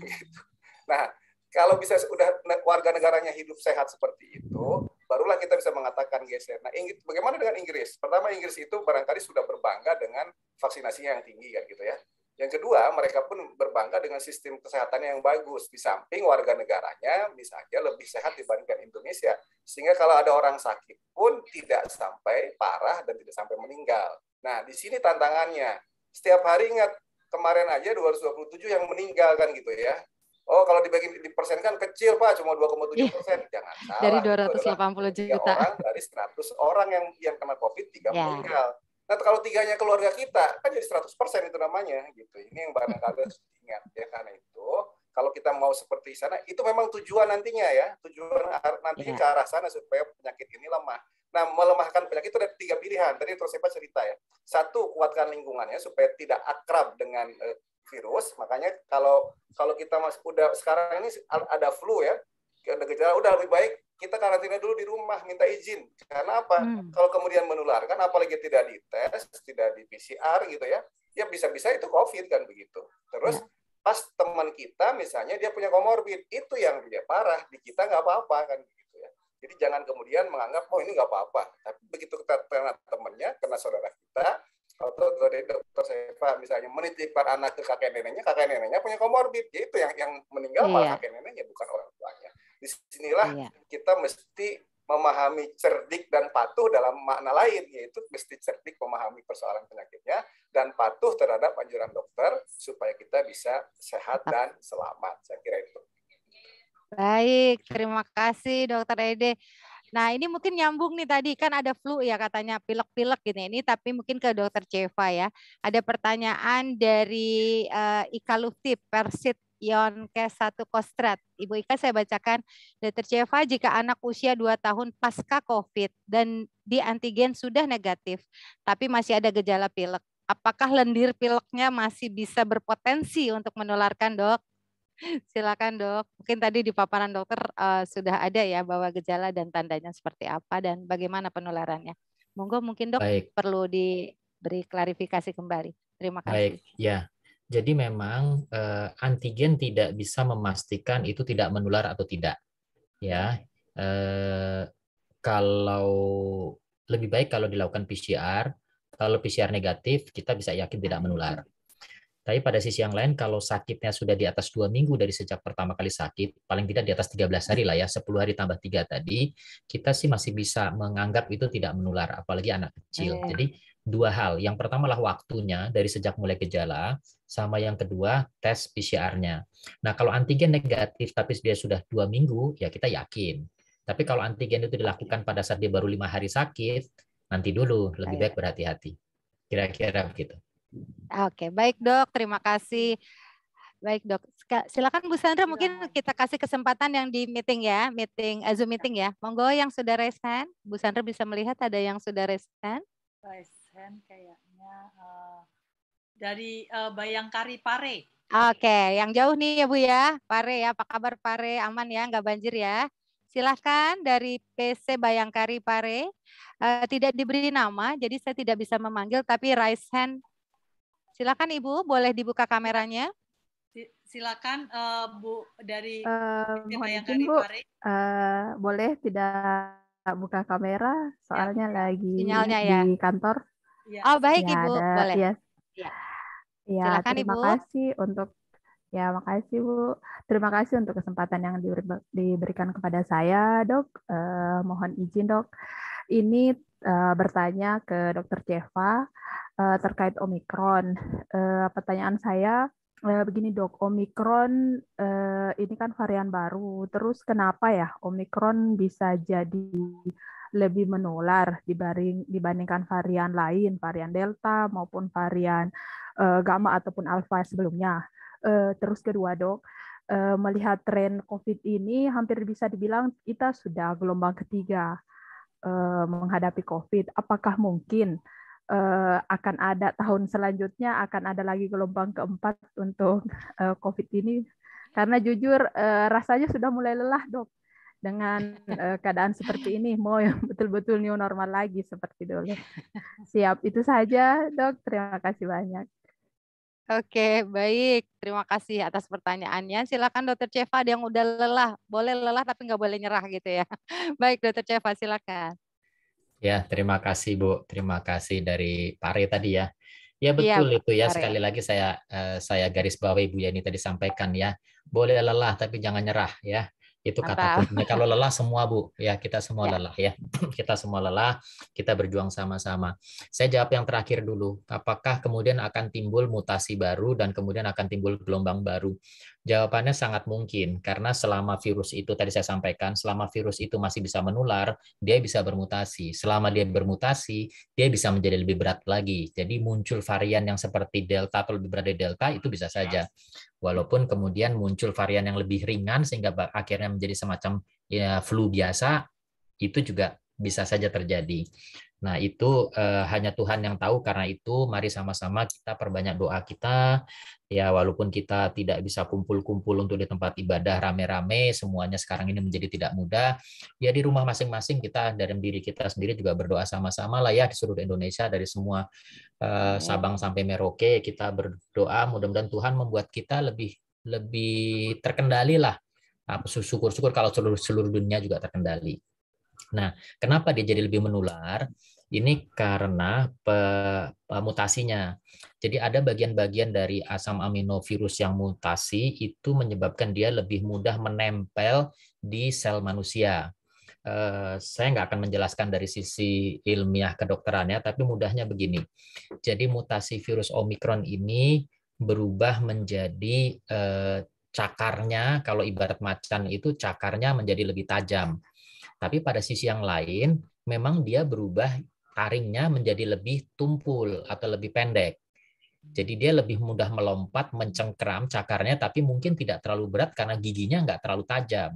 Nah, kalau bisa sudah warga negaranya hidup sehat seperti itu, barulah kita bisa mengatakan geser. Nah, Inggris, bagaimana dengan Inggris? Pertama, Inggris itu barangkali sudah berbangga dengan vaksinasi yang tinggi kan gitu ya. Yang kedua, mereka pun berbangga dengan sistem kesehatan yang bagus. Di samping warga negaranya misalnya lebih sehat dibandingkan Indonesia. Sehingga kalau ada orang sakit pun tidak sampai parah dan tidak sampai meninggal. Nah, di sini tantangannya. Setiap hari ingat, kemarin aja 227 yang meninggal kan gitu ya. Oh, kalau dibagi di persen kan kecil, Pak, cuma 2,7 iya. persen. Yeah. Jangan salah. Dari 280 juta. Orang, dari 100 orang yang yang kena COVID, 30 yeah. meninggal. Nah, kalau tiganya keluarga kita, kan jadi 100 persen itu namanya. gitu. Ini yang barangkali harus diingat. Ya, karena itu, kalau kita mau seperti sana, itu memang tujuan nantinya ya. Tujuan nanti yeah. ke arah sana supaya penyakit ini lemah. Nah, melemahkan penyakit itu ada tiga pilihan. Tadi terus saya cerita ya. Satu, kuatkan lingkungannya supaya tidak akrab dengan eh, virus makanya kalau kalau kita mas udah sekarang ini ada flu ya ada gejala udah lebih baik kita karantina dulu di rumah minta izin karena apa hmm. kalau kemudian menularkan apalagi tidak dites tidak di PCR gitu ya ya bisa-bisa itu COVID kan begitu terus ya. pas teman kita misalnya dia punya komorbid itu yang dia parah di kita nggak apa-apa kan begitu ya jadi jangan kemudian menganggap oh ini nggak apa-apa tapi begitu kita kena temannya kena saudara kita atau dari dokter Seva misalnya menitipkan anak ke kakek neneknya, kakek neneknya punya komorbid, yaitu yang yang meninggal iya. malah kakek neneknya bukan orang tuanya. Di sinilah iya. kita mesti memahami cerdik dan patuh dalam makna lain, yaitu mesti cerdik memahami persoalan penyakitnya dan patuh terhadap anjuran dokter supaya kita bisa sehat dan selamat. Saya kira itu. Baik, terima kasih Dokter Ede. Nah, ini mungkin nyambung nih tadi kan ada flu ya katanya pilek-pilek gini. Gitu ya. ini tapi mungkin ke dokter Ceva ya. Ada pertanyaan dari uh, Ika Lufti Persit Ion K1 Kostrat. Ibu Ika saya bacakan, Dokter Ceva jika anak usia 2 tahun pasca COVID dan di antigen sudah negatif, tapi masih ada gejala pilek, apakah lendir pileknya masih bisa berpotensi untuk menularkan dok? Silakan dok. Mungkin tadi di paparan dokter uh, sudah ada ya bahwa gejala dan tandanya seperti apa dan bagaimana penularannya. Monggo mungkin dok Baik. perlu diberi klarifikasi kembali. Terima kasih. Baik, ya. Jadi memang uh, antigen tidak bisa memastikan itu tidak menular atau tidak. Ya. uh, kalau lebih baik kalau dilakukan PCR, kalau PCR negatif kita bisa yakin tidak menular. Tapi pada sisi yang lain, kalau sakitnya sudah di atas dua minggu dari sejak pertama kali sakit, paling tidak di atas 13 hari lah ya, 10 hari tambah tiga tadi, kita sih masih bisa menganggap itu tidak menular, apalagi anak kecil. Eh. Jadi dua hal. Yang pertama lah waktunya dari sejak mulai gejala, sama yang kedua tes PCR-nya. Nah kalau antigen negatif tapi dia sudah dua minggu, ya kita yakin. Tapi kalau antigen itu dilakukan pada saat dia baru lima hari sakit, nanti dulu lebih iya. baik berhati-hati. Kira-kira begitu. Oke, baik dok. Terima kasih. Baik dok, silakan Bu Sandra iya. mungkin kita kasih kesempatan yang di meeting ya, meeting eh, Zoom meeting ya. Monggo yang sudah raise hand, Bu Sandra bisa melihat ada yang sudah raise hand. Raise hand kayaknya uh, dari uh, Bayangkari Pare. Oke, okay, yang jauh nih ya Bu ya, Pare ya, apa kabar Pare? Aman ya, nggak banjir ya? Silahkan dari PC Bayangkari Pare. Uh, tidak diberi nama, jadi saya tidak bisa memanggil, tapi raise hand Silakan Ibu, boleh dibuka kameranya. Silakan uh, Bu dari uh, izin, Bu, uh, boleh tidak buka kamera soalnya ya. lagi Sinyalnya, ya. di kantor. Ya. Oh baik ya, Ibu, ada, boleh. Ya. Ya. Ya, Silakan, terima Ibu. kasih untuk Ya, makasih Bu. Terima kasih untuk kesempatan yang diberikan kepada saya, Dok. Eh, mohon izin, Dok. Ini eh, bertanya ke Dokter Ceva. Eh, terkait Omikron. Eh, pertanyaan saya eh, begini dok, Omikron ini kan varian baru, terus kenapa ya Omikron bisa jadi lebih menular dibanding, dibandingkan varian lain, varian Delta maupun varian Gamma ataupun Alpha sebelumnya. Terus kedua dok, melihat tren COVID ini hampir bisa dibilang kita sudah gelombang ketiga menghadapi COVID. Apakah mungkin Eh, akan ada tahun selanjutnya akan ada lagi gelombang keempat untuk uh, COVID ini karena jujur uh, rasanya sudah mulai lelah dok dengan uh, keadaan seperti ini mau yang betul-betul new normal lagi seperti dulu. Siap itu saja dok terima kasih banyak. Oke, baik. Terima kasih atas pertanyaannya. Silakan Dokter Ceva ada yang udah lelah, boleh lelah tapi nggak boleh nyerah gitu ya. Baik Dokter Ceva, silakan. Ya, terima kasih Bu. Terima kasih dari Pare tadi ya. Ya iya, betul ya, itu ya Pare. sekali lagi saya uh, saya garis bawahi Bu Yani tadi sampaikan ya. Boleh lelah tapi jangan nyerah ya. Itu kata kuncinya. Kalau lelah semua Bu, ya kita semua ya. lelah ya. kita semua lelah, kita berjuang sama-sama. Saya jawab yang terakhir dulu. Apakah kemudian akan timbul mutasi baru dan kemudian akan timbul gelombang baru? Jawabannya sangat mungkin karena selama virus itu tadi saya sampaikan, selama virus itu masih bisa menular, dia bisa bermutasi. Selama dia bermutasi, dia bisa menjadi lebih berat lagi. Jadi muncul varian yang seperti delta atau lebih berat dari delta itu bisa saja. Walaupun kemudian muncul varian yang lebih ringan sehingga akhirnya menjadi semacam ya, flu biasa, itu juga bisa saja terjadi. Nah, itu eh, hanya Tuhan yang tahu. Karena itu, mari sama-sama kita perbanyak doa kita. Ya, walaupun kita tidak bisa kumpul-kumpul untuk di tempat ibadah rame-rame, semuanya sekarang ini menjadi tidak mudah. Ya, di rumah masing-masing kita dari diri kita sendiri juga berdoa sama-sama lah ya di seluruh Indonesia dari semua eh, Sabang sampai Merauke kita berdoa. Mudah-mudahan Tuhan membuat kita lebih lebih terkendali lah. Syukur-syukur ah, kalau seluruh seluruh dunia juga terkendali. Nah, kenapa dia jadi lebih menular? Ini karena pe, pe, mutasinya. Jadi ada bagian-bagian dari asam amino virus yang mutasi itu menyebabkan dia lebih mudah menempel di sel manusia. Eh, saya nggak akan menjelaskan dari sisi ilmiah kedokterannya, tapi mudahnya begini. Jadi mutasi virus Omikron ini berubah menjadi eh, cakarnya, kalau ibarat macan itu cakarnya menjadi lebih tajam. Tapi pada sisi yang lain, memang dia berubah taringnya menjadi lebih tumpul atau lebih pendek. Jadi dia lebih mudah melompat, mencengkram cakarnya, tapi mungkin tidak terlalu berat karena giginya nggak terlalu tajam.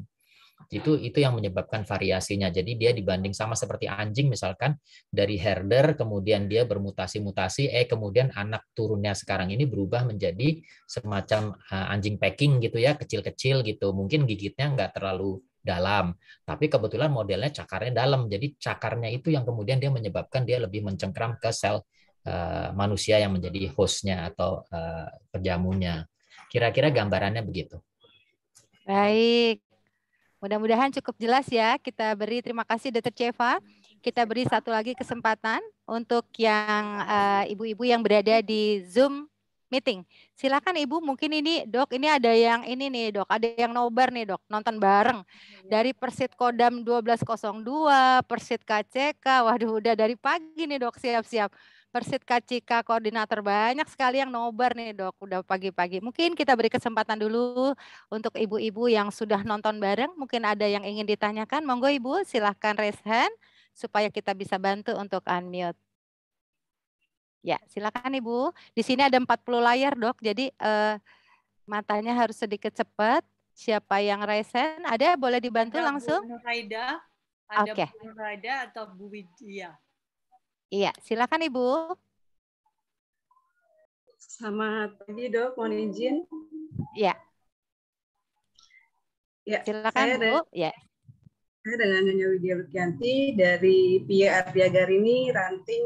Itu itu yang menyebabkan variasinya. Jadi dia dibanding sama seperti anjing misalkan dari herder kemudian dia bermutasi-mutasi eh kemudian anak turunnya sekarang ini berubah menjadi semacam eh, anjing packing gitu ya, kecil-kecil gitu. Mungkin gigitnya nggak terlalu dalam. Tapi kebetulan modelnya cakarnya dalam. Jadi cakarnya itu yang kemudian dia menyebabkan dia lebih mencengkram ke sel uh, manusia yang menjadi hostnya atau uh, eh, penjamunya. Kira-kira gambarannya begitu. Baik. Mudah-mudahan cukup jelas ya. Kita beri terima kasih Dr. Ceva. Kita beri satu lagi kesempatan untuk yang eh, ibu-ibu uh, ibu -ibu yang berada di Zoom meeting. Silakan Ibu, mungkin ini Dok, ini ada yang ini nih Dok, ada yang nobar nih Dok, nonton bareng. Iya. Dari Persit Kodam 1202, Persit KCK, waduh udah dari pagi nih Dok, siap-siap. Persit KCK koordinator banyak sekali yang nobar nih dok udah pagi-pagi. Mungkin kita beri kesempatan dulu untuk ibu-ibu yang sudah nonton bareng. Mungkin ada yang ingin ditanyakan. Monggo ibu silahkan raise hand supaya kita bisa bantu untuk unmute. Ya, silakan Ibu. Di sini ada 40 layar, Dok. Jadi eh, matanya harus sedikit cepat. Siapa yang resen? Ada boleh dibantu ada langsung? Bu Raida, ada okay. Bu Raida atau Bu Widya. Iya, silakan Ibu. Sama tadi, Dok. Mohon izin. Ya. Ya, silakan saya Bu. Ya. Saya dengan Nyonya Widya Lukianti dari PR Ardiagar ini ranting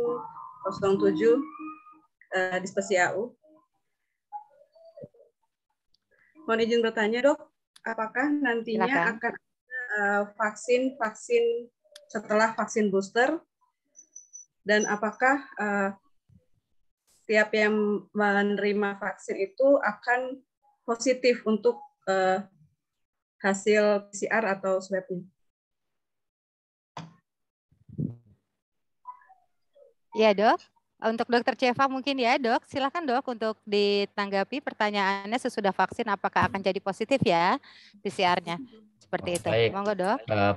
07 uh, AU. Mohon izin bertanya dok, apakah nantinya Silakan. akan vaksin-vaksin eh, uh, setelah vaksin booster? Dan apakah uh, tiap yang menerima vaksin itu akan positif untuk uh, hasil PCR atau swabnya? Ya dok, untuk dokter Ceva mungkin ya dok, silakan dok untuk ditanggapi pertanyaannya sesudah vaksin apakah akan jadi positif ya PCR-nya seperti oh, itu. Baik. Monggo dok. Uh,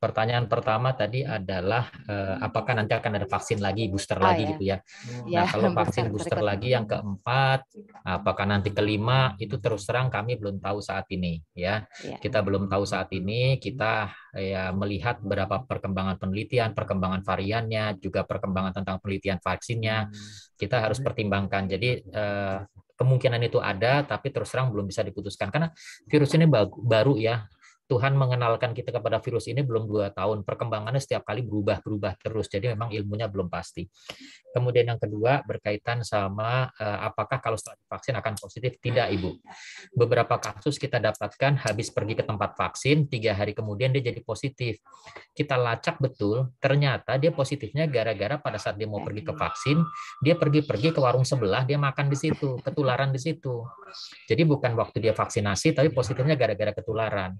pertanyaan pertama tadi adalah eh, apakah nanti akan ada vaksin lagi booster oh, lagi ya. gitu ya. Hmm. nah, kalau vaksin booster, lagi yang keempat, apakah nanti kelima itu terus terang kami belum tahu saat ini ya. ya. Kita belum tahu saat ini, kita ya melihat berapa perkembangan penelitian, perkembangan variannya, juga perkembangan tentang penelitian vaksinnya. Kita harus pertimbangkan. Jadi eh, kemungkinan itu ada tapi terus terang belum bisa diputuskan karena virus ini baru ya Tuhan mengenalkan kita kepada virus ini belum dua tahun. Perkembangannya setiap kali berubah-berubah terus. Jadi memang ilmunya belum pasti. Kemudian yang kedua berkaitan sama eh, apakah kalau setelah divaksin akan positif? Tidak, Ibu. Beberapa kasus kita dapatkan habis pergi ke tempat vaksin, tiga hari kemudian dia jadi positif. Kita lacak betul, ternyata dia positifnya gara-gara pada saat dia mau pergi ke vaksin, dia pergi-pergi ke warung sebelah, dia makan di situ, ketularan di situ. Jadi bukan waktu dia vaksinasi, tapi positifnya gara-gara ketularan.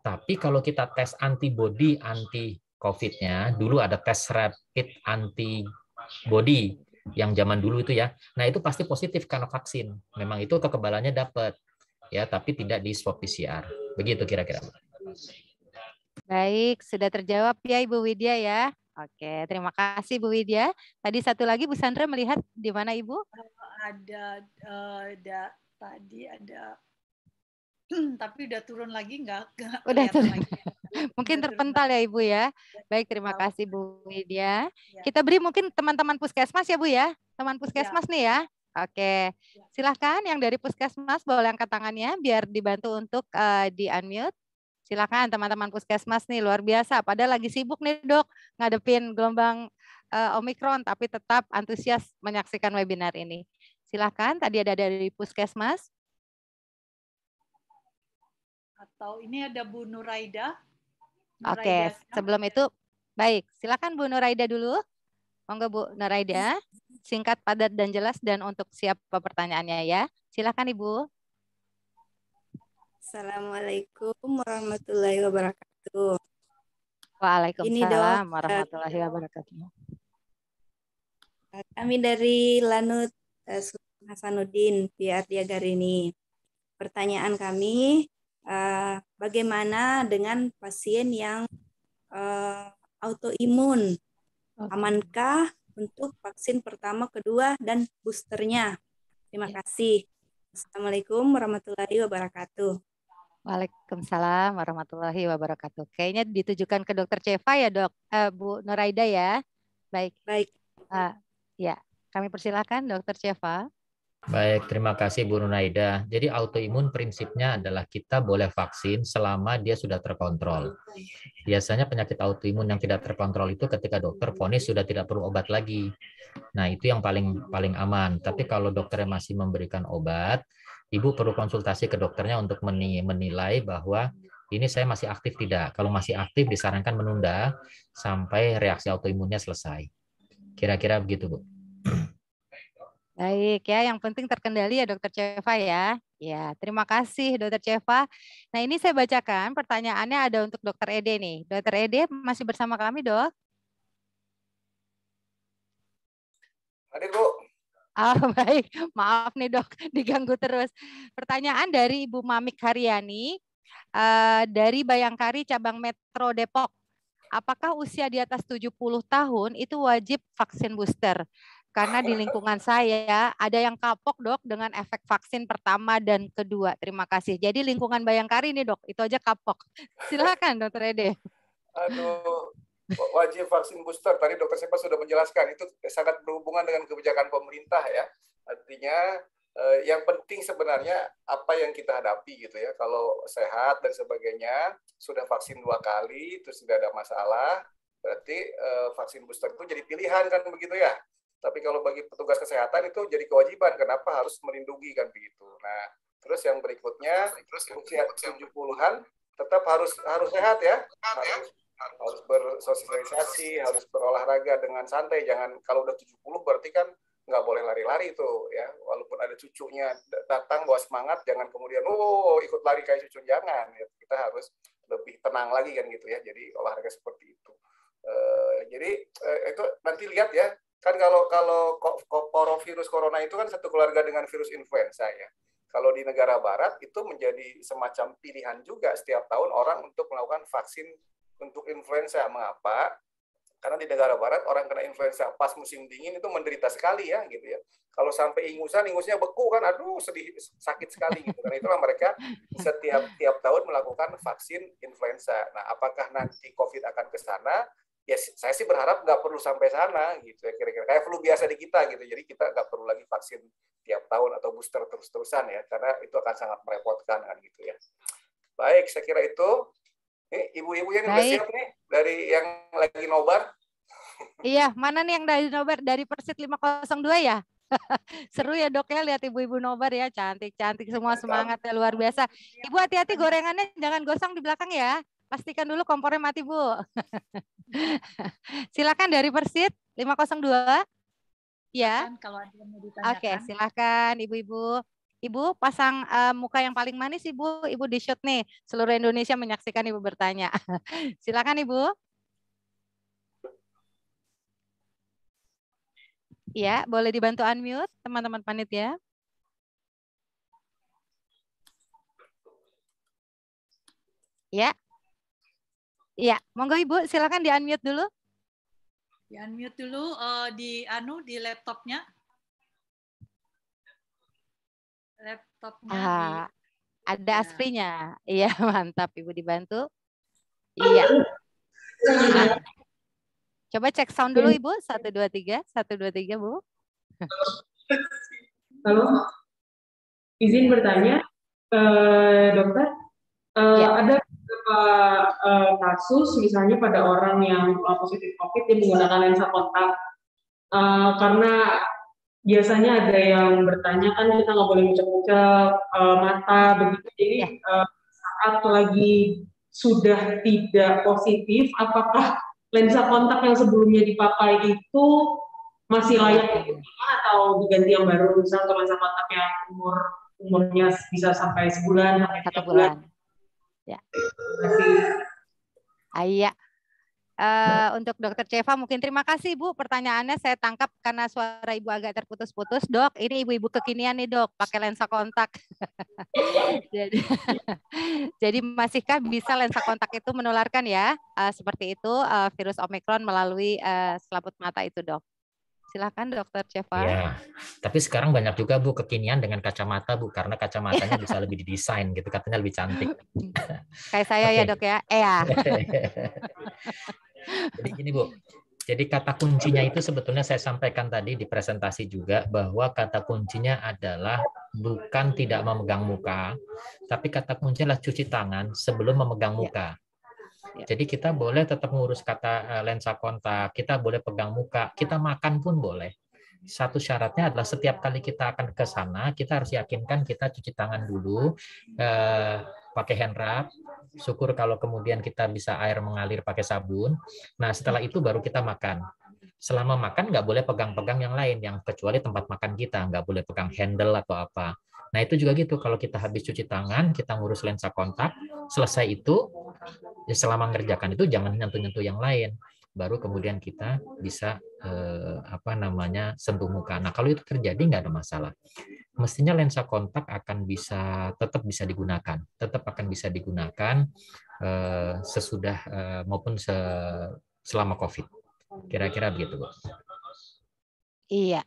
Tapi kalau kita tes antibody anti COVID-nya, dulu ada tes rapid antibody yang zaman dulu itu ya. Nah, itu pasti positif karena vaksin. Memang itu kekebalannya dapat ya, tapi tidak di swab PCR. Begitu kira-kira. Baik, sudah terjawab ya Ibu Widya ya. Oke, terima kasih Bu Widya. Tadi satu lagi Bu Sandra melihat di mana Ibu? Ada, ada eh, tadi ada tapi udah turun lagi nggak? Udah turun. Lagi. mungkin udah terpental turun. ya Ibu ya. Iya. Baik, terima kasih Bu Widya. Ya. Kita beri mungkin teman-teman puskesmas ya Bu ya. Teman iya. puskesmas ya. nih ya. Oke, iya. silahkan yang dari puskesmas boleh angkat tangannya biar dibantu untuk uh, eh, di unmute. Silahkan teman-teman puskesmas nih luar biasa. Padahal lagi sibuk nih dok ngadepin gelombang uh, omikron tapi tetap antusias menyaksikan webinar ini. Silahkan tadi ada dari puskesmas atau Ini ada Bu Nuraida. Nuraida Oke, okay. sebelum itu baik, silakan Bu Nuraida dulu. Monggo Bu Nuraida, singkat, padat dan jelas dan untuk siapa pertanyaannya ya. Silakan Ibu. Assalamualaikum warahmatullahi wabarakatuh. Waalaikumsalam warahmatullahi eh, wabarakatuh. Eh, kami dari Lanut eh, Hasanuddin PR Garini. Pertanyaan kami, Eh, bagaimana dengan pasien yang uh, autoimun? Amankah untuk vaksin pertama, kedua, dan boosternya? Terima ya. kasih. Assalamualaikum warahmatullahi wabarakatuh. Waalaikumsalam warahmatullahi wabarakatuh. Kayaknya ditujukan ke Dokter Ceva ya dok, uh, Bu Noraida ya. Baik. Baik. Uh, ya, kami persilahkan Dokter Ceva. Baik, terima kasih Bu Nunaida. Jadi autoimun prinsipnya adalah kita boleh vaksin selama dia sudah terkontrol. Biasanya penyakit autoimun yang tidak terkontrol itu ketika dokter vonis sudah tidak perlu obat lagi. Nah, itu yang paling paling aman. Tapi kalau dokternya masih memberikan obat, Ibu perlu konsultasi ke dokternya untuk menilai bahwa ini saya masih aktif tidak. Kalau masih aktif disarankan menunda sampai reaksi autoimunnya selesai. Kira-kira begitu, Bu. Baik ya, yang penting terkendali ya Dokter Ceva ya. Ya, terima kasih Dokter Ceva. Nah ini saya bacakan pertanyaannya ada untuk Dokter Ede nih. Dokter Ede masih bersama kami dok? Ada Bu. Ah oh, baik, maaf nih dok, diganggu terus. Pertanyaan dari Ibu Mamik Haryani uh, dari Bayangkari cabang Metro Depok. Apakah usia di atas 70 tahun itu wajib vaksin booster? karena di lingkungan saya ada yang kapok dok dengan efek vaksin pertama dan kedua. Terima kasih. Jadi lingkungan Bayangkari ini dok, itu aja kapok. Silakan dokter Ede. Aduh, wajib vaksin booster. Tadi dokter Sepa sudah menjelaskan itu sangat berhubungan dengan kebijakan pemerintah ya. Artinya eh, yang penting sebenarnya apa yang kita hadapi gitu ya. Kalau sehat dan sebagainya, sudah vaksin dua kali, terus tidak ada masalah, berarti eh, vaksin booster itu jadi pilihan kan begitu ya tapi kalau bagi petugas kesehatan itu jadi kewajiban, kenapa harus melindungi kan begitu. Nah, terus yang berikutnya, terus usia tujuh puluhan tetap harus harus ya. sehat ya. Harus, harus bersosialisasi, harus berolahraga dengan santai. Jangan kalau udah 70 berarti kan nggak boleh lari-lari itu ya walaupun ada cucunya datang bawa semangat jangan kemudian oh ikut lari kayak cucu jangan ya, kita harus lebih tenang lagi kan gitu ya jadi olahraga seperti itu uh, jadi uh, itu nanti lihat ya kan kalau kalau virus corona itu kan satu keluarga dengan virus influenza ya. Kalau di negara barat itu menjadi semacam pilihan juga setiap tahun orang untuk melakukan vaksin untuk influenza. Mengapa? Karena di negara barat orang kena influenza pas musim dingin itu menderita sekali ya gitu ya. Kalau sampai ingusan, ingusnya beku kan, aduh sedih sakit sekali gitu. Karena itulah mereka setiap tiap tahun melakukan vaksin influenza. Nah, apakah nanti COVID akan ke sana? ya saya sih berharap nggak perlu sampai sana gitu ya kira-kira kayak flu biasa di kita gitu jadi kita nggak perlu lagi vaksin tiap tahun atau booster terus-terusan ya karena itu akan sangat merepotkan kan gitu ya baik saya kira itu nih ibu-ibu yang udah siap nih dari yang lagi nobar iya mana nih yang dari nobar dari persit 502 ya Seru ya dok ya lihat ibu-ibu nobar ya cantik-cantik semua semangat ya luar biasa. Ibu hati-hati gorengannya jangan gosong di belakang ya. Pastikan dulu kompornya mati bu. silakan dari Persit 502. Ya. Kalau Oke, silakan ibu-ibu. Ibu pasang uh, muka yang paling manis Ibu. Ibu di shoot nih. Seluruh Indonesia menyaksikan Ibu bertanya. silakan Ibu. Ya, boleh dibantu unmute teman-teman panitia. Ya, Iya, monggo Ibu, silakan di-unmute dulu. Di-unmute dulu uh, di anu di laptopnya. Laptopnya ah, di... ada ya. asprinya. Iya, mantap Ibu dibantu. Iya. Coba cek sound dulu Ibu, 1 2 3, 1 2 3 Bu. Halo. Izin bertanya, uh, dokter, uh, ya. ada beberapa uh, kasus misalnya pada orang yang uh, positif COVID yang menggunakan lensa kontak uh, karena biasanya ada yang bertanya kan kita nggak boleh ngucap-ngucap uh, mata begitu jadi uh, saat lagi sudah tidak positif apakah lensa kontak yang sebelumnya dipakai itu masih layak digunakan atau diganti yang baru misalnya lensa kontak yang umur umurnya bisa sampai sebulan sampai satu bulan. bulan Ya. Ah, iya. Uh, untuk Dokter Ceva mungkin terima kasih Bu pertanyaannya saya tangkap karena suara Ibu agak terputus-putus dok ini ibu-ibu kekinian nih dok pakai lensa kontak jadi, jadi masihkah bisa lensa kontak itu menularkan ya uh, seperti itu uh, virus Omicron melalui uh, selaput mata itu dok Silakan Dokter Ceva. Ya, tapi sekarang banyak juga Bu kekinian dengan kacamata Bu karena kacamatanya bisa lebih didesain gitu katanya lebih cantik. Kayak saya okay. ya dok ya, eh ya. Jadi gini Bu, jadi kata kuncinya itu sebetulnya saya sampaikan tadi di presentasi juga bahwa kata kuncinya adalah bukan tidak memegang muka, tapi kata kuncinya adalah cuci tangan sebelum memegang iya. muka. Ya. Jadi kita boleh tetap mengurus kata eh, lensa kontak, kita boleh pegang muka, kita makan pun boleh. Satu syaratnya adalah setiap kali kita akan ke sana, kita harus yakinkan kita cuci tangan dulu, eh, pakai hand wrap. Syukur kalau kemudian kita bisa air mengalir pakai sabun. Nah setelah itu baru kita makan selama makan nggak boleh pegang-pegang yang lain yang kecuali tempat makan kita nggak boleh pegang handle atau apa nah itu juga gitu kalau kita habis cuci tangan kita ngurus lensa kontak selesai itu Ya, selama mengerjakan itu jangan nyentuh-nyentuh yang lain baru kemudian kita bisa eh, apa namanya sentuh muka. Nah kalau itu terjadi nggak ada masalah. Mestinya lensa kontak akan bisa tetap bisa digunakan, tetap akan bisa digunakan eh, sesudah eh, maupun se, selama COVID. Kira-kira begitu, Bu. Iya.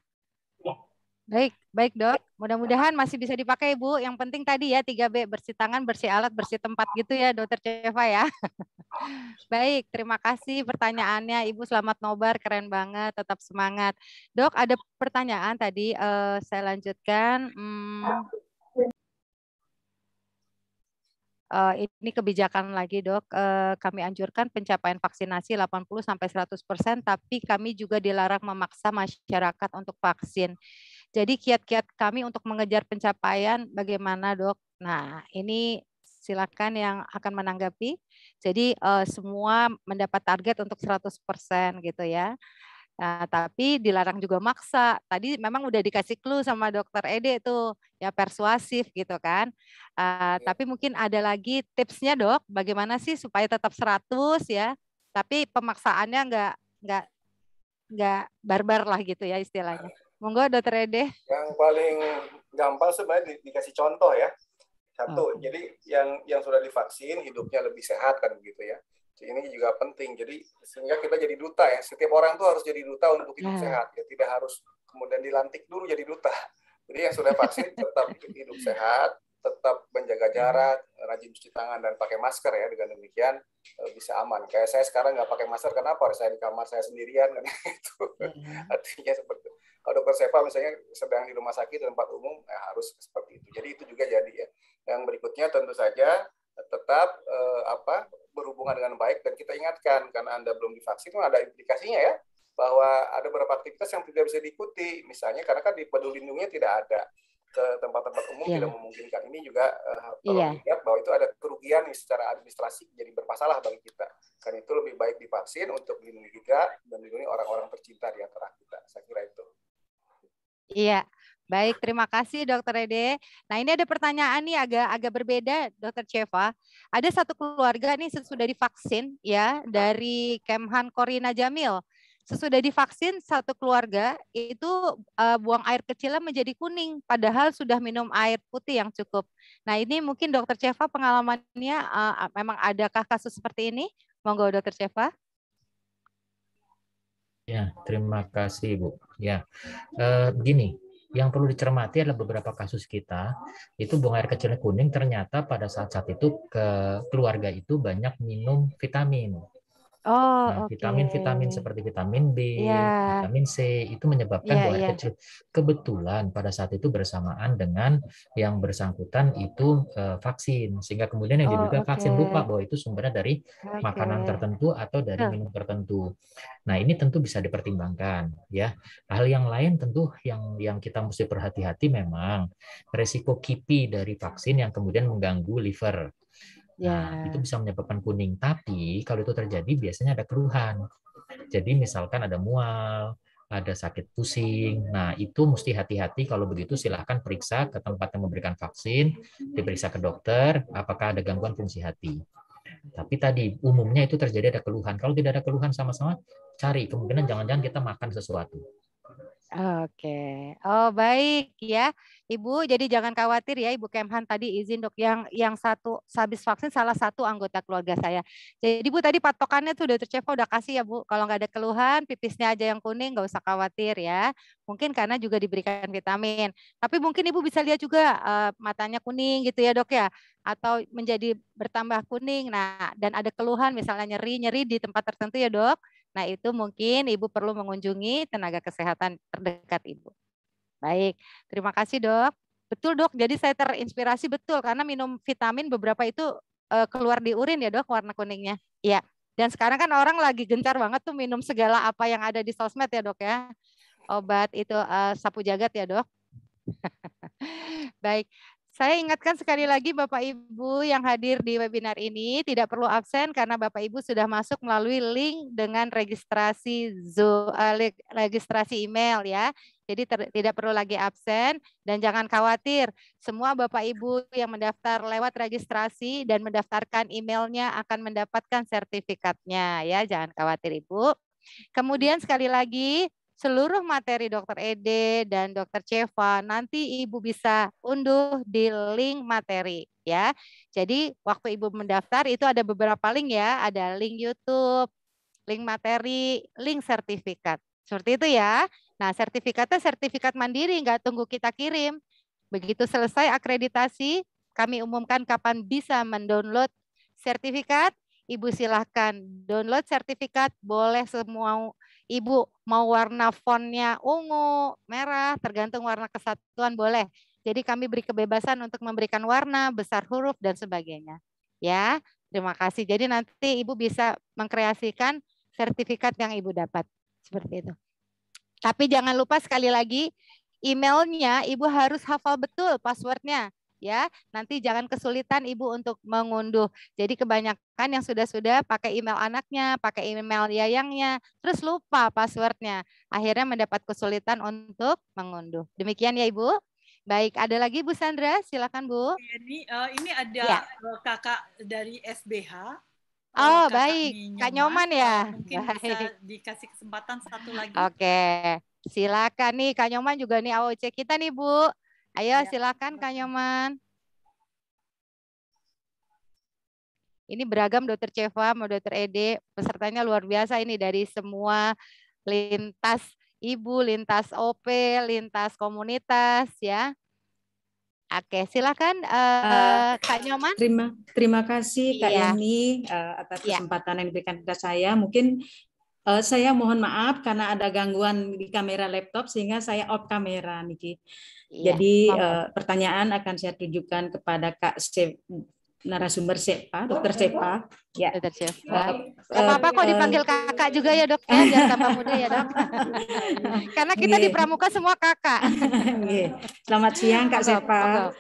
Baik, baik dok. Mudah-mudahan masih bisa dipakai Bu. Yang penting tadi ya 3B, bersih tangan, bersih alat, bersih tempat gitu ya dokter Ceva ya. baik, terima kasih pertanyaannya. Ibu selamat nobar, keren banget, tetap semangat. Dok, ada pertanyaan tadi, uh, saya lanjutkan. Hmm. Uh, ini kebijakan lagi dok, uh, kami anjurkan pencapaian vaksinasi 80-100%, tapi kami juga dilarang memaksa masyarakat untuk vaksin. Jadi kiat-kiat kami untuk mengejar pencapaian bagaimana dok? Nah ini silakan yang akan menanggapi. Jadi uh, semua mendapat target untuk 100% gitu ya. Nah, tapi dilarang juga maksa. Tadi memang udah dikasih clue sama dokter Ede itu ya persuasif gitu kan. Uh, ya. tapi mungkin ada lagi tipsnya dok, bagaimana sih supaya tetap 100 ya, tapi pemaksaannya nggak nggak nggak barbar lah gitu ya istilahnya. Monggo Dokter Ede. Yang paling gampang sebenarnya di, dikasih contoh ya. Satu, oh. jadi yang yang sudah divaksin hidupnya lebih sehat kan begitu ya. Ini juga penting. Jadi sehingga kita jadi duta ya. Setiap orang tuh harus jadi duta untuk hidup nah. sehat. Ya tidak harus kemudian dilantik dulu jadi duta. Jadi yang sudah vaksin tetap hidup sehat, tetap menjaga hmm. jarak, rajin cuci tangan dan pakai masker ya dengan demikian eh, bisa aman. Kayak saya sekarang nggak pakai masker, kenapa? Saya di kamar saya sendirian kan itu. Hmm. Artinya seperti kalau dokter Seva misalnya sedang di rumah sakit tempat umum ya harus seperti itu. Jadi itu juga jadi ya. Yang berikutnya tentu saja tetap eh, apa berhubungan dengan baik dan kita ingatkan karena anda belum divaksin ada implikasinya ya bahwa ada beberapa aktivitas yang tidak bisa diikuti misalnya karena kan di peduli lindungnya tidak ada ke tempat-tempat umum yeah. tidak memungkinkan. Ini juga uh, eh, kalau iya. yeah. dilihat bahwa itu ada kerugian secara administrasi jadi bermasalah bagi kita. Karena itu lebih baik divaksin untuk melindungi kita dan melindungi orang-orang tercinta di antara kita. Saya kira itu. Iya. Yeah. Baik, terima kasih Dokter Ede. Nah ini ada pertanyaan nih agak agak berbeda Dokter Cheva. Ada satu keluarga nih sesudah divaksin ya dari Kemhan Korina Jamil sesudah divaksin satu keluarga itu uh, buang air kecilnya menjadi kuning padahal sudah minum air putih yang cukup. Nah, ini mungkin Dokter Ceva pengalamannya uh, memang adakah kasus seperti ini? Monggo Dokter Ceva. Ya, terima kasih Bu. Ya, eh, begini, yang perlu dicermati adalah beberapa kasus kita itu buang air kecilnya kuning ternyata pada saat saat itu ke keluarga itu banyak minum vitamin Oh, nah, okay. vitamin-vitamin seperti vitamin B, yeah. vitamin C itu menyebabkan yeah, buah yeah. kecil. Kebetulan pada saat itu bersamaan dengan yang bersangkutan itu uh, vaksin, sehingga kemudian yang diduga okay. Oh, vaksin lupa bahwa itu sumbernya dari okay. makanan tertentu atau dari minum tertentu. Nah ini tentu bisa dipertimbangkan, ya. Hal yang lain tentu yang yang kita mesti perhati hati memang resiko kipi dari vaksin yang kemudian mengganggu liver Ya. Nah, itu bisa menyebabkan kuning. Tapi kalau itu terjadi biasanya ada keluhan. Jadi misalkan ada mual, ada sakit pusing. Nah, itu mesti hati-hati kalau begitu silahkan periksa ke tempat yang memberikan vaksin, diperiksa ke dokter apakah ada gangguan fungsi hati. Tapi tadi umumnya itu terjadi ada keluhan. Kalau tidak ada keluhan sama-sama, cari kemungkinan jangan-jangan kita makan sesuatu Oke, oh baik ya, Ibu. Jadi jangan khawatir ya, Ibu Kemhan tadi izin dok yang yang satu habis vaksin salah satu anggota keluarga saya. Jadi Bu tadi patokannya tuh udah tercepat udah kasih ya Bu. Kalau nggak ada keluhan, pipisnya aja yang kuning, nggak usah khawatir ya. Mungkin karena juga diberikan vitamin. Tapi mungkin Ibu bisa lihat juga uh, matanya kuning gitu ya dok ya, atau menjadi bertambah kuning. Nah dan ada keluhan misalnya nyeri nyeri di tempat tertentu ya dok Nah, itu mungkin Ibu perlu mengunjungi tenaga kesehatan terdekat Ibu. Baik, terima kasih dok. Betul dok, jadi saya terinspirasi betul karena minum vitamin beberapa itu eh, keluar di urin ya dok warna kuningnya. Iya. Dan sekarang kan orang lagi gencar banget tuh minum segala apa yang ada di sosmed ya dok ya. Obat itu e, sapu jagat ya dok. Baik, saya ingatkan sekali lagi Bapak Ibu yang hadir di webinar ini tidak perlu absen karena Bapak Ibu sudah masuk melalui link dengan registrasi uh, registrasi email ya. Jadi ter, tidak perlu lagi absen dan jangan khawatir, semua Bapak Ibu yang mendaftar lewat registrasi dan mendaftarkan emailnya akan mendapatkan sertifikatnya ya. Jangan khawatir Ibu. Kemudian sekali lagi seluruh materi Dokter Ede dan Dokter Ceva nanti Ibu bisa unduh di link materi ya. Jadi waktu Ibu mendaftar itu ada beberapa link ya, ada link YouTube, link materi, link sertifikat. Seperti itu ya. Nah, sertifikatnya sertifikat mandiri, nggak tunggu kita kirim. Begitu selesai akreditasi, kami umumkan kapan bisa mendownload sertifikat. Ibu silahkan download sertifikat, boleh semua Ibu mau warna fontnya ungu, merah, tergantung warna kesatuan boleh. Jadi kami beri kebebasan untuk memberikan warna, besar huruf, dan sebagainya. Ya, terima kasih. Jadi nanti Ibu bisa mengkreasikan sertifikat yang Ibu dapat. Seperti itu. Tapi jangan lupa sekali lagi, emailnya Ibu harus hafal betul passwordnya ya. Nanti jangan kesulitan Ibu untuk mengunduh. Jadi kebanyakan yang sudah-sudah pakai email anaknya, pakai email yayangnya, terus lupa passwordnya. Akhirnya mendapat kesulitan untuk mengunduh. Demikian ya Ibu. Baik, ada lagi Bu Sandra, silakan Bu. Iya, ini, uh, ini ada ya. kakak dari SBH. Oh eh, kakak baik, Nyoman. Kak ya. Nyoman ya. Mungkin baik. bisa dikasih kesempatan satu lagi. Oke, silakan nih Kak Nyoman juga nih AOC kita nih Bu. Ayo iya. silakan Kak Nyoman. Ini beragam dokter Ceva mau dokter Ede, pesertanya luar biasa ini dari semua lintas ibu, lintas OP, lintas komunitas ya. Oke, silakan uh, uh, Kak Nyoman. Terima terima kasih Kak iya. Yani uh, eh, atas iya. kesempatan yeah. yang diberikan kepada saya. Mungkin Uh, saya mohon maaf karena ada gangguan di kamera laptop sehingga saya off kamera Niki. Iya, Jadi uh, pertanyaan akan saya tunjukkan kepada Kak Sep, narasumber Sepa, Dokter Sepa. Ya. Dokter Sepa. Uh, apa-apa eh, kok dipanggil kakak juga ya dok ya, jangan tambah muda ya dok. karena kita di Pramuka semua kakak. Gih. Selamat siang Kak Sepa.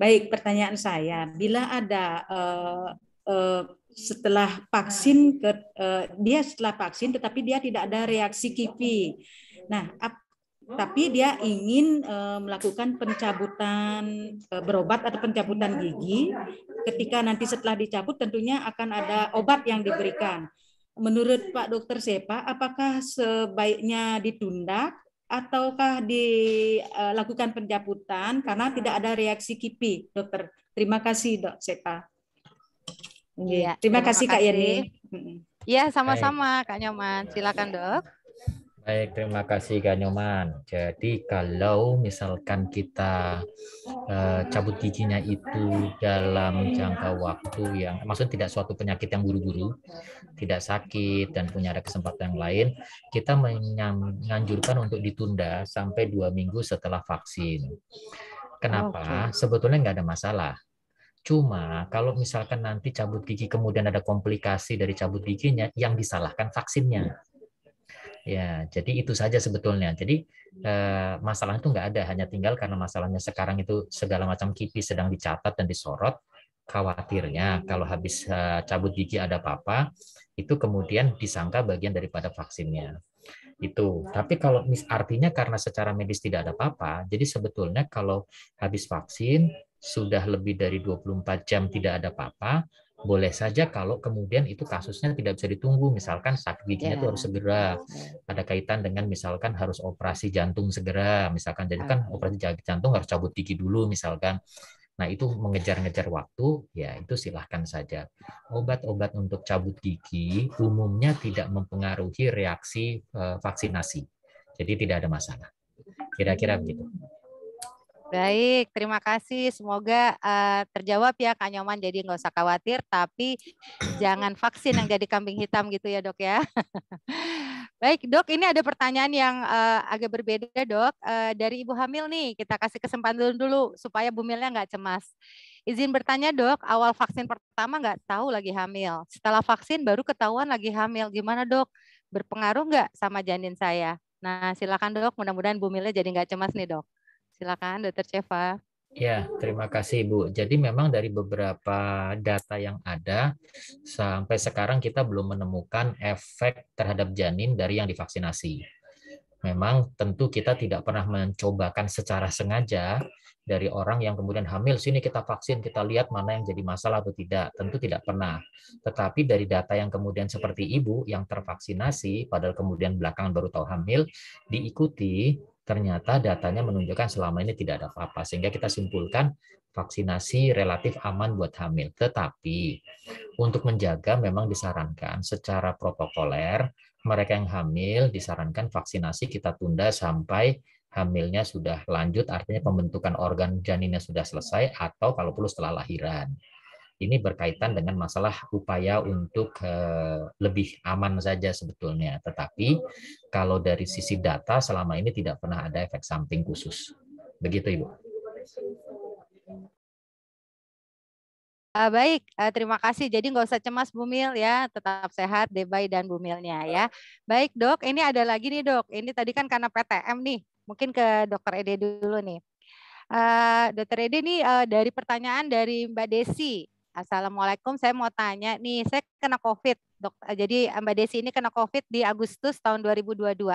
Baik pertanyaan saya, bila ada uh, uh, setelah vaksin ke, uh, dia setelah vaksin tetapi dia tidak ada reaksi kipi. Nah, ap, tapi dia ingin uh, melakukan pencabutan uh, berobat atau pencabutan gigi. Ketika nanti setelah dicabut tentunya akan ada obat yang diberikan. Menurut Pak Dokter Sepa, apakah sebaiknya ditunda ataukah dilakukan pencabutan karena tidak ada reaksi kipi, Dokter? Terima kasih, Dok Sepa. Iya. Gitu. Terima, Terima kasih, Kak Yeni. Iya, sama-sama Kak Nyoman. Silakan, Dok. Baik, terima kasih Kak Nyoman. Jadi kalau misalkan kita uh, cabut giginya itu dalam jangka waktu yang, maksudnya tidak suatu penyakit yang buru-buru, tidak sakit dan punya ada kesempatan yang lain, kita menganjurkan untuk ditunda sampai dua minggu setelah vaksin. Kenapa? okay. Sebetulnya nggak ada masalah. Cuma kalau misalkan nanti cabut gigi kemudian ada komplikasi dari cabut giginya, yang disalahkan vaksinnya. Iya. Ya, jadi itu saja sebetulnya. Jadi eh, masalah itu nggak ada, hanya tinggal karena masalahnya sekarang itu segala macam kipi sedang dicatat dan disorot. Khawatirnya kalau habis eh, cabut gigi ada apa-apa, itu kemudian disangka bagian daripada vaksinnya itu. Tapi kalau mis artinya karena secara medis tidak ada apa-apa, jadi sebetulnya kalau habis vaksin sudah lebih dari 24 jam tidak ada apa-apa, boleh saja kalau kemudian itu kasusnya tidak bisa ditunggu misalkan sakit giginya yeah. itu harus segera ada kaitan dengan misalkan harus operasi jantung segera misalkan jadi kan operasi jantung harus cabut gigi dulu misalkan nah itu mengejar-ngejar waktu ya itu silahkan saja obat-obat untuk cabut gigi umumnya tidak mempengaruhi reaksi eh, vaksinasi jadi tidak ada masalah kira-kira begitu Baik, terima kasih. Semoga uh, terjawab ya Kak Nyoman. Jadi nggak usah khawatir, tapi jangan vaksin yang jadi kambing hitam gitu ya dok ya. Baik dok, ini ada pertanyaan yang uh, agak berbeda dok. Uh, dari ibu hamil nih, kita kasih kesempatan dulu, dulu supaya bumilnya nggak cemas. Izin bertanya dok, awal vaksin pertama nggak tahu lagi hamil. Setelah vaksin baru ketahuan lagi hamil. Gimana dok? Berpengaruh nggak sama janin saya? Nah silakan dok, mudah-mudahan bumilnya jadi nggak cemas nih dok. Silakan Dokter Ceva. Ya, terima kasih Bu. Jadi memang dari beberapa data yang ada, sampai sekarang kita belum menemukan efek terhadap janin dari yang divaksinasi. Memang tentu kita tidak pernah mencobakan secara sengaja dari orang yang kemudian hamil, sini kita vaksin, kita lihat mana yang jadi masalah atau tidak. Tentu tidak pernah. Tetapi dari data yang kemudian seperti ibu yang tervaksinasi, padahal kemudian belakangan baru tahu hamil, diikuti ternyata datanya menunjukkan selama ini tidak ada apa-apa. Sehingga kita simpulkan vaksinasi relatif aman buat hamil. Tetapi untuk menjaga memang disarankan secara protokoler, mereka yang hamil disarankan vaksinasi kita tunda sampai hamilnya sudah lanjut, artinya pembentukan organ janinnya sudah selesai, atau kalau perlu setelah lahiran ini berkaitan dengan masalah upaya untuk eh, lebih aman saja sebetulnya. Tetapi kalau dari sisi data selama ini tidak pernah ada efek samping khusus. Begitu Ibu. Eh, baik, eh, terima kasih. Jadi nggak usah cemas Bumil ya, tetap sehat Debay dan Bumilnya ya. Baik dok, ini ada lagi nih dok. Ini tadi kan karena PTM nih, mungkin ke dokter Ede dulu nih. Uh, Dokter Ede nih dari pertanyaan dari Mbak Desi. Assalamualaikum, saya mau tanya nih, saya kena COVID. Dok, jadi Mbak Desi ini kena COVID di Agustus tahun 2022.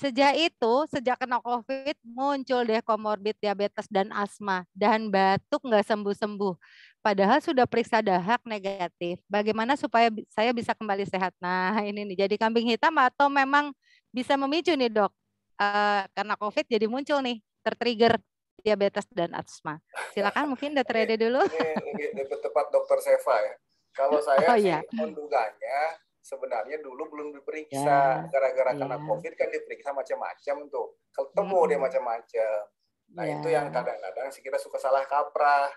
Sejak itu, sejak kena COVID, muncul deh komorbid diabetes dan asma, dan batuk nggak sembuh-sembuh. Padahal sudah periksa dahak negatif. Bagaimana supaya saya bisa kembali sehat? Nah, ini nih, jadi kambing hitam atau memang bisa memicu nih dok? Uh, eh, karena COVID jadi muncul nih, tertrigger diabetes dan asma. Silakan mungkin Dokter Ede dulu. Ini, ini lebih tepat Dokter Seva ya. Kalau oh, saya oh, iya. menduganya sebenarnya dulu belum diperiksa ya, gara-gara ya. kena COVID kan diperiksa macam-macam tuh. Ketemu hmm. dia macam-macam. Nah ya. itu yang kadang-kadang sih kita suka salah kaprah.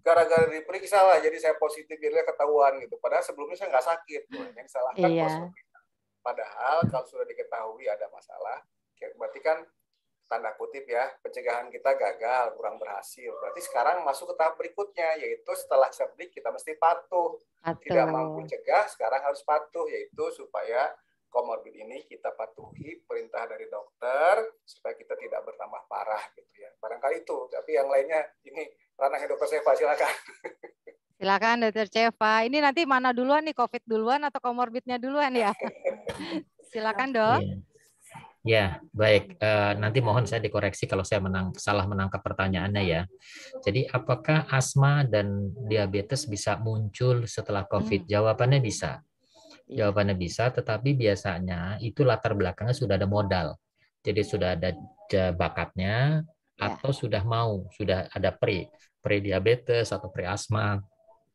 Gara-gara diperiksa lah jadi saya positif jadinya ketahuan gitu. Padahal sebelumnya saya nggak sakit. Yang salah kan ya. Padahal kalau sudah diketahui ada masalah, ya berarti kan tanda kutip ya pencegahan kita gagal kurang berhasil berarti sekarang masuk ke tahap berikutnya yaitu setelah cerdik kita mesti patuh Atuh. tidak mampu cegah sekarang harus patuh yaitu supaya komorbid ini kita patuhi perintah dari dokter supaya kita tidak bertambah parah gitu ya barangkali itu tapi yang lainnya ini ranahnya dokter Seva silakan Silakan Dokter Ceva. Ini nanti mana duluan nih COVID duluan atau komorbidnya duluan ya? Silakan dok. Iya. Ya, baik. Uh, nanti mohon saya dikoreksi kalau saya menang, salah menangkap pertanyaannya ya. Jadi apakah asma dan diabetes bisa muncul setelah hmm. COVID? Hmm. Jawabannya bisa. Iya. Jawabannya bisa, tetapi biasanya itu latar belakangnya sudah ada modal. Jadi sudah ada bakatnya ya. atau ya. sudah mau, sudah ada pre pre diabetes atau pre asma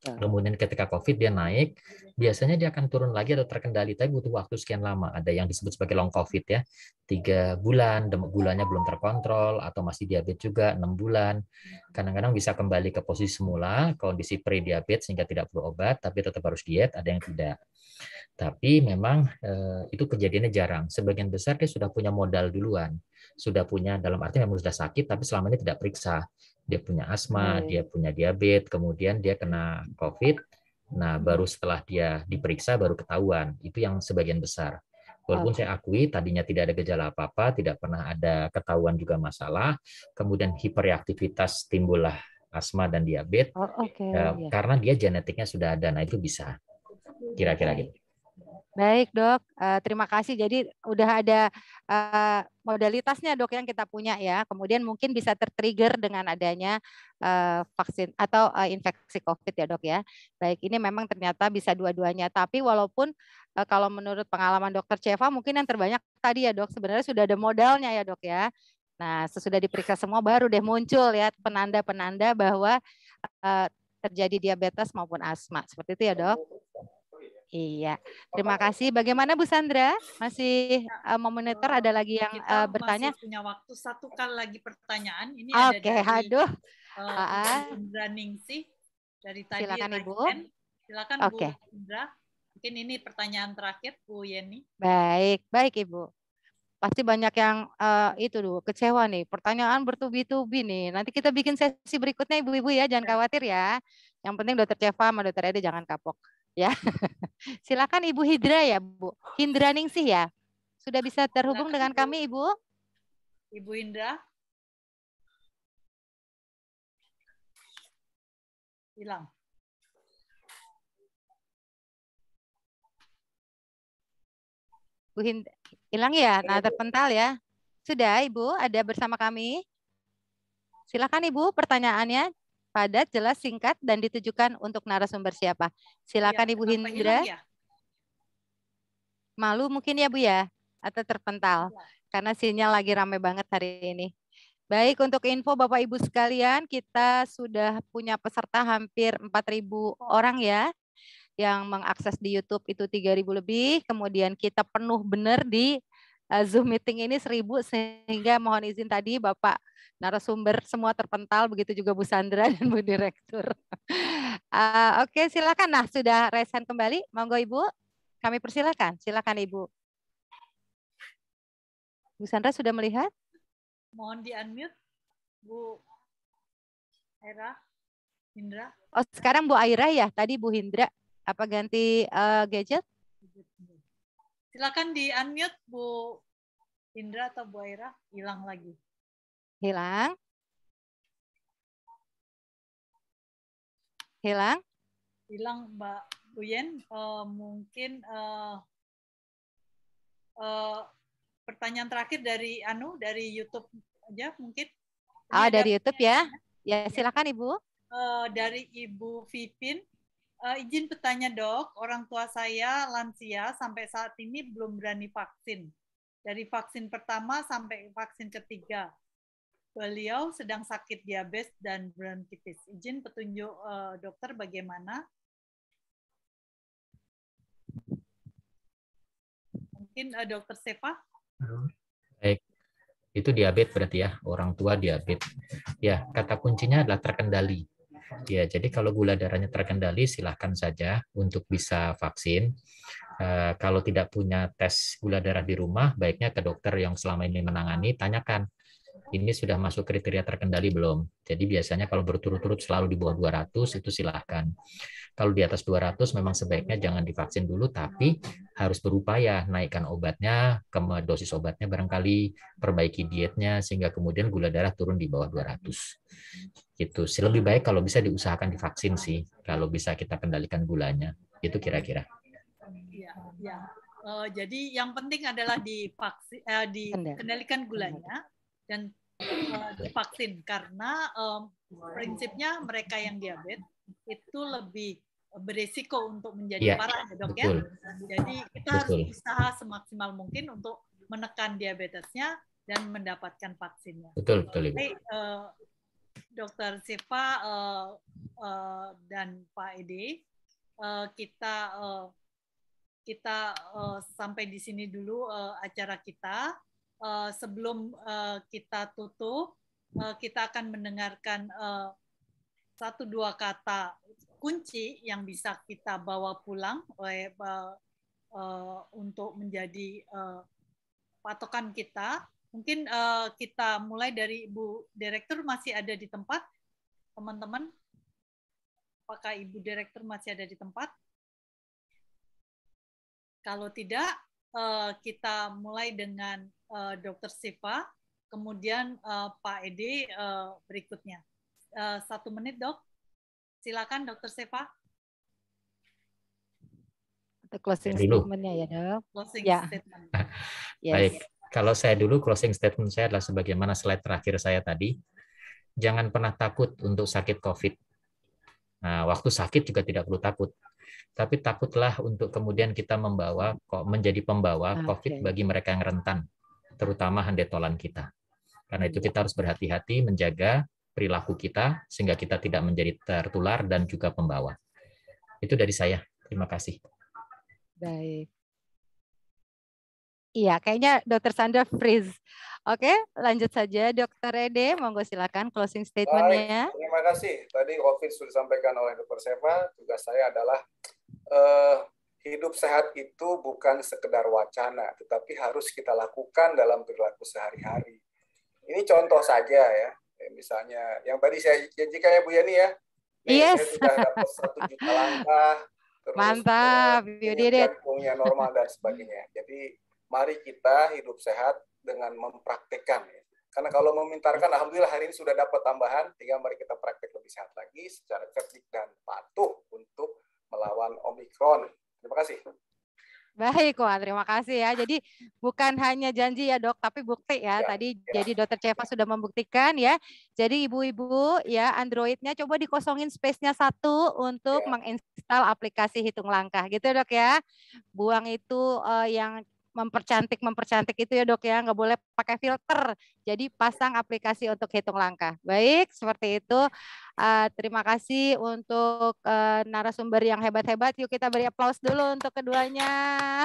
Kemudian ketika COVID dia naik, biasanya dia akan turun lagi atau terkendali, tapi butuh waktu sekian lama. Ada yang disebut sebagai long COVID ya, tiga bulan, gulanya belum terkontrol, atau masih diabetes juga, enam bulan. Kadang-kadang bisa kembali ke posisi semula, kondisi pre-diabetes sehingga tidak perlu obat, tapi tetap harus diet, ada yang tidak. Tapi memang eh, itu kejadiannya jarang. Sebagian besar dia sudah punya modal duluan, sudah punya dalam arti memang sudah sakit, tapi selama ini tidak periksa dia punya asma, hmm. dia punya diabetes, kemudian dia kena COVID. Nah, hmm. baru setelah dia diperiksa baru ketahuan. Itu yang sebagian besar. Walaupun okay. saya akui tadinya tidak ada gejala apa-apa, tidak pernah ada ketahuan juga masalah, kemudian hiperaktivitas timbullah asma dan diabetes. Oh, okay. uh, yeah. Iya. Karena dia genetiknya sudah ada. Nah, itu bisa. Kira-kira okay. gitu. Baik dok, eh, terima kasih. Jadi udah ada eh, modalitasnya dok yang kita punya ya. Kemudian mungkin bisa tertrigger dengan adanya eh, vaksin atau infeksi COVID ya dok ya. Baik, ini memang ternyata bisa dua-duanya. Tapi walaupun kalau menurut pengalaman dokter Ceva mungkin yang terbanyak tadi ya dok. Sebenarnya sudah ada modalnya ya dok ya. Nah sesudah diperiksa semua baru deh muncul ya penanda-penanda bahwa terjadi diabetes maupun asma. Seperti itu ya dok. Iya, terima kasih. Bagaimana Bu Sandra? Masih uh, memonitor ada lagi yang uh, bertanya? Kita masih punya waktu satu kali lagi pertanyaan. Ini Oke, okay, dari, aduh. Uh, Bu Sandra Ningsih dari tadi. Silakan Ibu. Hand. Silakan okay. Bu Sandra. Mungkin ini pertanyaan terakhir Bu Yeni. Baik, baik Ibu. Pasti banyak yang uh, itu dulu kecewa nih. Pertanyaan bertubi-tubi nih. Nanti kita bikin sesi berikutnya Ibu-ibu ya, jangan ya. khawatir ya. Yang penting Dokter Ceva sama Dokter Ede jangan kapok ya. Silakan Ibu Hidra ya, Bu. Hindra Ningsih ya. Sudah bisa terhubung dengan kami, Ibu? Ibu Indra. Hilang. Bu Hind hilang ya? Nah, terpental ya. Sudah, Ibu, ada bersama kami. Silakan Ibu pertanyaannya padat, jelas, singkat, dan ditujukan untuk narasumber siapa. Iya, Silakan ya, Ibu Hindra. Ya? Malu mungkin ya Bu ya, atau terpental. Ya. Karena sinyal lagi ramai banget hari ini. Baik, untuk info Bapak Ibu sekalian, kita sudah punya peserta hampir 4.000 orang ya yang mengakses di YouTube itu 3.000 lebih, kemudian kita penuh benar di Eh, Zoom meeting ini seribu sehingga mohon izin tadi Bapak narasumber semua terpental begitu juga Bu Sandra dan Bu Direktur. Uh, Oke okay, silakan nah sudah resen kembali monggo Ibu kami persilakan silakan Ibu. Bu Sandra sudah melihat? Mohon di unmute Bu Aira Hindra. Oh sekarang Bu Aira ya tadi Bu Hindra apa ganti uh, gadget Silakan di unmute Bu Indra atau Bu Aira, hilang lagi. Hilang? Hilang? Hilang Mbak Buyen, uh, eh, mungkin uh, uh, pertanyaan terakhir dari Anu dari YouTube aja mungkin. Oh, dari YouTube ya. Ya, silakan Ibu. Uh, dari Ibu Vipin, Uh, izin bertanya dok, orang tua saya lansia sampai saat ini belum berani vaksin. Dari vaksin pertama sampai vaksin ketiga. Beliau sedang sakit diabetes dan bronkitis. Izin petunjuk uh, dokter bagaimana? Mungkin uh, dokter Sefa? Baik, itu diabetes berarti ya, orang tua diabetes. Ya, kata kuncinya adalah terkendali Ya, jadi kalau gula darahnya terkendali, silahkan saja untuk bisa vaksin. Uh, kalau tidak punya tes gula darah di rumah, baiknya ke dokter yang selama ini menangani, tanyakan ini sudah masuk kriteria terkendali belum. Jadi biasanya kalau berturut-turut selalu di bawah 200 itu silahkan. Kalau di atas 200 memang sebaiknya jangan divaksin dulu, tapi harus berupaya naikkan obatnya, ke dosis obatnya barangkali, perbaiki dietnya, sehingga kemudian gula darah turun di bawah 200. Gitu. Lebih baik kalau bisa diusahakan divaksin sih, kalau bisa kita kendalikan gulanya. Itu kira-kira. Ya, ya. Uh, jadi yang penting adalah divaksin, uh, eh, dikendalikan gulanya dan Eh, vaksin karena um, prinsipnya mereka yang diabetes itu lebih beresiko untuk menjadi yeah. parah ya dok ya. Jadi kita Betul. harus usaha semaksimal mungkin untuk menekan diabetesnya dan mendapatkan vaksinnya. Betul, betul. Ibu. Jadi, uh, eh, Dokter Siva uh, uh, dan Pak Edi uh, kita uh, kita uh, sampai di sini dulu uh, acara kita uh, sebelum uh, kita tutup, uh, kita akan mendengarkan uh, satu dua kata kunci yang bisa kita bawa pulang oleh, uh, uh, untuk menjadi uh, patokan kita. Mungkin uh, kita mulai dari Ibu Direktur masih ada di tempat, teman-teman. Apakah Ibu Direktur masih ada di tempat? Kalau tidak, uh, kita mulai dengan uh, eh, Dr. Siva, kemudian uh, Pak Edi uh, berikutnya. Uh, satu menit dok, silakan Dokter Siva. The closing statement ya dok. Closing yeah. statement. yes. Baik, kalau saya dulu closing statement saya adalah sebagaimana slide terakhir saya tadi. Jangan pernah takut untuk sakit COVID Nah, waktu sakit juga tidak perlu takut. Tapi takutlah untuk kemudian kita membawa menjadi pembawa okay. Ah, COVID bagi mereka yang rentan, terutama handetolan kita. Karena itu kita harus berhati-hati menjaga perilaku kita sehingga kita tidak menjadi tertular dan juga pembawa. Itu dari saya. Terima kasih. Baik. Iya, kayaknya Dokter Sandra freeze. Oke, lanjut saja Dokter Ede, monggo silakan closing statementnya. terima kasih. Tadi Covid sudah disampaikan oleh Dokter Seva. Tugas saya adalah eh, hidup sehat itu bukan sekedar wacana, tetapi harus kita lakukan dalam perilaku sehari-hari. Ini contoh saja ya, eh, misalnya yang tadi saya janjikan ya Bu Yani ya. Nah, yes. Saya sudah dapat satu juta langkah. Terus, Mantap, you did it. normal dan sebagainya. Jadi mari kita hidup sehat dengan mempraktekkan ya. Karena kalau memintarkan, alhamdulillah hari ini sudah dapat tambahan, tinggal mari kita praktek lebih sehat lagi secara cerdik dan patuh untuk melawan Omikron. Terima kasih. Baik, wah terima kasih ya. Jadi bukan hanya janji ya dok, tapi bukti ya. ya Tadi ya. jadi dokter Ceva sudah membuktikan ya. Jadi ibu-ibu ya Androidnya coba dikosongin space-nya satu untuk ya. menginstal aplikasi hitung langkah gitu dok ya. Buang itu uh, yang mempercantik mempercantik itu ya dok ya nggak boleh pakai filter jadi pasang aplikasi untuk hitung langkah baik seperti itu uh, terima kasih untuk uh, narasumber yang hebat-hebat yuk kita beri aplaus dulu untuk keduanya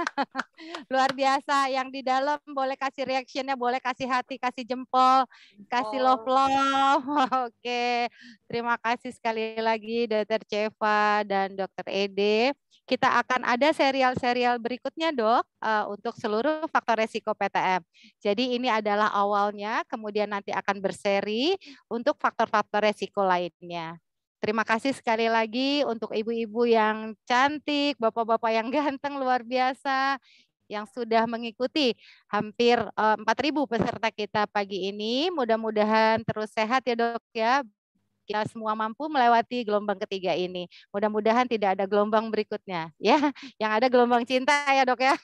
luar biasa yang di dalam boleh kasih reactionnya boleh kasih hati kasih jempol kasih love love oke okay. terima kasih sekali lagi dokter Ceva dan dokter Ede kita akan ada serial-serial berikutnya dok eh, untuk seluruh faktor resiko PTM. Jadi ini adalah awalnya, kemudian nanti akan berseri untuk faktor-faktor resiko lainnya. Terima kasih sekali lagi untuk ibu-ibu yang cantik, bapak-bapak yang ganteng luar biasa yang sudah mengikuti hampir 4.000 eh, peserta kita pagi ini. Mudah-mudahan terus sehat ya dok ya, kita ya, semua mampu melewati gelombang ketiga ini. Mudah-mudahan tidak ada gelombang berikutnya ya. Yang ada gelombang cinta ya, Dok ya.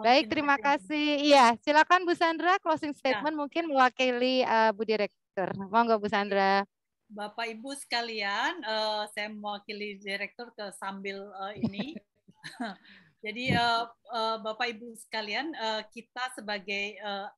Baik, terima ya. kasih. Iya, silakan Bu Sandra closing ya. statement ya. mungkin mewakili uh, Bu Direktur. Monggo Bu Sandra. Bapak Ibu sekalian, uh, saya mewakili direktur ke sambil uh, ini. Jadi uh, uh, Bapak Ibu sekalian, uh, kita sebagai uh,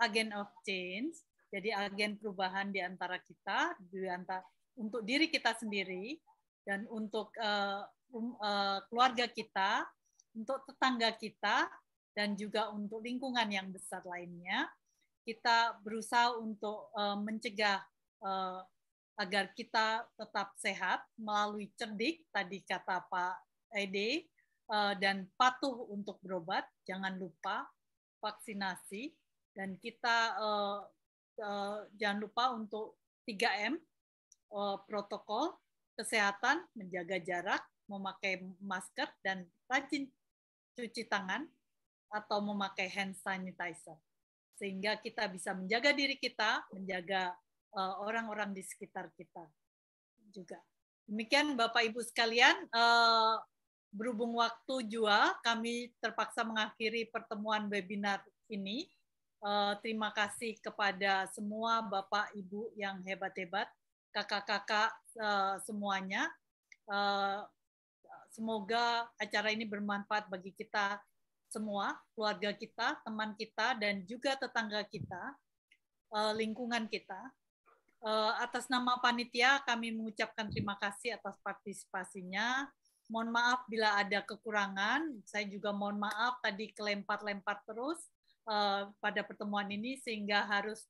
agent of change jadi agen perubahan di antara kita, di antara, untuk diri kita sendiri dan untuk uh, um, uh, keluarga kita, untuk tetangga kita dan juga untuk lingkungan yang besar lainnya. Kita berusaha untuk uh, mencegah uh, agar kita tetap sehat melalui cerdik tadi kata Pak Ede uh, dan patuh untuk berobat, jangan lupa vaksinasi dan kita uh, Eh, jangan lupa untuk 3M eh, protokol kesehatan, menjaga jarak, memakai masker dan rajin cuci tangan atau memakai hand sanitizer sehingga kita bisa menjaga diri kita, menjaga eh, orang-orang di sekitar kita juga. Demikian Bapak Ibu sekalian, berhubung waktu jual kami terpaksa mengakhiri pertemuan webinar ini. Uh, terima kasih kepada semua Bapak Ibu yang hebat-hebat, kakak-kakak uh, semuanya. Uh, semoga acara ini bermanfaat bagi kita semua, keluarga kita, teman kita, dan juga tetangga kita, uh, lingkungan kita. Uh, atas nama panitia, kami mengucapkan terima kasih atas partisipasinya. Mohon maaf bila ada kekurangan. Saya juga mohon maaf tadi kelempar-lempar terus Eh, pada pertemuan ini sehingga harus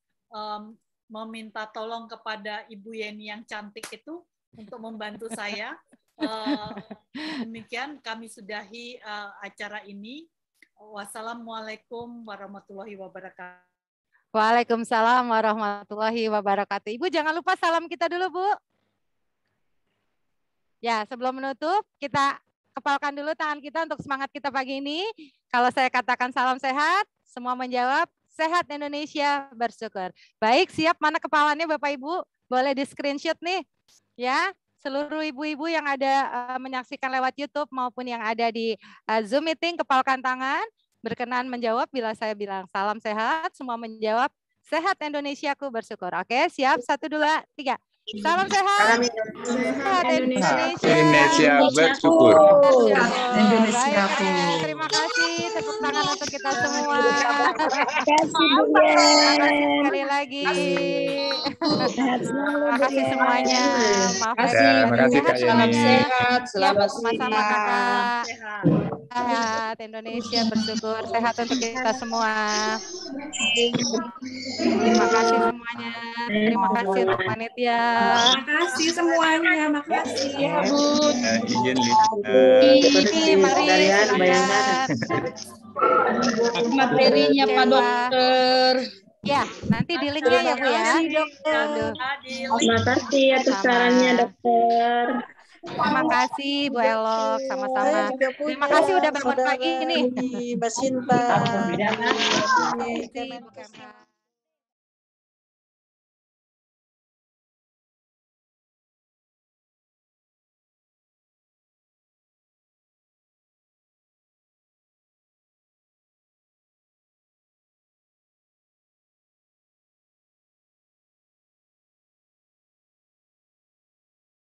meminta tolong kepada Ibu Yeni yang cantik itu untuk membantu saya. Eh, demikian kami sudahi eh, acara ini. Wassalamualaikum warahmatullahi wabarakatuh. Waalaikumsalam warahmatullahi wabarakatuh. Ibu jangan lupa salam kita dulu, Bu. Ya, sebelum menutup, kita kepalkan dulu tangan kita untuk semangat kita pagi ini. Kalau saya katakan salam sehat, semua menjawab, sehat Indonesia, bersyukur. Baik, siap mana kepalanya Bapak Ibu? Boleh di screenshot nih. Ya, seluruh ibu-ibu yang ada uh, menyaksikan lewat YouTube maupun yang ada di uh, Zoom meeting, kepalkan tangan, berkenan menjawab bila saya bilang salam sehat, semua menjawab sehat Indonesiaku bersyukur. Oke, siap. Satu, dua, tiga. Ya. Salam sehat. Indonesia. Indonesia, bersyukur. Indonesia. terima kasih tepuk tangan untuk kita semua. Terima kasih sekali lagi. Terima kasih semuanya. terima kasih, terima kasih sehat, iya, selamat ya, sama-sama Sehat. sehat Indonesia bersyukur sehat untuk kita semua. Terima kasih semuanya. Terima kasih untuk panitia. Terima kasih semuanya. Makasih ya Bu. Ya, izin Ini mari Materinya Pak Dokter. Ya, nanti di linknya ya Bu ya. Terima kasih atas sarannya dokter. Terima kasih Bu Elok, sama-sama. Terima kasih udah bangun pagi ini. Mbak Sinta. Terima kasih.